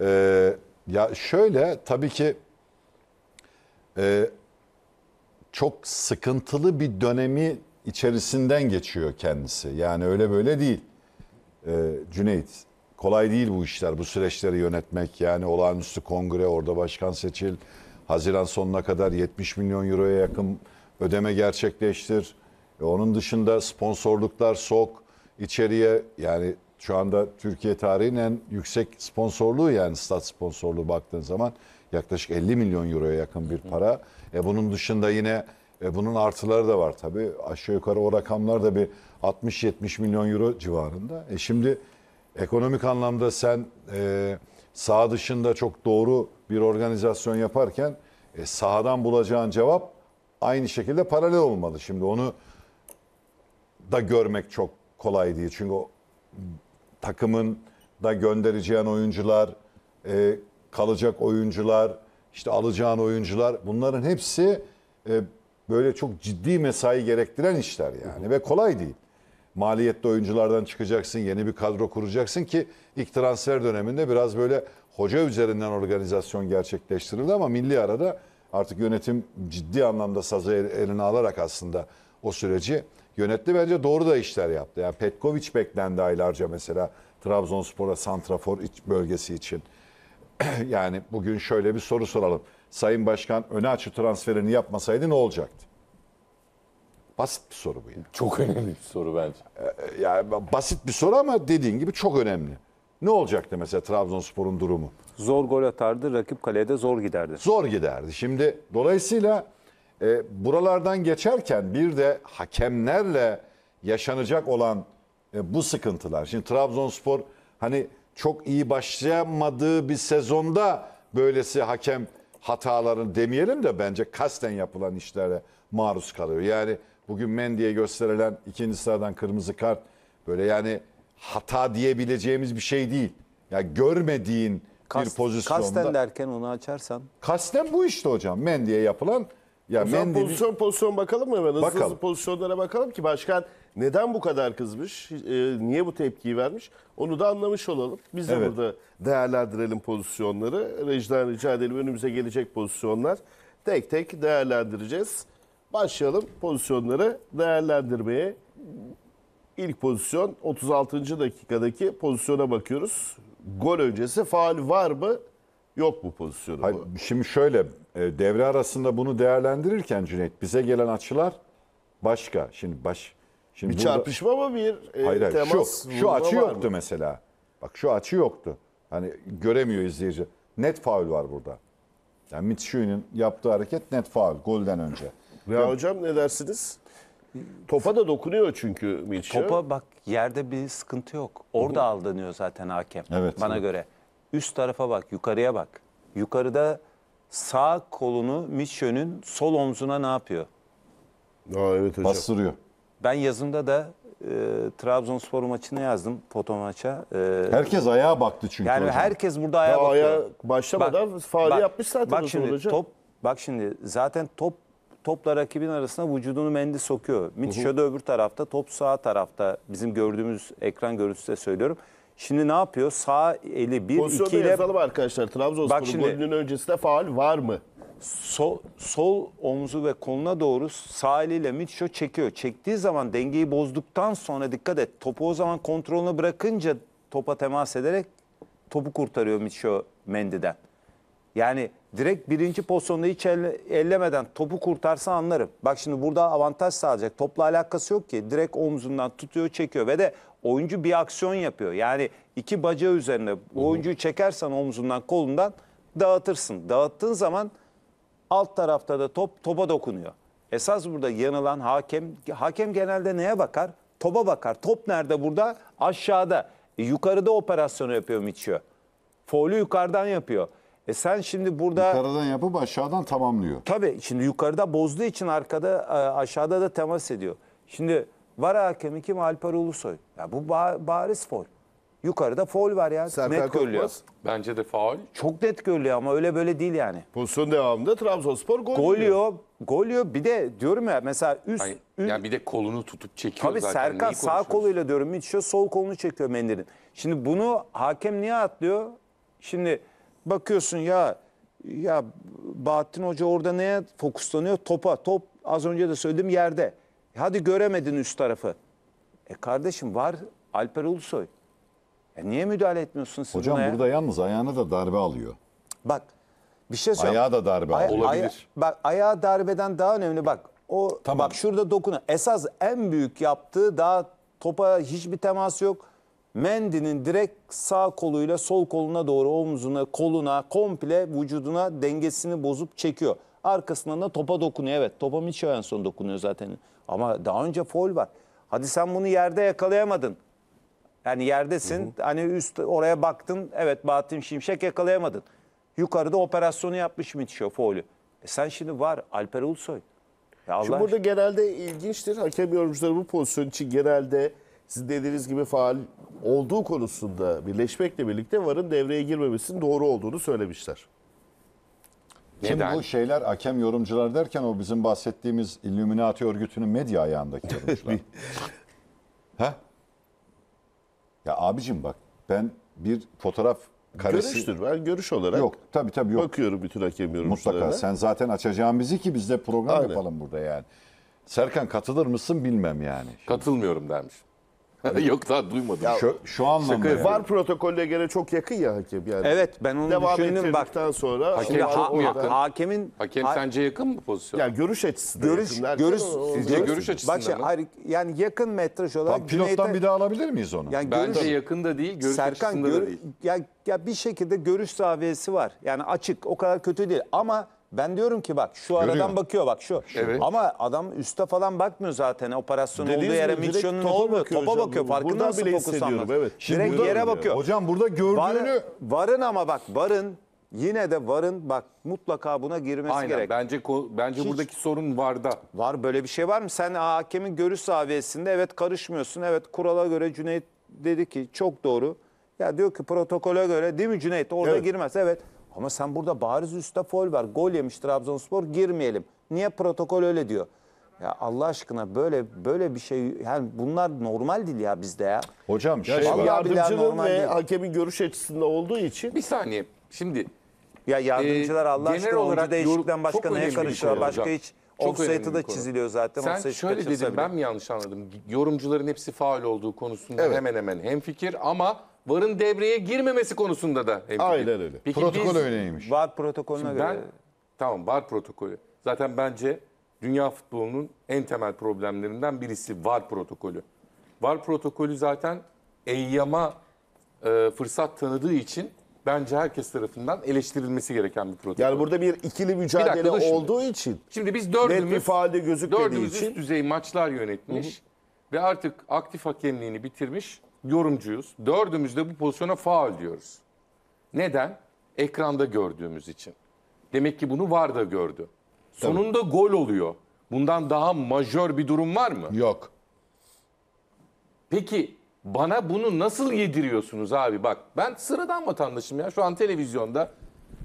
Ee, ya şöyle tabii ki e, çok sıkıntılı bir dönemi içerisinden geçiyor kendisi. Yani öyle böyle değil. Ee, Cüneyt kolay değil bu işler, bu süreçleri yönetmek. Yani olağanüstü kongre, orada başkan seçil. Haziran sonuna kadar 70 milyon euroya yakın ödeme gerçekleştir. E onun dışında sponsorluklar sok içeriye yani şu anda Türkiye tarihinin en yüksek sponsorluğu yani stat sponsorluğu baktığın zaman yaklaşık 50 milyon euroya yakın bir para. E bunun dışında yine e, bunun artıları da var tabii. Aşağı yukarı o rakamlar da bir 60-70 milyon euro civarında. E, şimdi ekonomik anlamda sen e, sağ dışında çok doğru bir organizasyon yaparken e, sahadan bulacağın cevap aynı şekilde paralel olmalı. Şimdi onu da görmek çok kolay değil. Çünkü o, takımın da göndereceğin oyuncular, e, kalacak oyuncular, işte alacağın oyuncular bunların hepsi e, böyle çok ciddi mesai gerektiren işler yani ve kolay değil. Maliyetli oyunculardan çıkacaksın, yeni bir kadro kuracaksın ki ilk transfer döneminde biraz böyle hoca üzerinden organizasyon gerçekleştirildi ama milli arada artık yönetim ciddi anlamda sazı eline alarak aslında o süreci yönetti. Bence doğru da işler yaptı. Yani Petkovic beklendi aylarca mesela Trabzonspor'a Santrafor bölgesi için. yani bugün şöyle bir soru soralım. Sayın Başkan öne açı transferini yapmasaydı ne olacaktı? Basit bir soru bu ya. Çok önemli bir soru bence. Ee, yani basit bir soru ama dediğin gibi çok önemli. Ne olacaktı mesela Trabzonspor'un durumu? Zor gol atardı, rakip kaleye de zor giderdi. Zor giderdi. Şimdi dolayısıyla e, buralardan geçerken bir de hakemlerle yaşanacak olan e, bu sıkıntılar. Şimdi Trabzonspor hani çok iyi başlayamadığı bir sezonda böylesi hakem Hatalarını demeyelim de bence kasten yapılan işlere maruz kalıyor. Yani bugün Mendy'e gösterilen ikinci sıradan kırmızı kart böyle yani hata diyebileceğimiz bir şey değil. Ya yani görmediğin Kast, bir pozisyonda. Kasten derken onu açarsan. Kasten bu işte hocam. Mendy'e yapılan ya Mendy'nin... pozisyon pozisyon bakalım mı hemen? Hızlı bakalım. hızlı pozisyonlara bakalım ki başkan neden bu kadar kızmış? E, niye bu tepkiyi vermiş? Onu da anlamış olalım. Biz de Evet. burada değerlendirelim pozisyonları. Rejiden rica edelim önümüze gelecek pozisyonlar. Tek tek değerlendireceğiz. Başlayalım pozisyonları değerlendirmeye. İlk pozisyon 36. dakikadaki pozisyona bakıyoruz. Gol öncesi faal var mı? Yok mu pozisyonu? Hayır, şimdi şöyle e, devre arasında bunu değerlendirirken Cüneyt bize gelen açılar başka. Şimdi baş Şimdi bir burada, çarpışma mı bir e, hayır, hayır, temas? Şu, şu açı yoktu mı? mesela. Bak şu açı yoktu. Hani göremiyor izleyici. Net faul var burada. Yani Mitşu'nun yaptığı hareket net faul golden önce. Ya hocam ne dersiniz? Topa da dokunuyor çünkü Mitşu. Topa bak yerde bir sıkıntı yok. Orada Hı-hı. aldanıyor zaten hakem evet, bana evet. göre. Üst tarafa bak, yukarıya bak. Yukarıda sağ kolunu Mitşu'nun sol omzuna ne yapıyor? Aa, evet hocam. Bastırıyor. Ben yazımda da e, Trabzonspor maçını yazdım foto maça. E, herkes ayağa baktı çünkü Yani hocam. herkes burada ayağa Daha bakıyor. ayağa başlamadan faali bak, yapmış zaten bak şimdi, hocam. Top, bak şimdi zaten top topla rakibin arasına vücudunu mendi sokuyor. Mitşö de öbür tarafta, top sağ tarafta. Bizim gördüğümüz ekran görüntüsüde söylüyorum. Şimdi ne yapıyor? Sağ eli 1 2 Pozisyonda ile yazalım arkadaşlar. Bak Trabzonspor'un şimdi- golünün öncesinde faal var mı? sol, sol omzu ve koluna doğru sağ eliyle Mitcho çekiyor. Çektiği zaman dengeyi bozduktan sonra dikkat et. Topu o zaman kontrolünü bırakınca topa temas ederek topu kurtarıyor Mitchell Mendy'den. Yani direkt birinci pozisyonda hiç elle, ellemeden topu kurtarsa anlarım. Bak şimdi burada avantaj sağlayacak. Topla alakası yok ki. Direkt omzundan tutuyor çekiyor ve de oyuncu bir aksiyon yapıyor. Yani iki bacağı üzerine oyuncuyu çekersen omzundan kolundan dağıtırsın. Dağıttığın zaman Alt tarafta da top topa dokunuyor. Esas burada yanılan hakem, hakem genelde neye bakar? Topa bakar. Top nerede burada? Aşağıda. E, yukarıda operasyonu yapıyor Miçio. Foul'ü yukarıdan yapıyor. E sen şimdi burada... Yukarıdan yapıp aşağıdan tamamlıyor. Tabii şimdi yukarıda bozduğu için arkada e, aşağıda da temas ediyor. Şimdi var hakemi kim? Alper Ulusoy. Ya bu ba bariz foul. Yukarıda foul var ya. Serkan net görülüyor. Bence de faul. Çok net görülüyor ama öyle böyle değil yani. Pozisyon devamında Trabzonspor gol, gol yiyor. Gol yiyor. Bir de diyorum ya mesela üst... Hayır, üst yani bir de kolunu tutup çekiyor Tabii zaten. Serkan sağ koluyla diyorum müthiş sol kolunu çekiyor Mender'in. Şimdi bunu hakem niye atlıyor? Şimdi bakıyorsun ya ya Bahattin Hoca orada neye fokuslanıyor? Topa. Top az önce de söyledim yerde. Hadi göremedin üst tarafı. E kardeşim var Alper Ulusoy. E niye müdahale etmiyorsun siz Hocam buna ya? burada yalnız ayağına da darbe alıyor. Bak bir şey söyleyeyim. Ayağa da darbe Ay- Olabilir. aya- bak ayağı darbeden daha önemli bak. O Tamam. bak şurada dokunu. Esas en büyük yaptığı daha topa hiçbir temas yok. Mendy'nin direkt sağ koluyla sol koluna doğru omzuna, koluna, komple vücuduna dengesini bozup çekiyor. Arkasından da topa dokunuyor. Evet topa Mitchell en son dokunuyor zaten. Ama daha önce foul var. Hadi sen bunu yerde yakalayamadın. Yani yerdesin. Hı hı. Hani üst oraya baktın. Evet Bahattin Şimşek yakalayamadın. Yukarıda operasyonu yapmış Mitşo Foğlu. E sen şimdi var Alper Ulusoy. Ya Allah Şimdi burada aşkına. genelde ilginçtir. Hakem yorumcuları bu pozisyon için genelde siz dediğiniz gibi faal olduğu konusunda birleşmekle birlikte VAR'ın devreye girmemesinin doğru olduğunu söylemişler. Şimdi bu şeyler hakem yorumcular derken o bizim bahsettiğimiz Illuminati örgütünün medya ayağındaki yorumcular. ha? Ya abicim bak ben bir fotoğraf karesi... Görüştür ben görüş olarak. Yok tabii tabii yok. Bakıyorum bütün hakem yorumcularına. Mutlaka sen zaten açacağın bizi ki biz de program Aynen. yapalım burada yani. Serkan katılır mısın bilmem yani. Şimdi. Katılmıyorum dermiş. Hani yok daha duymadım. Ya, şu, şu anlamda. Yani. Var protokolle göre çok yakın ya hakem yani. Evet ben onu Devam düşündüm bak. sonra. Hakem ha, yakın. hakemin hakem ha, sence yakın mı pozisyon? Ya görüş açısı. Görüş görüş sizce görüş, görüş açısından. Bak şimdi, hayır, yani yakın metraj olarak Tam pilottan güneyde, bir daha alabilir miyiz onu? Yani Bence yakın da değil, görüş Serkan, açısında gör, da değil. Ya, ya bir şekilde görüş zaviyesi var. Yani açık, o kadar kötü değil ama ben diyorum ki bak şu Görüyor. aradan bakıyor bak şu. Evet. Ama adam üste falan bakmıyor zaten. Operasyon Dediğiniz olduğu yere gibi direkt topa bakıyor Topa hocam. bakıyor. Buradan Farkında mısın bile evet. Şimdi direkt yere bakıyor. Hocam burada gördüğünü Varın, varın ama bak varın yine de varın bak mutlaka buna girmesi Aynen gerek. bence ko- bence buradaki sorun var da. Var böyle bir şey var mı? Sen hakemin görüş seviyesinde evet karışmıyorsun. Evet kurala göre Cüneyt dedi ki çok doğru. Ya diyor ki protokole göre değil mi Cüneyt? Orada Evet. girmez. Evet. Ama sen burada bariz üstte foul var. Gol yemiş Trabzonspor girmeyelim. Niye protokol öyle diyor? Ya Allah aşkına böyle böyle bir şey yani bunlar normal değil ya bizde ya. Hocam şey var. Yardımcının ve değil. hakemin görüş açısında olduğu için. Bir saniye. Şimdi ya yardımcılar e, Allah aşkına olarak değişikten başka neye karışıyor? Şey başka hiç offside'ı da çiziliyor zaten. Sen şöyle dedin ben mi yanlış anladım? Yorumcuların hepsi faal olduğu konusunda evet. hemen hemen hemfikir ama VAR'ın devreye girmemesi konusunda da hemfikir. Aynen öyle. Peki Protokol biz- öyleymiş. Var protokolüne göre. Ben, tamam VAR protokolü. Zaten bence dünya futbolunun en temel problemlerinden birisi VAR protokolü. VAR protokolü zaten eyyama e, fırsat tanıdığı için bence herkes tarafından eleştirilmesi gereken bir protokol. Yani burada bir ikili mücadele dur şimdi. olduğu için Şimdi biz net bir dördümüz, faalde gözükmediği dördümüz için üst düzey maçlar yönetmiş ve artık aktif hakemliğini bitirmiş yorumcuyuz. Dördümüz de bu pozisyona faal diyoruz. Neden? Ekranda gördüğümüz için. Demek ki bunu var da gördü. Sonunda gol oluyor. Bundan daha majör bir durum var mı? Yok. Peki bana bunu nasıl yediriyorsunuz abi? Bak ben sıradan vatandaşım ya. Şu an televizyonda,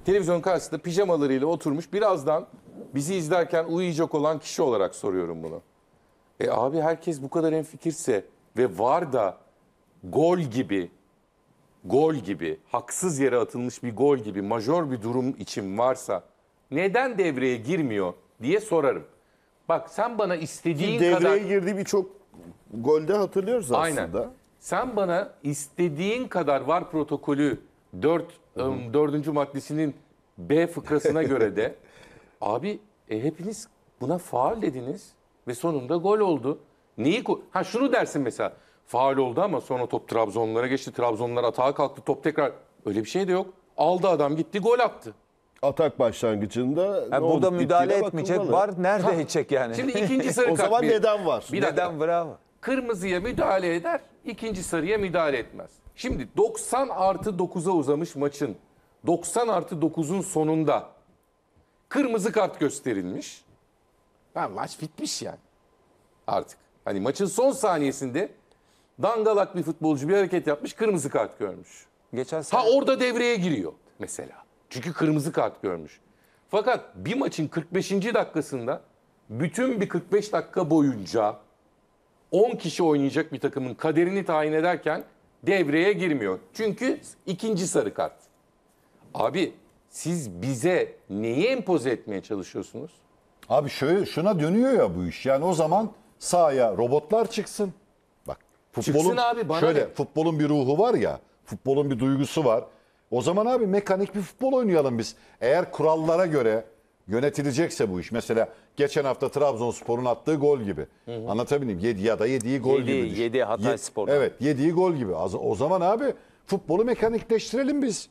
televizyon karşısında pijamalarıyla oturmuş. Birazdan bizi izlerken uyuyacak olan kişi olarak soruyorum bunu. E abi herkes bu kadar enfikirse ve var da gol gibi gol gibi haksız yere atılmış bir gol gibi majör bir durum için varsa neden devreye girmiyor diye sorarım. Bak sen bana istediğin devreye kadar... Devreye girdiği birçok golde hatırlıyoruz aslında. Aynen. Sen bana istediğin kadar var protokolü 4 4. maddesinin B fıkrasına göre de abi e, hepiniz buna faal dediniz ve sonunda gol oldu. Neyi ha şunu dersin mesela faal oldu ama sonra top Trabzonlara geçti. Trabzonlar atağa kalktı. Top tekrar öyle bir şey de yok. Aldı adam gitti gol attı. Atak başlangıcında Yani oldu burada bittiğine müdahale etmeyecek var. Nerede Ha. edecek yani? Şimdi ikinci sarı O kart. zaman bir- neden var? Bir Neden bravo. Kırmızıya müdahale eder, ikinci sarıya müdahale etmez. Şimdi 90 artı 9'a uzamış maçın 90 artı 9'un sonunda kırmızı kart gösterilmiş. Ha, maç bitmiş yani artık. Hani maçın son saniyesinde dangalak bir futbolcu bir hareket yapmış kırmızı kart görmüş. Geçen sene... Ha orada devreye giriyor mesela. Çünkü kırmızı kart görmüş. Fakat bir maçın 45. dakikasında bütün bir 45 dakika boyunca 10 kişi oynayacak bir takımın kaderini tayin ederken devreye girmiyor. Çünkü ikinci sarı kart. Abi siz bize neyi empoze etmeye çalışıyorsunuz? Abi şöyle şuna dönüyor ya bu iş. Yani o zaman sahaya robotlar çıksın. Futbolun, Çıksın abi bana Şöyle ne? futbolun bir ruhu var ya. Futbolun bir duygusu var. O zaman abi mekanik bir futbol oynayalım biz. Eğer kurallara göre yönetilecekse bu iş. Mesela geçen hafta Trabzonspor'un attığı gol gibi. Hı hı. Anlatabileyim. Yedi ya da yediği gol Yedi, gibi. Düşün. yedi Hatay Ye- Spor'dan. Evet yediği gol gibi. O zaman abi futbolu mekanikleştirelim biz.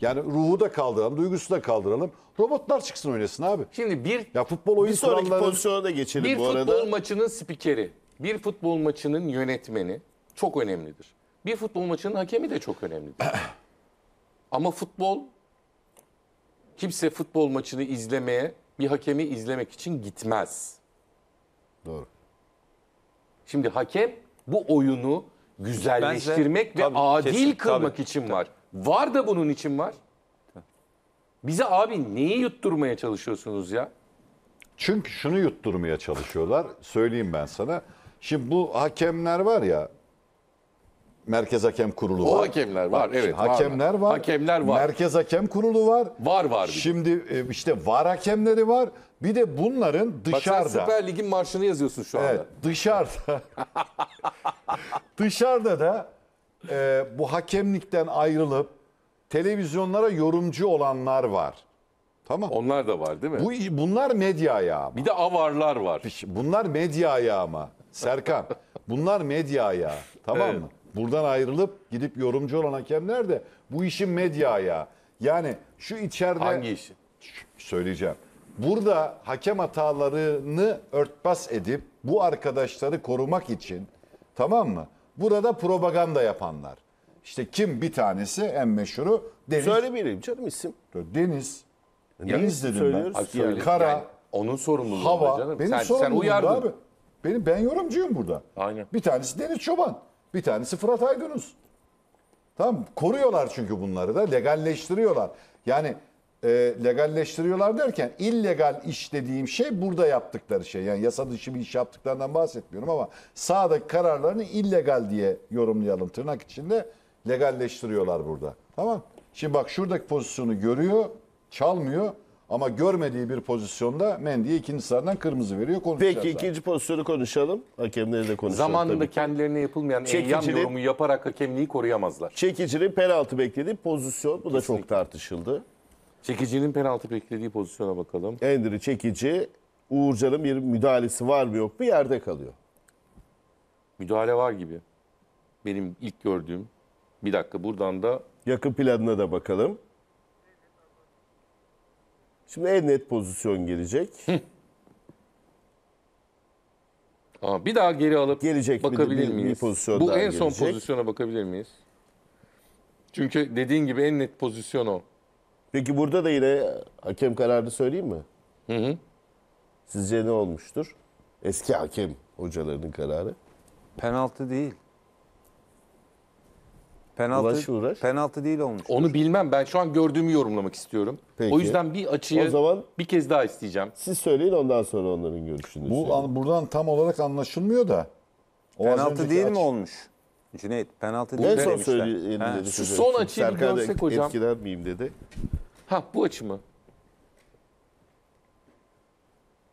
Yani ruhu da kaldıralım, duygusu da kaldıralım. Robotlar çıksın oynasın abi. Şimdi bir Ya futbol oyun bir sonraki pozisyona da geçelim bu arada bir futbol maçının spikeri bir futbol maçının yönetmeni çok önemlidir. Bir futbol maçının hakemi de çok önemlidir. Ama futbol kimse futbol maçını izlemeye bir hakemi izlemek için gitmez. Doğru. Şimdi hakem bu oyunu güzelleştirmek Bence, ve tabii, adil kesin, kılmak tabii, için tabii. var. Var da bunun için var. Bize abi neyi yutturmaya çalışıyorsunuz ya? Çünkü şunu yutturmaya çalışıyorlar. Söyleyeyim ben sana. Şimdi bu hakemler var ya Merkez Hakem Kurulu o var. O hakemler var. Evet. Hakemler var. var. Hakemler var. Merkez Hakem Kurulu var. Var var. Şimdi e, işte var hakemleri var. Bir de bunların dışarıda. Bak sen Süper Lig'in marşını yazıyorsun şu anda. Evet, dışarıda. dışarıda da e, bu hakemlikten ayrılıp televizyonlara yorumcu olanlar var. Tamam. Onlar da var değil mi? Bu bunlar medya ayağı. Bir de avarlar var. Bunlar medya ayağı ama. Serkan bunlar medya ya, tamam mı? Buradan ayrılıp gidip yorumcu olan hakemler de bu işin medya ya. Yani şu içeride... Hangi işi? Söyleyeceğim. Burada hakem hatalarını örtbas edip bu arkadaşları korumak için tamam mı? Burada propaganda yapanlar. İşte kim bir tanesi en meşhuru Deniz. Söyle Söylemeyelim canım isim. Deniz. Deniz dedim ben. Kara. Yani onun sorumluluğu Hava. var canım. Benim sen, sen sorumluluğum uyardın. abi. Benim ben yorumcuyum burada. Aynen. Bir tanesi Deniz Çoban. Bir tanesi Fırat Aygünüz. Tamam Koruyorlar çünkü bunları da legalleştiriyorlar. Yani e, legalleştiriyorlar derken illegal iş dediğim şey burada yaptıkları şey. Yani yasa dışı bir iş yaptıklarından bahsetmiyorum ama sağdaki kararlarını illegal diye yorumlayalım tırnak içinde legalleştiriyorlar burada. Tamam. Şimdi bak şuradaki pozisyonu görüyor, çalmıyor. Ama görmediği bir pozisyonda Mendy'ye ikinci sarıdan kırmızı veriyor. Konuşacağız Peki zaten. ikinci pozisyonu konuşalım. Hakemleri de konuşalım. Zamanında tabii. kendilerine yapılmayan Çekicinin- eyyam yorumu yaparak hakemliği koruyamazlar. Çekicinin penaltı beklediği pozisyon. Bu da çok tartışıldı. Çekicinin penaltı beklediği pozisyona bakalım. Endri çekici. Uğurcan'ın bir müdahalesi var mı yok mu yerde kalıyor. Müdahale var gibi. Benim ilk gördüğüm. Bir dakika buradan da Yakın planına da bakalım. Şimdi en net pozisyon gelecek. Aa, bir daha geri alıp gelecek bakabilir miyiz? Bir pozisyon Bu en gelecek. son pozisyona bakabilir miyiz? Çünkü dediğin gibi en net pozisyon o. Peki burada da yine hakem kararını söyleyeyim mi? Hı hı. Sizce ne olmuştur? Eski hakem hocalarının kararı. Penaltı değil. Penaltı, uğraş uğraş. Penaltı değil olmuş. Onu bilmem. Ben şu an gördüğümü yorumlamak istiyorum. Peki. O yüzden bir açıyı o zaman bir kez daha isteyeceğim. Siz söyleyin ondan sonra onların görüşünü. Bu an, buradan tam olarak anlaşılmıyor da. O penaltı değil aç... mi olmuş? Cüneyt penaltı değil mi? son söyleyeyim Şu son açıyı bir görsek hocam. Etkilenmeyeyim dedi. Ha bu açı mı?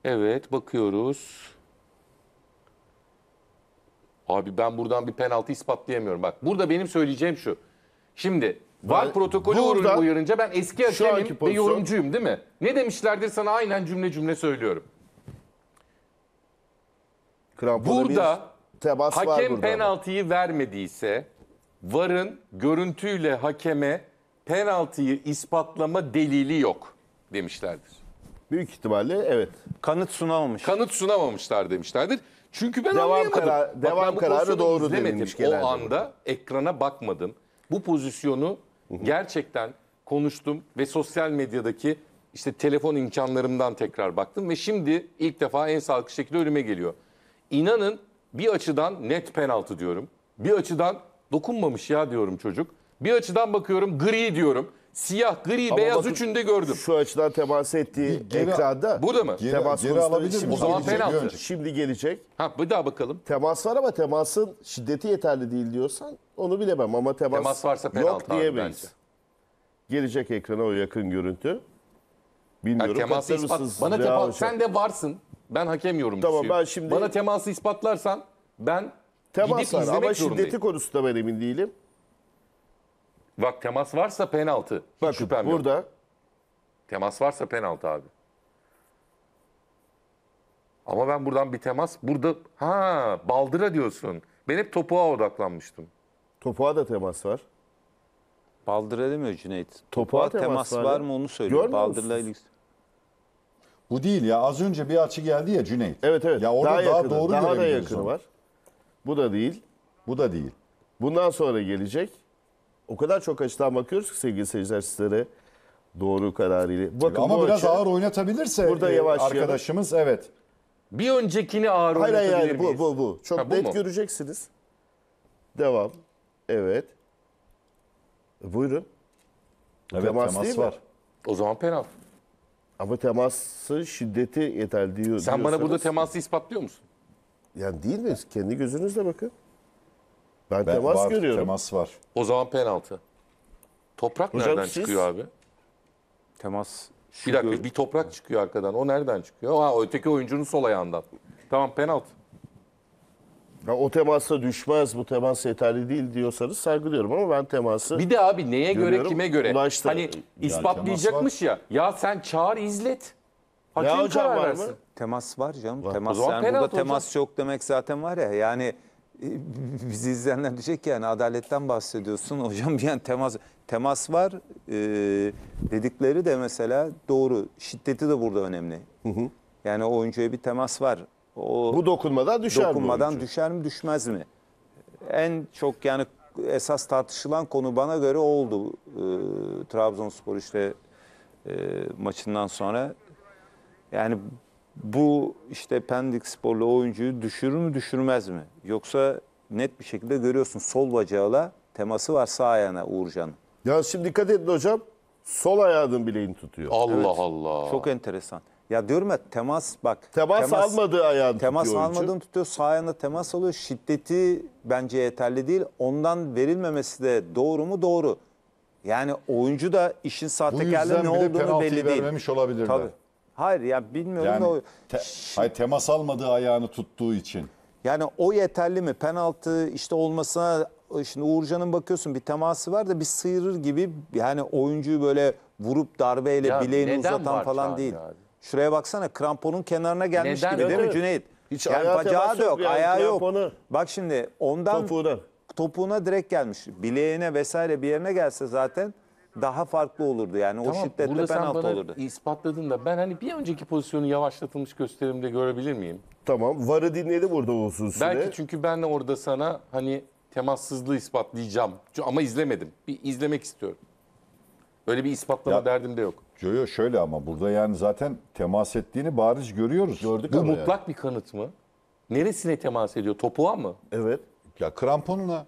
Evet bakıyoruz. Abi ben buradan bir penaltı ispatlayamıyorum. Bak burada benim söyleyeceğim şu. Şimdi VAR protokolü burada, uyarınca ben eski hakemim ve yorumcuyum değil mi? Ne demişlerdir sana aynen cümle cümle söylüyorum. Krampona burada temas hakem var burada penaltıyı ama. vermediyse VAR'ın görüntüyle hakeme penaltıyı ispatlama delili yok demişlerdir. Büyük ihtimalle evet. Kanıt sunamamış. Kanıt sunamamışlar demişlerdir. Çünkü ben devam anlayamadım. Karar, devam ben bu kararı doğru denilmiş genelde. O anda ekrana bakmadım. Bu pozisyonu gerçekten konuştum ve sosyal medyadaki işte telefon imkanlarımdan tekrar baktım ve şimdi ilk defa en sağlıklı şekilde ölüme geliyor. İnanın bir açıdan net penaltı diyorum. Bir açıdan dokunmamış ya diyorum çocuk. Bir açıdan bakıyorum gri diyorum. Siyah, gri, Ama beyaz bakın, üçünde gördüm. Şu açıdan temas ettiği Ge- geri- ekranda. Burada mı? Geri, temas geri alabilir şimdi O zaman penaltı. Önce. Şimdi gelecek. Ha bir daha bakalım. Temas var ama temasın şiddeti yeterli değil diyorsan onu bilemem ama temas, Temas varsa penaltı yok diyemeyiz. Gelecek ekrana o yakın görüntü. Bilmiyorum. teması katılır ispat. Bana temas- sen de varsın. Ben hakem yorum Tamam, ben şimdi- Bana teması ispatlarsan ben Temas gidip var izlemek ama şiddeti zorundayım. konusunda ben emin değilim. Bak temas varsa penaltı. Bak burada. Temas varsa penaltı abi. Ama ben buradan bir temas burada ha baldıra diyorsun. Ben hep topuğa odaklanmıştım. Topuğa da temas var. Baldıra demiyor Cüneyt. Topuğa, Topuğa temas, temas var, var mı onu söylüyor. Baldırla ilgili. Bu değil ya. Az önce bir açı geldi ya Cüneyt. Evet evet. Ya orada daha, daha yakını, doğru daha da yakını var. Bu da değil. Bu da değil. Bundan sonra gelecek o kadar çok açıdan bakıyoruz ki sevgili seyirciler sizlere doğru kararıyla. Bakın ama biraz açı, ağır oynatabilirse burada e, yavaş arkadaşımız evet. Bir öncekini ağır hayır, oynatabilir hayır, miyiz? Bu, bu, bu. Çok ha, bu net mu? göreceksiniz. Devam. Evet. Buyurun. Evet, temas, temas değil var. Mi? O zaman penaltı. Ama temasın şiddeti yeterli diyor. Sen bana burada teması ispatlıyor musun? Yani değil mi? Kendi gözünüzle bakın. Ben, ben temas var, görüyorum. Temas var. O zaman penaltı. Toprak Hocam nereden siz... çıkıyor abi? Temas. Bir dakika bir toprak çıkıyor arkadan. O nereden çıkıyor? Ha öteki oyuncunun sol ayağından. Tamam penaltı. Ya o temasa düşmez, bu temas yeterli değil diyorsanız saygılıyorum ama ben teması... Bir de abi neye göre, kime göre? Ulaştı. Hani ispatlayacakmış ya. Ya sen çağır, izlet. Hakem ya hocam karar var mı? Temas var canım. Var. Temas, yani burada hocam. temas yok demek zaten var ya. Yani e, bizi izleyenler diyecek ki yani adaletten bahsediyorsun hocam yani temas temas var e, dedikleri de mesela doğru şiddeti de burada önemli. Hı hı. Yani oyuncuya bir temas var. O bu dokunmadan düşer dokunmadan mi düşer mi düşmez mi? En çok yani esas tartışılan konu bana göre oldu. E, Trabzonspor işte e, maçından sonra yani bu işte Pendik Sporlu oyuncuyu düşürür mü düşürmez mi? Yoksa net bir şekilde görüyorsun sol bacağıyla teması var sağ ayağına Uğurcan. Ya şimdi dikkat edin hocam. Sol ayağının bileğini tutuyor. Allah Evet. Allah. Çok enteresan. Ya diyorum ya temas bak. Temas almadığı ayağını Temas tutuyor Temas almadığını tutuyor. Sağ ayağına temas alıyor. Şiddeti bence yeterli değil. Ondan verilmemesi de doğru mu? Doğru. Yani oyuncu da işin Bu sahtekar ne olduğunu penaltıyı belli değil. vermemiş olabilirler. Tabii. Hayır ya bilmiyorum Yani ne oluyor. te- hayır, temas almadığı ayağını tuttuğu için. Yani o yeterli mi? Penaltı işte olmasına şimdi Uğurcan'ın bakıyorsun bir teması var da bir sıyırır gibi yani oyuncuyu böyle vurup darbeyle Ya bileğini uzatan falan değil. abi? Şuraya baksana kramponun kenarına gelmiş Neden? gibi değil mi Cüneyt? Hiç yani bacağı da yok, yok yani, ayağı kramponu. yok. Bak şimdi ondan Topuğuna. topuğuna direkt gelmiş. Bileğine vesaire bir yerine gelse zaten daha farklı olurdu. Yani o Tamam, şiddetle burada sen bana olurdu. ispatladın da ben hani bir önceki pozisyonu yavaşlatılmış gösterimde görebilir miyim? Tamam. VAR'ı dinleyelim orada olsun süre. Belki çünkü ben de orada sana hani temassızlığı ispatlayacağım. Ama izlemedim. Bir izlemek istiyorum. Öyle bir ispatlama Ya- derdim de yok. Jojo şöyle ama burada yani zaten temas ettiğini bariz görüyoruz. Gördük Bu ama yani. mutlak bir kanıt mı? Neresine temas ediyor? Topuğa mı? Evet. Ya kramponuna.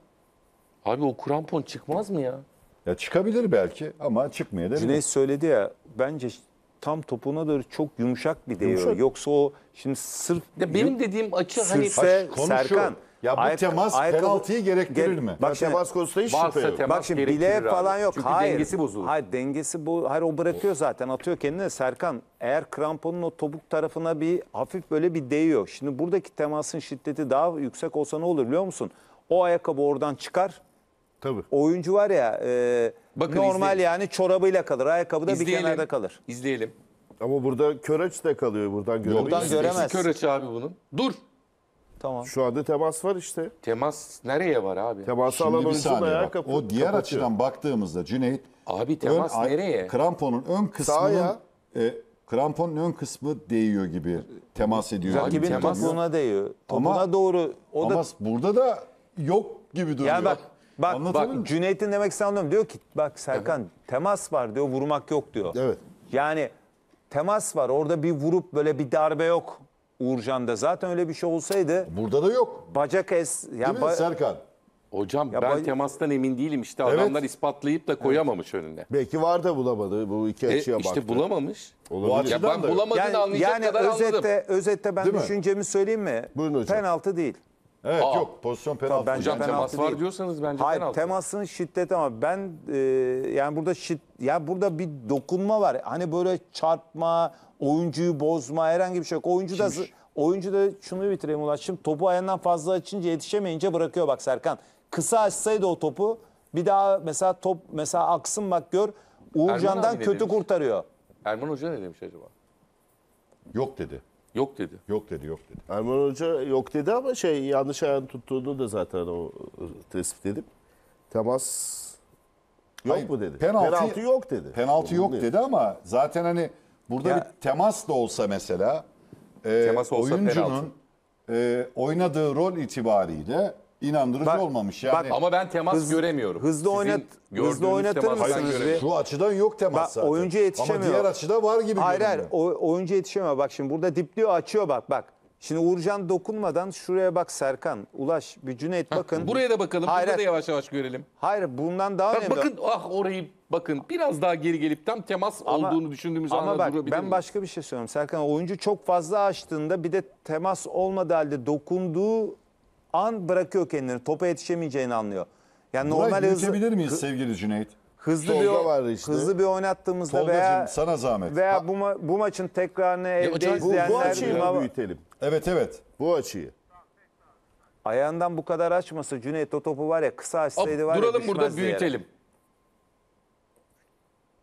Abi o krampon çıkmaz mı ya? Ya çıkabilir belki ama çıkmaya da Cüneyt söyledi ya bence tam topuna doğru çok yumuşak bir değiyor. Yumuşak. Yoksa o şimdi sırf Ya benim dediğim açı hani sürse Konu Serkan. Ya bu ayak- temas ayakkabı- penaltıyı gerektirir mi? Bak şimdi- temas konusunda hiç şüphe yok. Bak şimdi gerektirir bileğe falan yok. Çünkü hayır. dengesi bozulur. Hayır dengesi bu. Hayır o bırakıyor zaten. Atıyor kendine. Serkan eğer kramponun o topuk tarafına bir hafif böyle bir değiyor. Şimdi buradaki temasın şiddeti daha yüksek olsa ne olur biliyor musun? O ayakkabı oradan çıkar. Tabii. Oyuncu var ya e, Bakın normal izleyelim. yani çorabıyla kalır, ayakkabı da İzleyelim. bir kenarda kalır. İzleyelim. Ama burada Köreç de kalıyor buradan göremeyiz. Buradan göremez. Köreç abi bunun. Dur. Tamam. Şu anda temas var işte. Temas nereye var abi? Temas alan Şimdi bir oyuncunun ayağı kapı- O diğer kapatıyor. açıdan baktığımızda Cüneyt Abi temas ön nereye? Kramponun ön kısmının ayağı. e, kramponun ön kısmı değiyor gibi temas ediyor. gibi Rakibin temas- topuna değiyor. Topuna Ama- doğru o Ama da burada da yok gibi duruyor. yani bak Bak bak Cüneyt'in demek istediğini anlıyorum. Diyor ki bak Serkan temas var diyor vurmak yok diyor. Evet. Yani temas var orada bir vurup böyle bir darbe yok Uğurcan'da. Zaten öyle bir şey olsaydı Burada da yok. bacak es... Değil Yani mi Serkan? Hocam Ya ben bay- temastan emin değilim. işte. Evet. adamlar ispatlayıp da koyamamış önüne. Belki var da bulamadı bu iki E, açıya baktı. İşte bulamamış. Olabilir. Bu Ya ben da bulamadığını yani, anlayacak yani kadar anladım. özette, ben Değil mi? düşüncemi söyleyeyim mi? Buyurun hocam. Penaltı değil. Evet Aa. yok pozisyon penaltı. Tamam, bence Hocam penaltı temas var değil. diyorsanız bence Hayır, penaltı. temasın şiddeti ama ben e, yani burada şid ya burada bir dokunma var. Hani böyle çarpma, oyuncuyu bozma herhangi bir şey yok. Oyuncu da oyuncu da şunu bitireyim Ulaş. Şimdi topu ayağından fazla açınca yetişemeyince bırakıyor bak Serkan. Kısa açsaydı o topu bir daha mesela top mesela aksın bak gör Uğurcan'dan kötü demiş? kurtarıyor. Erman Hoca ne demiş acaba? Yok dedi. Yok dedi. Yok dedi, yok dedi. Erman Hoca yok dedi ama şey yanlış ayağını tuttuğunu da zaten o tespit edip temas yok Hayır, mu dedi. Penaltı, penaltı yok dedi. Penaltı Onun yok değil. dedi ama zaten hani burada ya, bir temas da olsa mesela e, temas olsa oyuncunun e, oynadığı rol itibariyle inandırıcı Bak- olmamış yani. bak- Ama ben temas Hız- göremiyorum. hızlı oynat- hızlı oynatır temas mısınız? Şu açıdan yok temas Bak, zaten. oyuncu yetişemiyor. Ama diğer açıda var gibi Hayır görünüyor. o, oyuncu yetişemiyor. Bak şimdi burada dipliyor açıyor bak bak. Şimdi Uğurcan dokunmadan şuraya bak Serkan, Ulaş, bir Cüneyt bakın. Buraya da bakalım. Hayır, Burada da yavaş yavaş görelim. hayır bundan daha Bak, önemli. bakın ah orayı bakın. Biraz daha geri gelip tam temas Ama- olduğunu düşündüğümüz anda Ama bak durabilir ben miyim? başka bir şey söylüyorum. Serkan oyuncu çok fazla açtığında bir de temas olmadığı halde dokunduğu an bırakıyor kendini. Topa yetişemeyeceğini anlıyor. Yani normal hızlı miyiz sevgili Cüneyt? hızlı Solda bir var işte. hızlı bir oynattığımızda veya sana zahmet. veya Ha- bu ma- bu maçın tekrarını evde bu, izleyenler bu açıyı bir büyütelim. Evet evet. Bu açıyı. ayağından bu kadar açmasa Cüneyt o topu var ya kısa Ab- açsaydı var ya duralım burada yere. büyütelim.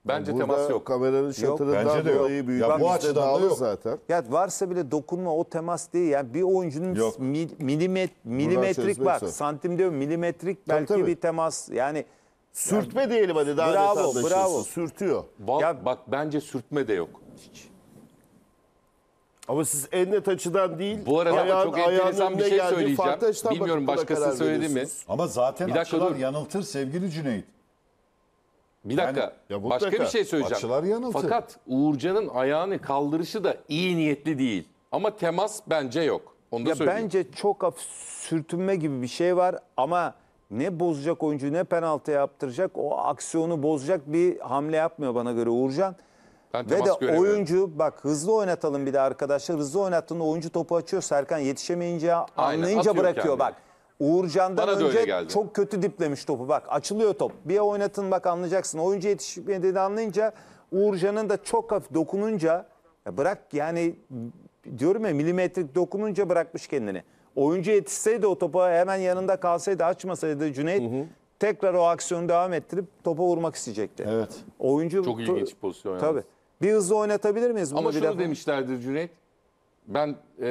Bence Burada temas yok. kameranın şatırından Bence de yok. büyük Ya bu bir açıdan da yok. zaten. Ya varsa bile dokunma o temas değil. Yani bir oyuncunun Yok. mi- milimet, milimetrik bak zor. santim diyorum milimetrik belki tabii. bir temas yani Sürtme diyelim hadi daha Bravo, net anlaşılsın. bravo. Sürtüyor. Val- Ya- bak bence sürtme de yok. Ama siz en net açıdan değil. Bu arada ayağın- çok ayağın enteresan bir şey söyleyeceğim. Bilmiyorum bakıp buna başkası karar söyledi mi? Ama zaten Bir açılar yanıltır sevgili Cüneyt. Bir dakika. Yani, ya mutlaka, başka bir şey söyleyeceğim. Açılar yanıltı. Fakat Uğurcan'ın ayağını kaldırışı da iyi niyetli değil. Ama temas bence yok. Onu da ya bence çok hafif sürtünme gibi bir şey var ama ne bozacak oyuncu ne penaltı yaptıracak o aksiyonu bozacak bir hamle yapmıyor bana göre Uğurcan. Ben Ve de oyuncu bak hızlı oynatalım bir de arkadaşlar hızlı oynattığında oyuncu topu açıyor Serkan yetişemeyince Aynen, anlayınca bırakıyor kendini. bak. Uğurcan'dan Bana önce çok kötü diplemiş topu. Bak açılıyor top. Bir oynatın bak anlayacaksın. Oyuncu yetişmediğini anlayınca Uğurcan'ın da çok hafif dokununca ya bırak yani diyorum ya milimetrik dokununca bırakmış kendini. Oyuncu yetişseydi o topa hemen yanında kalsaydı açmasaydı Cüneyt hı hı. tekrar o aksiyonu devam ettirip topa vurmak isteyecekti. Evet. Oyuncu Çok ilginç pozisyon. yalnız. Tabii. Bir hızlı oynatabilir miyiz bunu Ama şunu defa? demişlerdir Cüneyt. Ben e,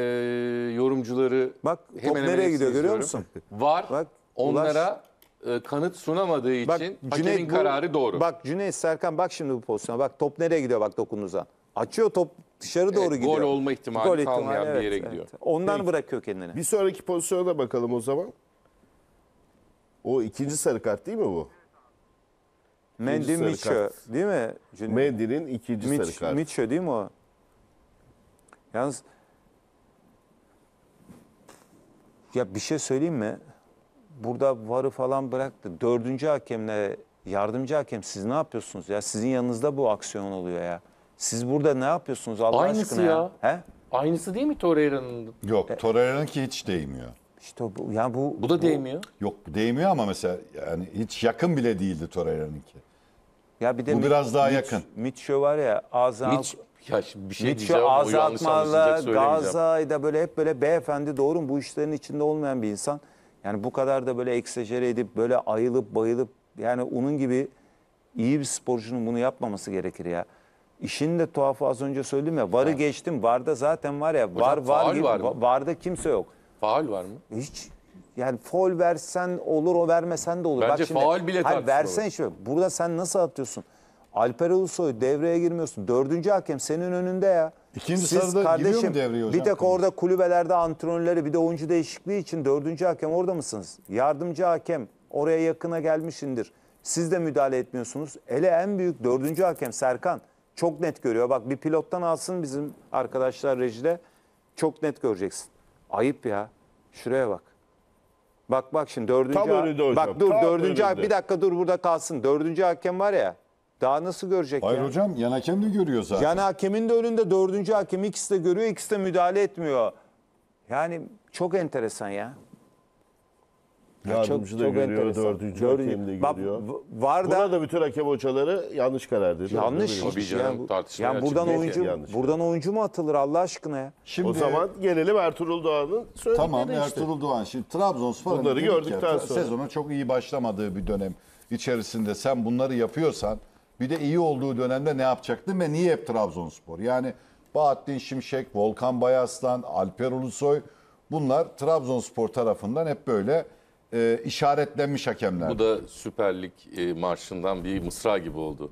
yorumcuları Bak top hemen nereye hemen gidiyor görüyor musun? Var Bak, onlara e, kanıt sunamadığı için Bak hakemin Cüneyt kararı doğru. Bak Cüneyt Serkan bak şimdi bu pozisyona. Bak top nereye gidiyor bak dokunuza. Açıyor top dışarı e, doğru gidiyor. gol olma ihtimali kalmayan bir yere gidiyor. Ondan bırakıyor kendini. Bir sonraki pozisyona da bakalım o zaman. O ikinci sarı kart değil mi bu? Mendy sarı değil mi? Cüneyt? Mendy'nin ikinci sarı Mitch, kartı. Mitchell değil mi o? Yalnız Ya bir şey söyleyeyim mi? Burada varı falan bıraktı. Dördüncü hakemle yardımcı hakem siz ne yapıyorsunuz ya? Sizin yanınızda bu aksiyon oluyor ya. Siz burada ne yapıyorsunuz Allah Aynısı aşkına ya. ya. He? Aynısı değil mi Torreira'nın? Yok e- Torreira'nın ki hiç değmiyor. İşte bu yani bu Bu da değmiyor. Yok değmiyor ama mesela yani hiç yakın bile değildi ki. Ya bir de Bu biraz daha yakın. Mitch var ya ağzına Mitch- ya şimdi bir şey Nietzsche, diyeceğim ama Azat yanlış anlaşılacak Malla, böyle hep böyle beyefendi doğru mu bu işlerin içinde olmayan bir insan. Yani bu kadar da böyle eksajere edip böyle ayılıp bayılıp yani onun gibi iyi bir sporcunun bunu yapmaması gerekir ya. İşin de tuhafı az önce söyledim ya varı geçtim varda zaten var ya var faul var gibi var mı? varda kimse yok. Faal var mı? Hiç yani foul versen olur o vermesen de olur. Bence şimdi- faul bile Hayır, tartışmalı. versen hiç. Burada sen nasıl atıyorsun? Alper Ulusoy devreye girmiyorsun. Dördüncü hakem senin önünde ya. İkinci Siz sarıda giriyor mu devreye hocam? bir tek orada kulübelerde antrenörleri bir de oyuncu değişikliği için dördüncü hakem orada mısınız? Yardımcı hakem oraya yakına gelmişindir. Siz de müdahale etmiyorsunuz. Ele en büyük dördüncü hakem Serkan. Çok net görüyor. Bak bir pilottan alsın bizim arkadaşlar rejide. Çok net göreceksin. Ayıp ya. Şuraya bak. Bak bak şimdi dördüncü Tam ha- önünde Bak dur tam dördüncü ha- bir dakika dur burada kalsın. Dördüncü hakem var ya. Daha nasıl görecek Hayır ya? hocam yan hakem de görüyor zaten. Yani hakemin de önünde dördüncü hakem ikisi de görüyor ikisi de müdahale etmiyor. Yani çok enteresan ya. Yardımcı da görüyor, dördüncü hakem de Bak, görüyor. var da Buna da bütün hakem hocaları yanlış karar dedi. yanlış. Tabii canım, yani, tartışmaya yani buradan oyuncu Yanlış. buradan oyuncu mu atılır Allah aşkına ya? Şimdi, O zaman gelelim Ertuğrul Doğan'ın söyledikleri tamam işte. Ertuğrul Doğan. Şimdi Trabzonspor'un Bunları dedik ya, sonra. sezona çok iyi başlamadığı bir dönem içerisinde sen bunları yapıyorsan bir de iyi olduğu dönemde ne yapacaktın ve niye hep Trabzonspor? Yani Bahattin Şimşek, Volkan Bayaslan, Alper Ulusoy bunlar Trabzonspor tarafından hep böyle e, işaretlenmiş hakemler. Bu da Süper Lig e, marşından bir mısra gibi oldu.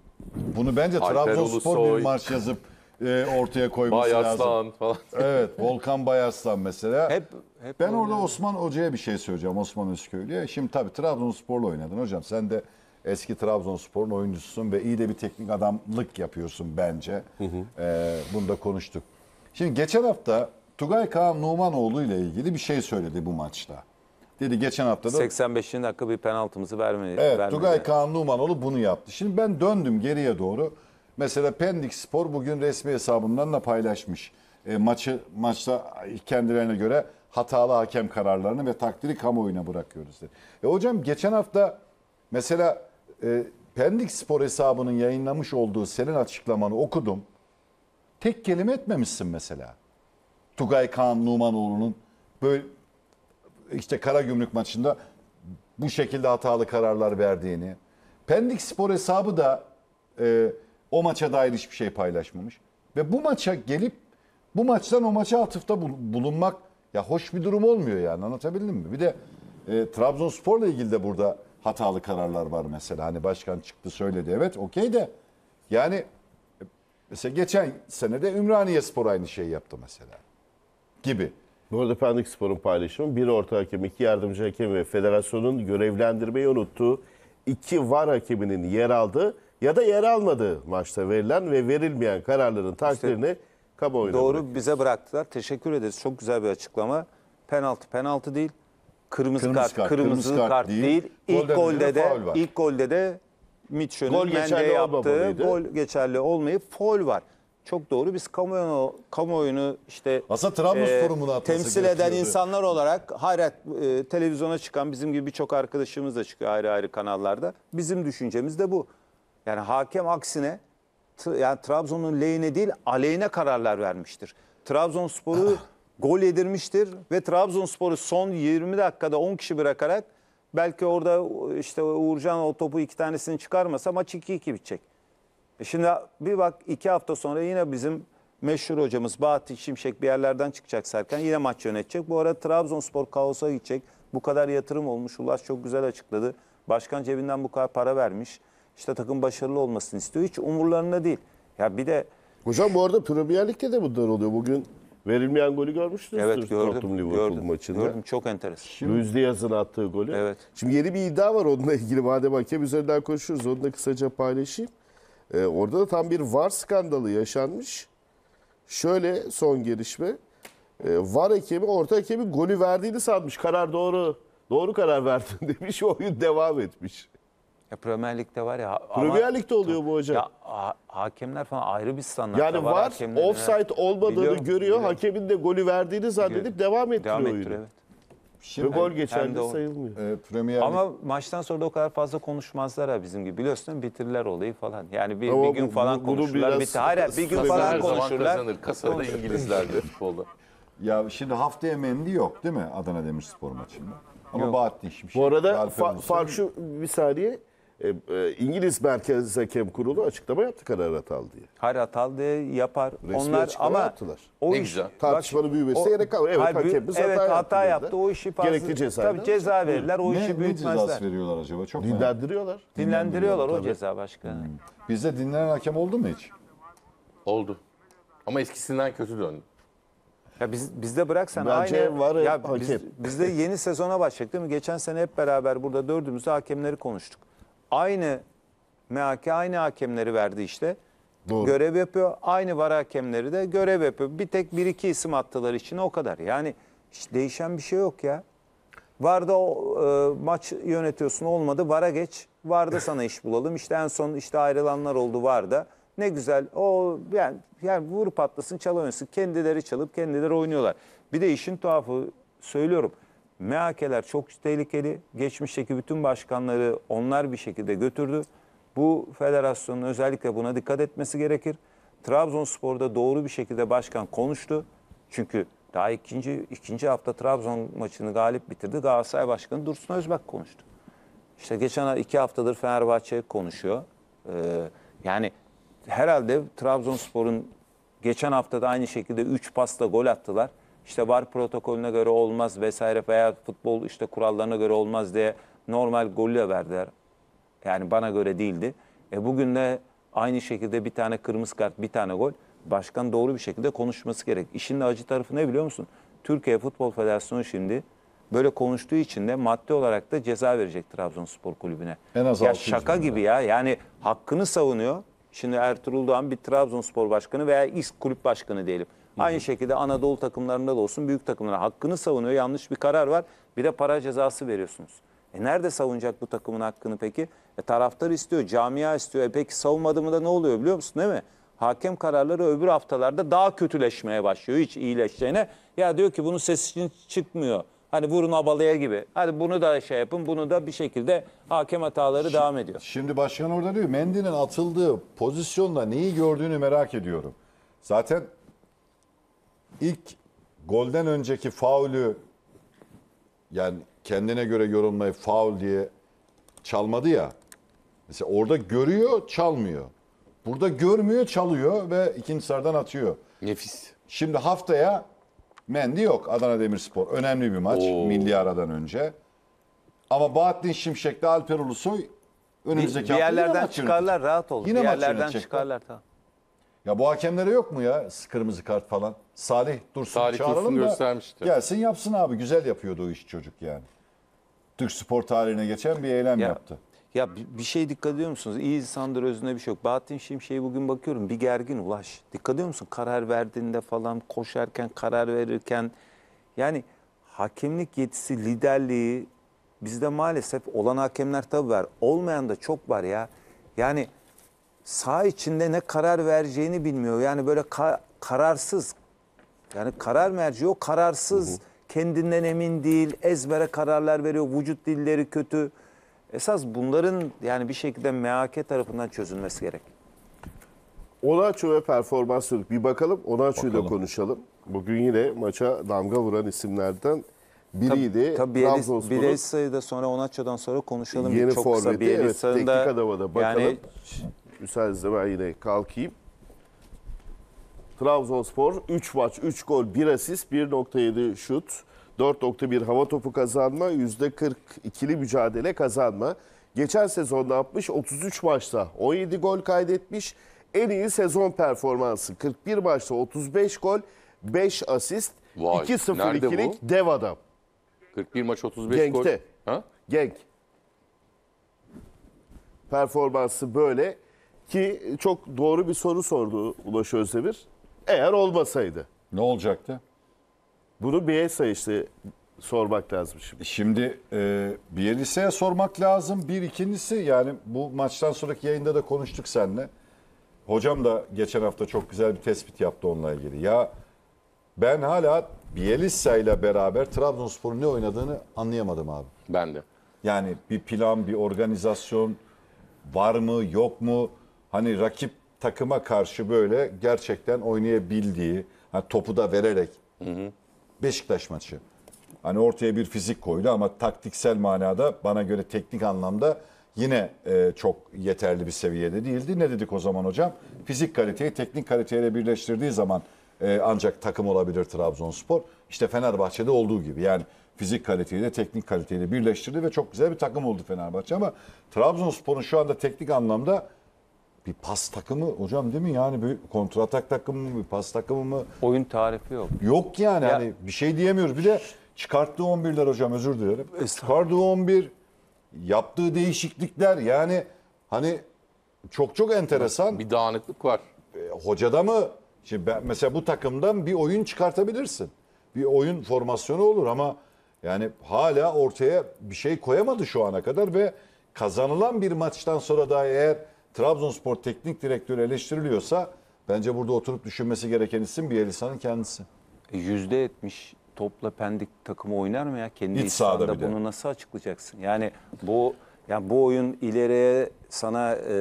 Bunu bence Alper Trabzonspor Ulusoy. bir marş yazıp e, ortaya koyması Bayaslan lazım. falan. Evet, Volkan Bayaslan mesela. Hep, hep ben orada yani. Osman Hoca'ya bir şey söyleyeceğim, Osman Özköylü'ye. Şimdi tabii Trabzonspor'la oynadın hocam. Sen de eski Trabzonspor'un oyuncususun ve iyi de bir teknik adamlık yapıyorsun bence. Hı hı. Ee, bunu da konuştuk. Şimdi geçen hafta Tugay Kaan Numanoğlu ile ilgili bir şey söyledi bu maçta. Dedi geçen hafta da... 85. dakika bir penaltımızı vermedi. Evet vermedi. Tugay Kaan Numanoğlu bunu yaptı. Şimdi ben döndüm geriye doğru. Mesela Pendik Spor bugün resmi hesabından da paylaşmış. E, maçı maçta kendilerine göre hatalı hakem kararlarını ve takdiri kamuoyuna bırakıyoruz dedi. E hocam geçen hafta mesela e, Pendik Spor hesabının yayınlamış olduğu senin açıklamanı okudum. Tek kelime etmemişsin mesela. Tugay Kaan Numanoğlu'nun böyle işte Kara Gümrük maçında bu şekilde hatalı kararlar verdiğini. Pendik Spor hesabı da e, o maça dair hiçbir şey paylaşmamış. Ve bu maça gelip bu maçtan o maça atıfta bulunmak ya hoş bir durum olmuyor yani anlatabildim mi? Bir de e, Trabzonspor'la ilgili de burada hatalı kararlar var mesela. Hani başkan çıktı söyledi evet okey de yani mesela geçen sene de Ümraniye Spor aynı şeyi yaptı mesela gibi. Bu arada Pendik Spor'un paylaşımı bir orta hakem, iki yardımcı hakem ve federasyonun görevlendirmeyi unuttuğu iki var hakeminin yer aldığı ya da yer almadığı maçta verilen ve verilmeyen kararların takdirini işte, kamuoyuna Doğru bırakıyor. bize bıraktılar. Teşekkür ederiz. Çok güzel bir açıklama. Penaltı penaltı değil kırmızı, Kırmızı kart, kart, kırmızı, kırmızı kart, kart değil. değil. İlk golde de ilk golde de Mitchell'ın Gol Mende'ye geçerli yaptığı gol geçerli olmayıp foul var. Çok doğru. Biz kamuoyunu, kamuoyunu işte Aslında Trabzonspor'un e, bunu atması temsil eden insanlar olarak hayret e, televizyona çıkan bizim gibi birçok arkadaşımız da çıkıyor ayrı ayrı kanallarda. Bizim düşüncemiz de bu. Yani hakem aksine yani Trabzon'un lehine değil aleyhine kararlar vermiştir. Trabzonspor'u gol yedirmiştir ve Trabzonspor'u son 20 dakikada 10 kişi bırakarak belki orada işte Uğurcan o topu iki tanesini çıkarmasa maç 2-2 bitecek. E şimdi bir bak iki hafta sonra yine bizim meşhur hocamız Bahattin Şimşek bir yerlerden çıkacak Serkan yine maç yönetecek. Bu arada Trabzonspor kaosa gidecek. Bu kadar yatırım olmuş. Ulaş çok güzel açıkladı. Başkan cebinden bu kadar para vermiş. İşte takım başarılı olmasını istiyor. Hiç umurlarında değil. Ya bir de Hocam bu arada Premier Lig'de de bunlar oluyor. Bugün Verilmeyen golü görmüştünüz. Evet gördüm. Liverpool maçını Gördüm çok enteresan. Şimdi, Yaz'ın attığı golü. Evet. Şimdi yeni bir iddia var onunla ilgili madem hakem üzerinden konuşuyoruz. Onu da kısaca paylaşayım. Ee, orada da tam bir VAR skandalı yaşanmış. Şöyle son gelişme. Ee, VAR hakemi orta hakemi golü verdiğini sanmış. Karar doğru. Doğru karar verdin demiş. Oyun devam etmiş. Ya Premier Lig'de var ya. Premier Lig'de oluyor bu hocam. Ya, ha, hakemler falan ayrı bir standart. Yani var, var offside olmadığını biliyorum, görüyor. Biliyorum. Hakemin de golü verdiğini zannedip biliyorum. devam ettiriyor devam ettiriyor, oyunu. Evet. Şimdi, şey Ve gol geçerli sayılmıyor. E, Premier Ama maçtan sonra da o kadar fazla konuşmazlar ha bizim gibi. Biliyorsun bitirirler olayı falan. Yani bir, bir gün bu, falan bu, konuşurlar. Bitti. Hayır bir gün falan konuşurlar. Kazanır. Kasada İngilizlerdi futbolda. Ya şimdi haftaya Mendy yok değil mi Adana Demirspor maçında? Ama Bahattin Şimşek. Bu arada fa fark şu bir saniye. E, e, İngiliz Merkez Hakem Kurulu açıklama yaptı karar hatalı diye. Hayır hatalı diye yapar. Resmi Onlar açıklama ama yaptılar. O ne iş, güzel. Tartışmanın büyümesi yere kalır. Evet hayır, hakemimiz evet, hata, hata yaptı. yaptı. O işi fazla, Gerekli ceza. Tabii ceza verirler. O ne, işi büyütmezler. Ne cezası veriyorlar acaba? Çok Dinlendiriyorlar. Dinlendiriyorlar o ceza başkanı. Hmm. Bizde dinlenen hakem oldu mu hiç? Oldu. Ama eskisinden kötü döndü. Ya biz bizde bırak sen Bence aynı var ya biz, bizde yeni sezona başladık değil mi? Geçen sene hep beraber burada dördümüzde hakemleri konuştuk. Aynı MHK aynı hakemleri verdi işte. Doğru. Görev yapıyor. Aynı var hakemleri de görev yapıyor. Bir tek bir iki isim attılar için o kadar. Yani hiç değişen bir şey yok ya. Varda e, maç yönetiyorsun olmadı vara geç. Varda sana iş bulalım. İşte en son işte ayrılanlar oldu varda. Ne güzel. O yani yani vur patlasın çal oynasın. Kendileri çalıp kendileri oynuyorlar. Bir de işin tuhafı söylüyorum. MHK'ler çok tehlikeli. Geçmişteki bütün başkanları onlar bir şekilde götürdü. Bu federasyonun özellikle buna dikkat etmesi gerekir. Trabzonspor'da doğru bir şekilde başkan konuştu. Çünkü daha ikinci, ikinci hafta Trabzon maçını galip bitirdi. Galatasaray Başkanı Dursun Özbek konuştu. İşte geçen iki haftadır Fenerbahçe konuşuyor. Ee, yani herhalde Trabzonspor'un geçen haftada aynı şekilde 3 pasta gol attılar işte VAR protokolüne göre olmaz vesaire veya futbol işte kurallarına göre olmaz diye normal golle verdiler. Yani bana göre değildi. E bugün de aynı şekilde bir tane kırmızı kart, bir tane gol. Başkan doğru bir şekilde konuşması gerek. İşin de acı tarafı ne biliyor musun? Türkiye Futbol Federasyonu şimdi böyle konuştuğu için de maddi olarak da ceza verecek Trabzonspor Kulübü'ne. En az ya şaka gibi ya. Yani hakkını savunuyor. Şimdi Ertuğrul Doğan bir Trabzonspor Başkanı veya İSK Kulüp Başkanı diyelim. Aynı şekilde Anadolu takımlarında da olsun büyük takımlara hakkını savunuyor. Yanlış bir karar var. Bir de para cezası veriyorsunuz. E nerede savunacak bu takımın hakkını peki? E taraftar istiyor, camia istiyor. E peki savunmadı mı da ne oluyor biliyor musun değil mi? Hakem kararları öbür haftalarda daha kötüleşmeye başlıyor hiç iyileşeceğine. Ya diyor ki bunun sesi için çıkmıyor. Hani vurun abalaya gibi. Hadi bunu da şey yapın, bunu da bir şekilde hakem hataları şimdi, devam ediyor. Şimdi başkan orada diyor, Mendy'nin atıldığı pozisyonda neyi gördüğünü merak ediyorum. Zaten ilk golden önceki faulü yani kendine göre yorulmayı faul diye çalmadı ya. Mesela orada görüyor, çalmıyor. Burada görmüyor, çalıyor ve ikinci sarıdan atıyor. Nefis. Şimdi haftaya Mendi yok Adana Demirspor. Önemli bir maç Oo. milli aradan önce. Ama Bahattin Şimşek de Alper Ulusoy önümüzdeki hafta yine Diğerlerden çıkarlar rahat olun. Yine maç Diğerlerden çıkarlar tamam. Ya bu hakemlere yok mu ya kırmızı kart falan? Salih Dursun Salih çağıralım Dursun da göstermişti. gelsin yapsın abi. Güzel yapıyordu o iş çocuk yani. Türk spor tarihine geçen bir eylem Ya, yaptı. Ya bir şey dikkat ediyor musunuz? İyi insandır özünde bir şey yok. Bahattin Şimşek'e bugün bakıyorum bir gergin ulaş. Dikkat ediyor musun? Karar verdiğinde falan koşarken karar verirken. Yani hakemlik yetisi liderliği bizde maalesef olan hakemler tabii var. Olmayan da çok var ya. Yani sağ içinde ne karar vereceğini bilmiyor. Yani böyle ka kararsız. Yani karar merci o kararsız. Hı hı. Kendinden emin değil. Ezbere kararlar veriyor. Vücut dilleri kötü. Esas bunların yani bir şekilde MHK tarafından çözülmesi gerek. Onaço ve performans dedik. Bir bakalım Onaço'yu da konuşalım. Bugün yine maça damga vuran isimlerden biriydi. Tabii, tabii Bielitsa'yı sayıda sonra Onaço'dan sonra konuşalım. Yeni Çok forveti, kısa evet, teknik adama da bakalım. Yani müsaadenizle kalkayım. Trabzonspor 3 maç, 3 gol, 1 asist, 1.7 şut, 4.1 hava topu kazanma, ikili mücadele kazanma. Geçen sezonda yapmış? 33 maçta 17 gol kaydetmiş. En iyi sezon performansı 41 maçta 35 gol, 5 asist, Vay, 2-0-2'lik dev adam. 41 maç 35 Genk'te. gol. Ha? Genk. Performansı böyle. Ki çok doğru bir soru sordu Ulaş Özdemir. Eğer olmasaydı. Ne olacaktı? Bunu Bielsa işte sormak lazım şimdi. Şimdi e, Bielsa'ya sormak lazım. Bir ikincisi yani bu maçtan sonraki yayında da konuştuk seninle. Hocam da geçen hafta çok güzel bir tespit yaptı onunla ilgili. Ya ben hala Bielsa ile beraber Trabzonspor'un ne oynadığını anlayamadım abi. Ben de. Yani bir plan, bir organizasyon var mı, yok mu? hani rakip takıma karşı böyle gerçekten oynayabildiği, hani topu da vererek hı hı. Beşiktaş maçı. Hani ortaya bir fizik koydu ama taktiksel manada bana göre teknik anlamda yine e, çok yeterli bir seviyede değildi. Ne dedik o zaman hocam? Fizik kaliteyi teknik kaliteyle birleştirdiği zaman e, ancak takım olabilir Trabzonspor. İşte Fenerbahçe'de olduğu gibi. Yani fizik kaliteyi teknik kaliteyle birleştirdi ve çok güzel bir takım oldu Fenerbahçe ama Trabzonspor'un şu anda teknik anlamda bir pas takımı hocam değil mi? Yani bir kontratak takımı mı, bir pas takımı mı? Oyun tarifi yok. Yok yani ya. hani bir şey diyemiyoruz. Bir de çıkarttığı 11'ler hocam özür dilerim. Çıkardığı 11, yaptığı değişiklikler yani hani çok çok enteresan. Bir dağınıklık var. E, hocada mı? Şimdi ben, mesela bu takımdan bir oyun çıkartabilirsin. Bir oyun formasyonu olur ama yani hala ortaya bir şey koyamadı şu ana kadar ve kazanılan bir maçtan sonra da eğer Trabzonspor teknik direktörü eleştiriliyorsa bence burada oturup düşünmesi gereken isim Bielitsa'nın kendisi. E, yüzde etmiş topla pendik takımı oynar mı ya? Kendi İç sahada bunu de. nasıl açıklayacaksın? Yani bu yani bu oyun ileriye sana e,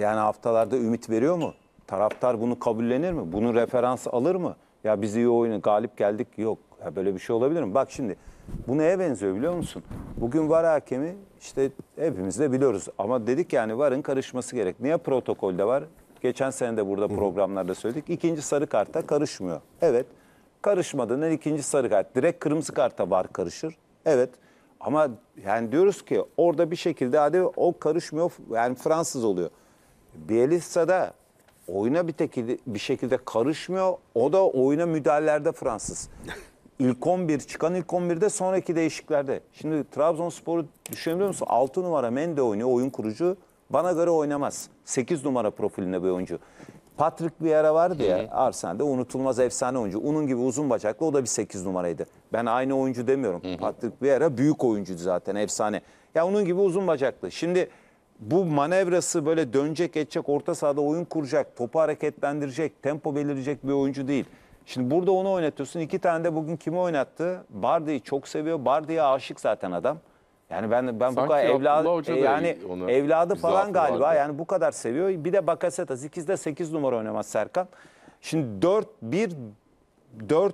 yani haftalarda ümit veriyor mu? Taraftar bunu kabullenir mi? Bunu referans alır mı? Ya biz iyi oyunu galip geldik yok. Ya böyle bir şey olabilir mi? Bak şimdi bu neye benziyor biliyor musun? Bugün var hakemi işte hepimiz de biliyoruz. Ama dedik yani varın karışması gerek. Niye protokolde var? Geçen sene de burada programlarda söyledik. İkinci sarı karta karışmıyor. Evet karışmadığından ikinci sarı kart. Direkt kırmızı karta var karışır. Evet ama yani diyoruz ki orada bir şekilde hadi o karışmıyor yani Fransız oluyor. Bielitsa'da oyuna bir, tekili, bir şekilde karışmıyor. O da oyuna müdahalelerde Fransız. İlk 11 çıkan ilk 11'de sonraki değişiklerde. Şimdi Trabzonspor'u düşünebiliyor musun? 6 numara Mende oynuyor oyun kurucu. Bana göre oynamaz. 8 numara profilinde bir oyuncu. Patrick Vieira vardı ya Arsenal'de unutulmaz efsane oyuncu. Onun gibi uzun bacaklı o da bir 8 numaraydı. Ben aynı oyuncu demiyorum. Hı hı. Patrick Vieira büyük oyuncuydu zaten efsane. Ya onun gibi uzun bacaklı. Şimdi bu manevrası böyle dönecek edecek orta sahada oyun kuracak, topu hareketlendirecek, tempo belirleyecek bir oyuncu değil. Şimdi burada onu oynatıyorsun. İki tane de bugün kimi oynattı? Bardi'yi çok seviyor. Bardi'ye aşık zaten adam. Yani ben ben Sanki bu kadar evladı e, yani evladı falan galiba. Vardı. Yani bu kadar seviyor. Bir de Bakasetas de 8 numara oynamaz Serkan. Şimdi 4 1 4-1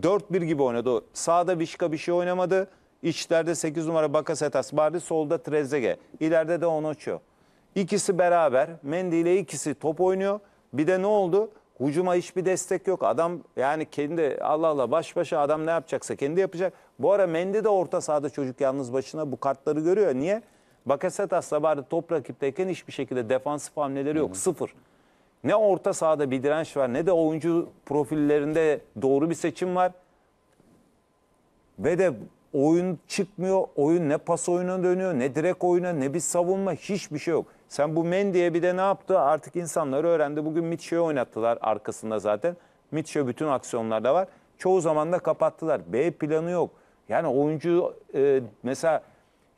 4-1 gibi oynadı. Sağda Vişka bir şey oynamadı. İçlerde 8 numara Bakasetas Bardi, solda Trezege. İleride de Onoço. İkisi beraber. Mendy ile ikisi top oynuyor. Bir de ne oldu? Hucuma hiçbir destek yok. Adam yani kendi Allah Allah baş başa adam ne yapacaksa kendi yapacak. Bu ara Mendy de orta sahada çocuk yalnız başına bu kartları görüyor. Niye? asla bari top rakipteyken hiçbir şekilde defansif hamleleri yok. Hı. Sıfır. Ne orta sahada bir direnç var ne de oyuncu profillerinde doğru bir seçim var. Ve de oyun çıkmıyor. Oyun ne pas oyuna dönüyor ne direkt oyuna ne bir savunma hiçbir şey yok. Sen bu Mendy'e bir de ne yaptı? Artık insanlar öğrendi. Bugün Mitchell'i oynattılar arkasında zaten. Mitchell bütün aksiyonlarda var. Çoğu zaman da kapattılar. B planı yok. Yani oyuncu e, mesela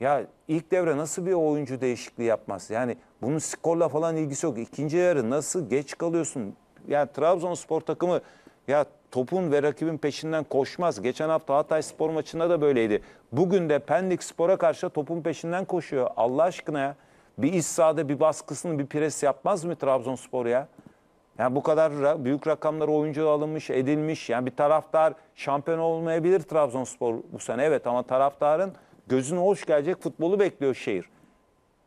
ya ilk devre nasıl bir oyuncu değişikliği yapmaz? Yani bunun skorla falan ilgisi yok. İkinci yarı nasıl geç kalıyorsun? Yani Trabzonspor takımı ya topun ve rakibin peşinden koşmaz. Geçen hafta Hatay Spor maçında da böyleydi. Bugün de Pendik Spor'a karşı topun peşinden koşuyor. Allah aşkına ya. Bir iç sahada bir baskısını bir pres yapmaz mı Trabzonspor ya? Yani bu kadar büyük rakamlar oyuncu alınmış, edilmiş. Yani bir taraftar şampiyon olmayabilir Trabzonspor bu sene. Evet ama taraftarın gözüne hoş gelecek futbolu bekliyor şehir.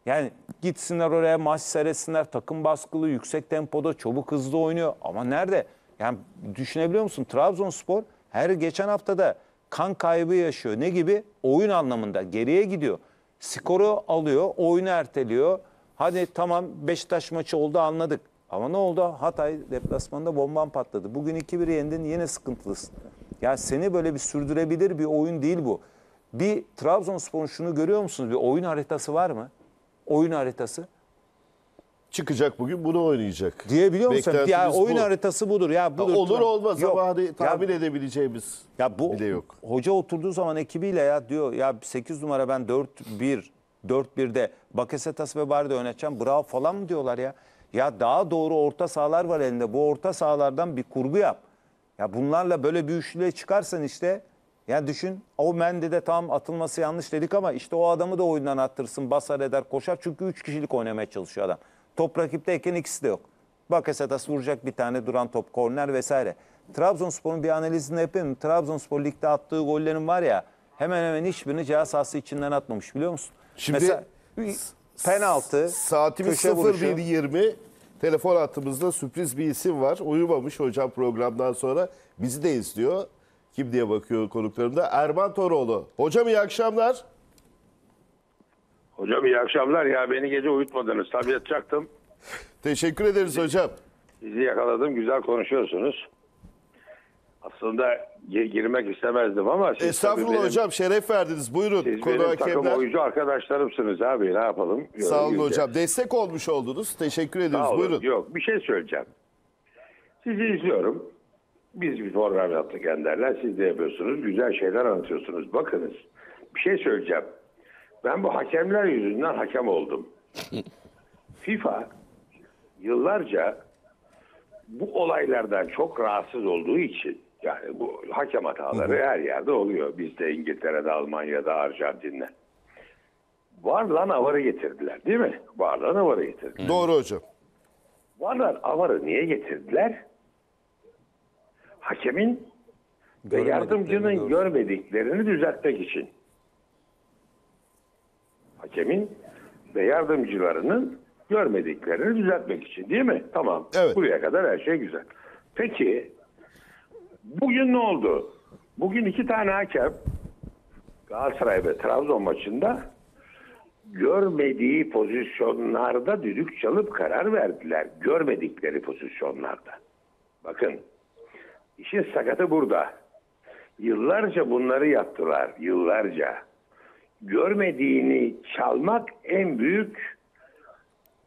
Yani gitsinler oraya maç seyretsinler. Takım baskılı, yüksek tempoda, çabuk hızlı oynuyor. Ama nerede? Yani düşünebiliyor musun? Trabzonspor her geçen haftada kan kaybı yaşıyor. Ne gibi? Oyun anlamında geriye gidiyor. Skoru alıyor, oyunu erteliyor. Hadi tamam Beşiktaş maçı oldu anladık. Ama ne oldu? Hatay deplasmanında bomban patladı. Bugün 2-1 yendin yine sıkıntılısın. Ya seni böyle bir sürdürebilir bir oyun değil bu. Bir Trabzonspor'un şunu görüyor musunuz? Bir oyun haritası var mı? Oyun haritası çıkacak bugün bunu oynayacak. Diyebiliyor musun? Ya oyun bu. haritası budur. Ya budur. Olur olmaz Yok. ama hani tahmin edebileceğimiz Ya bu bile yok. hoca oturduğu zaman ekibiyle ya diyor ya 8 numara ben 4-1 4-1'de Bakasetas ve Bardi oynatacağım. Bravo falan mı diyorlar ya? Ya daha doğru orta sahalar var elinde. Bu orta sahalardan bir kurgu yap. Ya bunlarla böyle bir üçlüye çıkarsan işte yani düşün o Mendy de tam atılması yanlış dedik ama işte o adamı da oyundan attırsın basar eder koşar çünkü 3 kişilik oynamaya çalışıyor adam. Top rakipteyken ikisi de yok. Bakasetas vuracak bir tane duran top, korner vesaire. Trabzonspor'un bir analizini yapayım. Trabzonspor ligde attığı gollerin var ya hemen hemen hiçbirini ceza sahası içinden atmamış biliyor musun? Şimdi Mesela penaltı, saatimiz 01.20 telefon hattımızda sürpriz bir isim var. Uyumamış hocam programdan sonra bizi de izliyor. Kim diye bakıyor konuklarımda? Erman Toroğlu. Hocam iyi akşamlar. Hocam iyi akşamlar ya beni gece uyutmadınız. tabi yatacaktım. Teşekkür ederiz hocam. Sizi yakaladım güzel konuşuyorsunuz. Aslında gir- girmek istemezdim ama siz Estağfurullah benim, hocam şeref verdiniz. Buyurun. siz konu benim takım oyuncu arkadaşlarımsınız abi ne yapalım. Sağ olun Yürüyeceğiz. hocam. Destek olmuş oldunuz. Teşekkür ederiz. Buyurun. Yok bir şey söyleyeceğim. Sizi izliyorum. Biz bir program yaptık Ender'le. Siz de yapıyorsunuz. Güzel şeyler anlatıyorsunuz. Bakınız. Bir şey söyleyeceğim. Ben bu hakemler yüzünden hakem oldum. FIFA yıllarca bu olaylardan çok rahatsız olduğu için yani bu hakem hataları hı hı. her yerde oluyor. Bizde İngiltere'de, Almanya'da, Arjantin'de. Varlan avarı getirdiler değil mi? Varlan avarı getirdiler. Doğru hocam. Varlan avarı niye getirdiler? Hakemin ve yardımcının görmediklerini düzeltmek için hakemin ve yardımcılarının görmediklerini düzeltmek için değil mi? Tamam. Evet. Buraya kadar her şey güzel. Peki bugün ne oldu? Bugün iki tane hakem Galatasaray ve Trabzon maçında görmediği pozisyonlarda düdük çalıp karar verdiler. Görmedikleri pozisyonlarda. Bakın işin sakatı burada. Yıllarca bunları yaptılar. Yıllarca görmediğini çalmak en büyük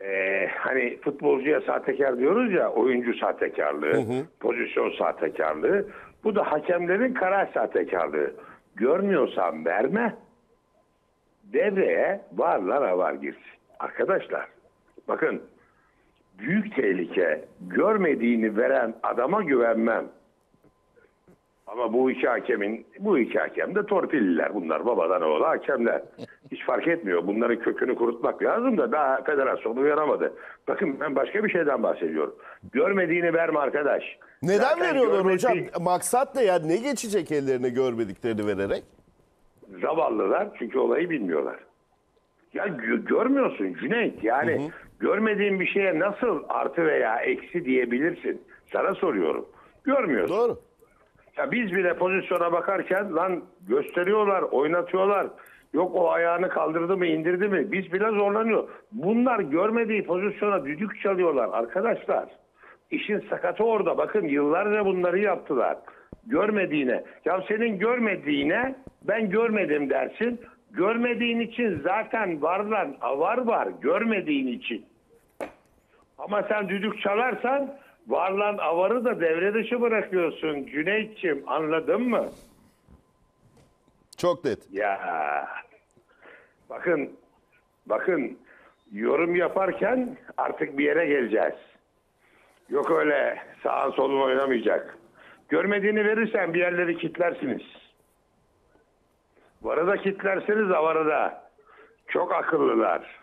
e, hani futbolcuya sahtekar diyoruz ya oyuncu sahtekarlığı, hı hı. pozisyon sahtekarlığı. Bu da hakemlerin karar sahtekarlığı. Görmüyorsan verme devreye varlar var girsin. Arkadaşlar bakın büyük tehlike görmediğini veren adama güvenmem. Ama bu iki hakemin, bu iki hakem de torpilliler bunlar babadan oğlu hakemler. Hiç fark etmiyor. Bunların kökünü kurutmak lazım da daha federasyon uyanamadı. Bakın ben başka bir şeyden bahsediyorum. Görmediğini verme arkadaş. Neden Zaten veriyorlar görmedi... hocam? Maksat ne ya? Ne geçecek ellerine görmediklerini vererek? Zavallılar çünkü olayı bilmiyorlar. Ya görmüyorsun Cüneyt yani hı hı. görmediğin bir şeye nasıl artı veya eksi diyebilirsin? Sana soruyorum. Görmüyorsun. Doğru. Ya biz bile pozisyona bakarken lan gösteriyorlar, oynatıyorlar. Yok o ayağını kaldırdı mı, indirdi mi? Biz bile zorlanıyor. Bunlar görmediği pozisyona düdük çalıyorlar arkadaşlar. İşin sakatı orada. Bakın yıllarca bunları yaptılar. Görmediğine. Ya senin görmediğine ben görmedim dersin. Görmediğin için zaten var lan, var var görmediğin için. Ama sen düdük çalarsan varlan avarı da devre dışı bırakıyorsun Güneyçim anladın mı? Çok net. Ya bakın bakın yorum yaparken artık bir yere geleceğiz. Yok öyle sağa solun oynamayacak. Görmediğini verirsen bir yerleri kitlersiniz. Varı da kitlersiniz avarı da. Çok akıllılar.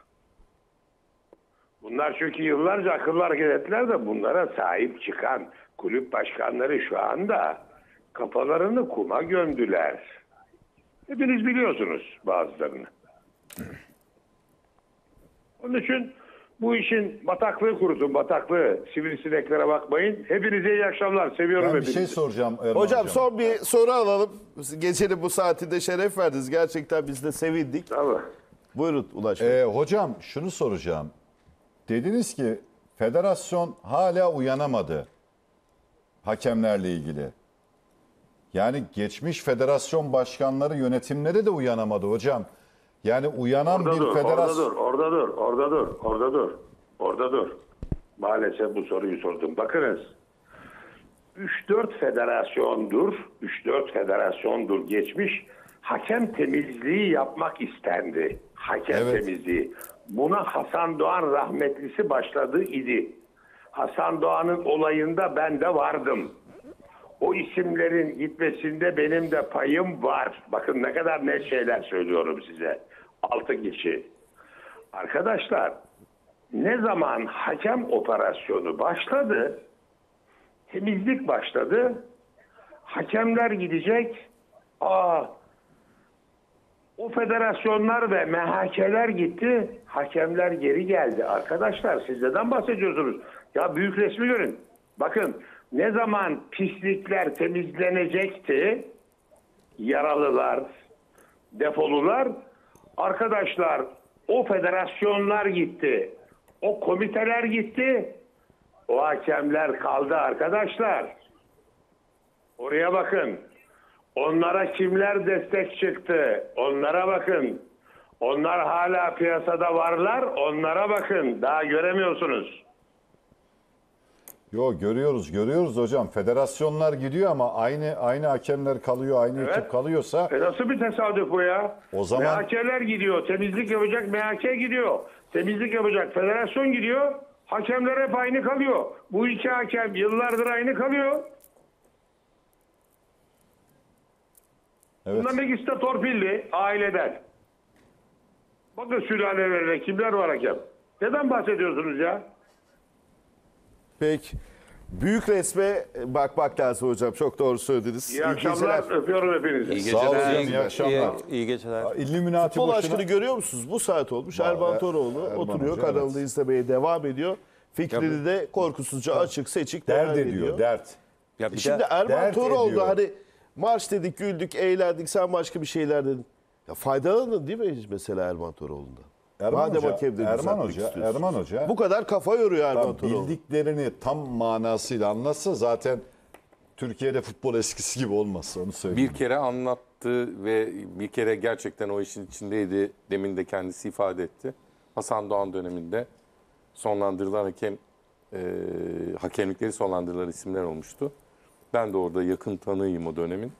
Bunlar çünkü yıllarca akıllı hareket ettiler de bunlara sahip çıkan kulüp başkanları şu anda kafalarını kuma gömdüler. Hepiniz biliyorsunuz bazılarını. Onun için bu işin bataklığı kurutun bataklığı. Sivrisineklere bakmayın. Hepinize iyi akşamlar. Seviyorum ben hepinizi. bir şey soracağım. Erman hocam, hocam son bir soru alalım. Gecenin bu saati de şeref verdiniz. Gerçekten biz de sevindik. Tamam. Buyurun Ulaş Bey. Ee, hocam şunu soracağım. Dediniz ki federasyon hala uyanamadı hakemlerle ilgili. Yani geçmiş federasyon başkanları yönetimleri de uyanamadı hocam. Yani uyanan orada bir dur, federasyon... Orada dur, orada dur, orada dur, orada dur. Maalesef bu soruyu sordum. Bakınız 3-4 federasyondur, 3-4 federasyondur geçmiş hakem temizliği yapmak istendi. Hakem evet. temizliği. Buna Hasan Doğan rahmetlisi başladı idi. Hasan Doğan'ın olayında ben de vardım. O isimlerin gitmesinde benim de payım var. Bakın ne kadar ne şeyler söylüyorum size. Altı kişi. Arkadaşlar ne zaman hakem operasyonu başladı, temizlik başladı, hakemler gidecek, aa o federasyonlar ve MHK'ler gitti, hakemler geri geldi. Arkadaşlar siz neden bahsediyorsunuz? Ya büyük resmi görün. Bakın ne zaman pislikler temizlenecekti, yaralılar, defolular, arkadaşlar o federasyonlar gitti, o komiteler gitti, o hakemler kaldı arkadaşlar. Oraya bakın. Onlara kimler destek çıktı? Onlara bakın. Onlar hala piyasada varlar. Onlara bakın. Daha göremiyorsunuz. Yo görüyoruz görüyoruz hocam. Federasyonlar gidiyor ama aynı aynı hakemler kalıyor, aynı evet. ekip kalıyorsa. E nasıl bir tesadüf bu ya? O zaman hakemler gidiyor, temizlik yapacak MHK gidiyor. Temizlik yapacak federasyon gidiyor. Hakemler hep aynı kalıyor. Bu iki hakem yıllardır aynı kalıyor. Evet. Bunların ikisi torpilli aileden. Bakın sülalelerine kimler var hakem? Neden bahsediyorsunuz ya? Peki. Büyük resme bakmak lazım hocam. Çok doğru söylediniz. İyi, iyi akşamlar. Geceler. Öpüyorum hepinizi. İyi geceler. Sağ olun. İyi, iyi akşamlar. İyi, iyi geceler. İlluminati Futbol boşuna... aşkını görüyor musunuz? Bu saat olmuş. Vallahi, Erban Toroğlu Erman oturuyor. Hoca, kanalını evet. izlemeye devam ediyor. Fikrini ya, de korkusuzca ya. açık seçik dert ediyor. ediyor. Dert. Ya bir Şimdi de, Erman dert Toroğlu ediyor. Hani Marş dedik, güldük, eğlendik. Sen başka bir şeyler dedin. Ya faydalanın değil mi hiç mesela Erman Toroğlu'ndan? Erman Madem Hoca, Erman Hoca, istiyorsun. Erman Hoca. Bu kadar kafa yoruyor Erman Toroğlu. Bildiklerini tam manasıyla anlatsa zaten Türkiye'de futbol eskisi gibi olmaz onu söyleyeyim. Bir kere anlattı ve bir kere gerçekten o işin içindeydi. Demin de kendisi ifade etti. Hasan Doğan döneminde sonlandırılan hakem e, hakemlikleri sonlandırılan isimler olmuştu. Ben de orada yakın tanıyım o dönemin.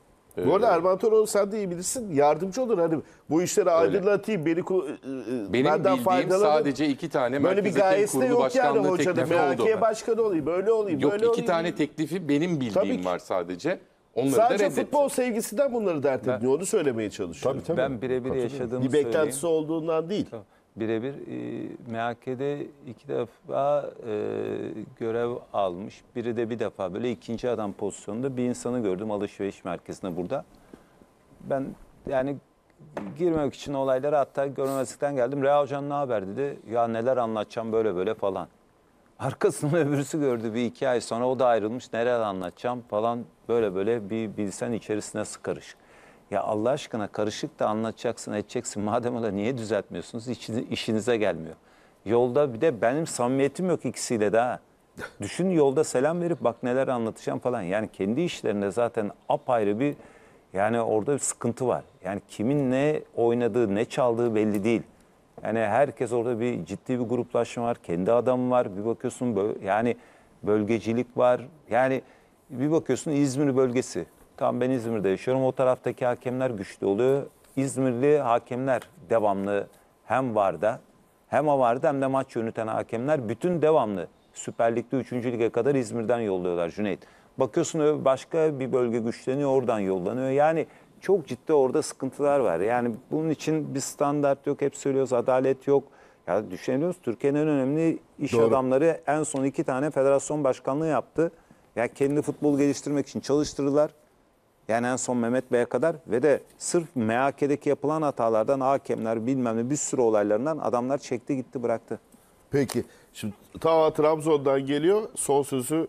Bu arada ee, Erman Toroğlu sen de iyi bilirsin. Yardımcı olur hani bu işleri aydınlatayım. Beni, e, e, Benim benden bildiğim sadece iki tane Böyle bir gayesi de yok yani hocada. MHK başkanı olayım, böyle olayım, Yok böyle iki olayım. tane teklifi benim bildiğim var sadece. Onları Sadece reddetti. futbol sevgisinden bunları dert ediyor. Onu söylemeye çalışıyorum. Ben birebir yaşadığımı bir söyleyeyim. beklentisi olduğundan değil birebir e, MHK'de iki defa e, görev almış. Biri de bir defa böyle ikinci adam pozisyonunda bir insanı gördüm alışveriş merkezinde burada. Ben yani girmek için olayları hatta görmezlikten geldim. Rea hocam ne haber dedi. Ya neler anlatacağım böyle böyle falan. Arkasında öbürsü gördü bir iki ay sonra o da ayrılmış. Neler anlatacağım falan böyle böyle bir bilsen içerisine sıkarışık. Ya Allah aşkına karışık da anlatacaksın, edeceksin. Madem öyle niye düzeltmiyorsunuz? İşiniz, işinize gelmiyor. Yolda bir de benim samimiyetim yok ikisiyle de Düşün yolda selam verip bak neler anlatacağım falan. Yani kendi işlerinde zaten apayrı bir yani orada bir sıkıntı var. Yani kimin ne oynadığı, ne çaldığı belli değil. Yani herkes orada bir ciddi bir gruplaşma var. Kendi adamı var. Bir bakıyorsun böyle, yani bölgecilik var. Yani bir bakıyorsun İzmir bölgesi. Tam ben İzmir'de yaşıyorum. O taraftaki hakemler güçlü oluyor. İzmirli hakemler devamlı hem VAR'da hem VAR'da hem de maç yöneten hakemler bütün devamlı Süper Lig'de 3. lige kadar İzmir'den yolluyorlar Cüneyt. Bakıyorsun başka bir bölge güçleniyor oradan yollanıyor. Yani çok ciddi orada sıkıntılar var. Yani bunun için bir standart yok. Hep söylüyoruz adalet yok. Ya düşünüyoruz Türkiye'nin en önemli iş Doğru. adamları en son iki tane federasyon başkanlığı yaptı. Ya yani kendi futbol geliştirmek için çalıştırdılar. Yani en son Mehmet Bey'e kadar ve de sırf MHK'deki yapılan hatalardan hakemler bilmem ne bir sürü olaylarından adamlar çekti gitti bıraktı. Peki şimdi ta Trabzon'dan geliyor son sözü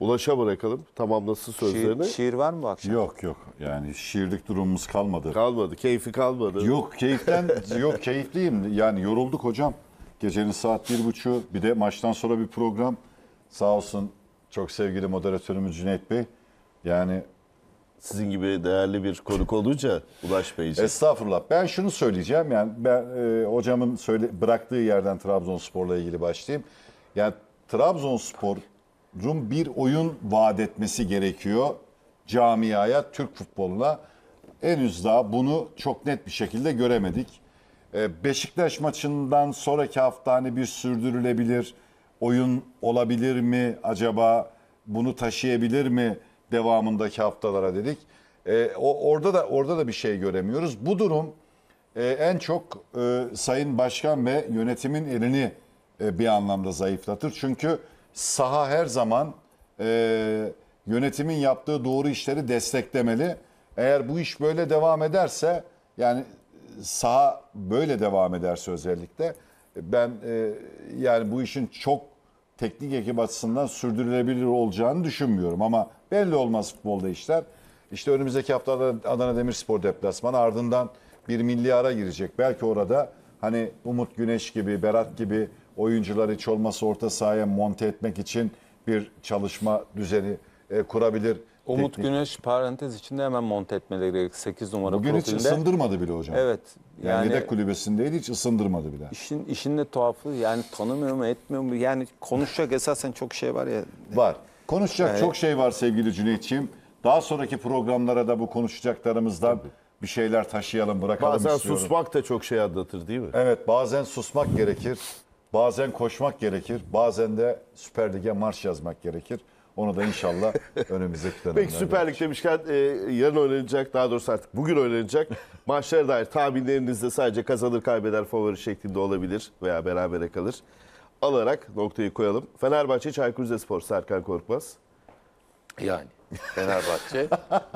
Ulaş'a bırakalım tamamlasın sözlerini. Şiir, şiir var mı bu akşam? Yok yok yani şiirlik durumumuz kalmadı. Kalmadı keyfi kalmadı. Yok keyiften yok keyifliyim yani yorulduk hocam. Gecenin saat bir buçu bir de maçtan sonra bir program sağ olsun çok sevgili moderatörümüz Cüneyt Bey. Yani sizin gibi değerli bir konuk olunca Ulaş Beyciğim. Estağfurullah. Ben şunu söyleyeceğim yani ben e, hocamın söyle, bıraktığı yerden Trabzonspor'la ilgili başlayayım. Yani Trabzonspor'un bir oyun vaat etmesi gerekiyor camiaya, Türk futboluna. Henüz daha bunu çok net bir şekilde göremedik. E, Beşiktaş maçından sonraki hafta hani bir sürdürülebilir oyun olabilir mi acaba? Bunu taşıyabilir mi? devamındaki haftalara dedik. E, o, orada da orada da bir şey göremiyoruz. Bu durum e, en çok e, Sayın Başkan ve yönetimin elini e, bir anlamda zayıflatır. Çünkü saha her zaman e, yönetimin yaptığı doğru işleri desteklemeli. Eğer bu iş böyle devam ederse yani saha böyle devam ederse özellikle ben e, yani bu işin çok teknik ekip açısından sürdürülebilir olacağını düşünmüyorum. Ama belli olmaz futbolda işler. İşte önümüzdeki haftada Adana Demirspor deplasmanı ardından bir milli ara girecek. Belki orada hani Umut Güneş gibi, Berat gibi oyuncular hiç olmazsa orta sahaya monte etmek için bir çalışma düzeni e, kurabilir. Umut teknik. Güneş parantez içinde hemen monte etmeleri gerek. 8 numara Bugün profilde. hiç ısındırmadı bile hocam. Evet. Yani, yani yedek kulübesindeydi hiç ısındırmadı bile. İşin, işin de tuhaflığı yani tanımıyor mu etmiyor mu? Yani konuşacak esasen çok şey var ya. Var. Konuşacak yani, çok şey var sevgili Cüneyt'ciğim. Daha sonraki programlara da bu konuşacaklarımızdan tabii. bir şeyler taşıyalım bırakalım Bazen istiyorum. susmak da çok şey anlatır değil mi? Evet bazen susmak gerekir. Bazen koşmak gerekir. Bazen de Süper Lig'e marş yazmak gerekir. Onu da inşallah önümüzdeki dönemde. Peki Süper Lig demişken e, yarın oynanacak daha doğrusu artık bugün oynanacak. Maçlara dair tahminlerinizde sadece kazanır kaybeder favori şeklinde olabilir veya berabere kalır. Alarak noktayı koyalım. Fenerbahçe Çaykur Rizespor Serkan Korkmaz. Yani Fenerbahçe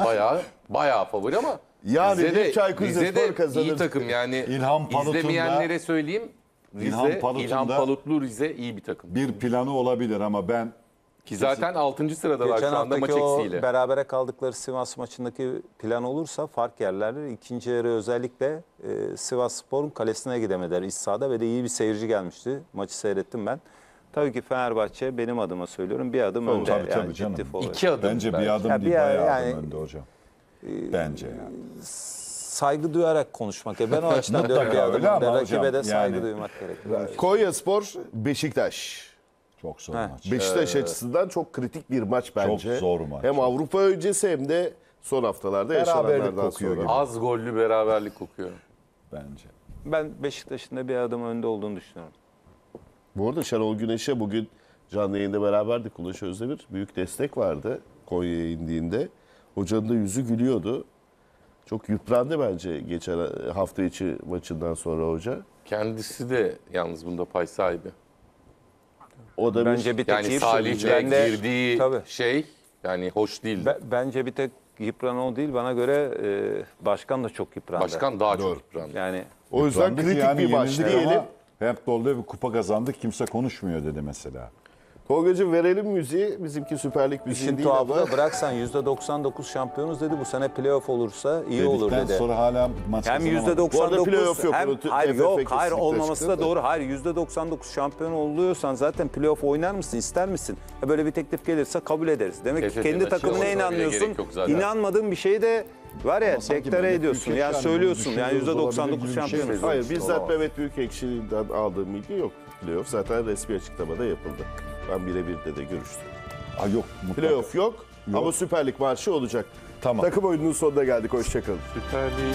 bayağı bayağı favori ama yani Rize'de, Çaykur Rizespor kazanır. iyi takım yani. İlhan Palut'un izlemeyenlere söyleyeyim Rize, İlhan, İlhan Palutlu Rize iyi bir takım. bir planı olabilir ama ben ki zaten 6. sıradalar Geçen şu anda maç eksiğiyle. berabere kaldıkları Sivas maçındaki plan olursa fark yerler. İkinci yarı özellikle e, Sivas Spor'un kalesine gidemediler İssa'da ve de iyi bir seyirci gelmişti. Maçı seyrettim ben. Tabii ki Fenerbahçe benim adıma söylüyorum bir adım Tabii, önde. tabii, tabii ciddi canım. İki adım. Bence belki. bir adım Ya değil bayağı yani- adım önde hocam. E, Bence yani. Saygı duyarak konuşmak. E, ben o açıdan diyorum bir Mutlaka adım önde. Rakibe de saygı yani- duymak gerekiyor. Konya Spor, Beşiktaş. Çok zor maç. Beşiktaş açısından çok kritik bir maç bence. Çok zor maç. Hem Avrupa öncesi hem de son haftalarda Beraberlik yaşananlardan kokuyor sonra. gibi. Az gollü beraberlik kokuyor. Bence. Ben Beşiktaş'ın da bir adım önde olduğunu düşünüyorum. Bu arada Şenol Güneş'e bugün canlı yayında beraberdik Ulaş Özdemir. Büyük destek vardı Konya'ya indiğinde. Hocanın da yüzü gülüyordu. Çok yıprandı bence geçen hafta içi maçından sonra hoca. Kendisi de yalnız bunda pay sahibi. O da Bence bir tek Yani Salih'le girdiği Tabii. şey yani hoş değil. Be- bence bir tek yıpranan o değil. Bana göre e, başkan da çok yıprandı. Başkan daha Doğru. çok yıprandı. Yani O yüzden kritik yani, bir maç yenildik diyelim. hep dolu bir kupa kazandık kimse konuşmuyor dedi mesela. Tolga'cığım verelim müziği. Bizimki süperlik Lig müziği İşin değil tuhafı ama. da bıraksan %99 şampiyonuz dedi. Bu sene playoff olursa iyi olur dedi. Dedikten sonra hala maç Hem kazanamadı. Bu arada playoff %99 yok, hem hayır TFF yok hayır olmaması da doğru. Hayır %99 şampiyon oluyorsan zaten playoff oynar mısın ister misin? Ya böyle bir teklif gelirse kabul ederiz. Demek ki kendi takımına olmasa inanıyorsun. gerek İnanmadığın bir şeyi de var ya Ama sanki deklare ediyorsun. Yani söylüyorsun. Yani düşünüyoruz %99 gibi bir şey şampiyonuz. Hayır bizzat Mehmet Büyükekşi'nden aldığım bilgi yok. Playoff zaten resmi açıklamada yapıldı. Ben birebir de de görüştüm. Aa, yok mutlaka. Playoff yok, yok ama Süper Lig marşı olacak. Tamam. Takım oyununun sonuna geldik. Hoşçakalın. Süper Lig.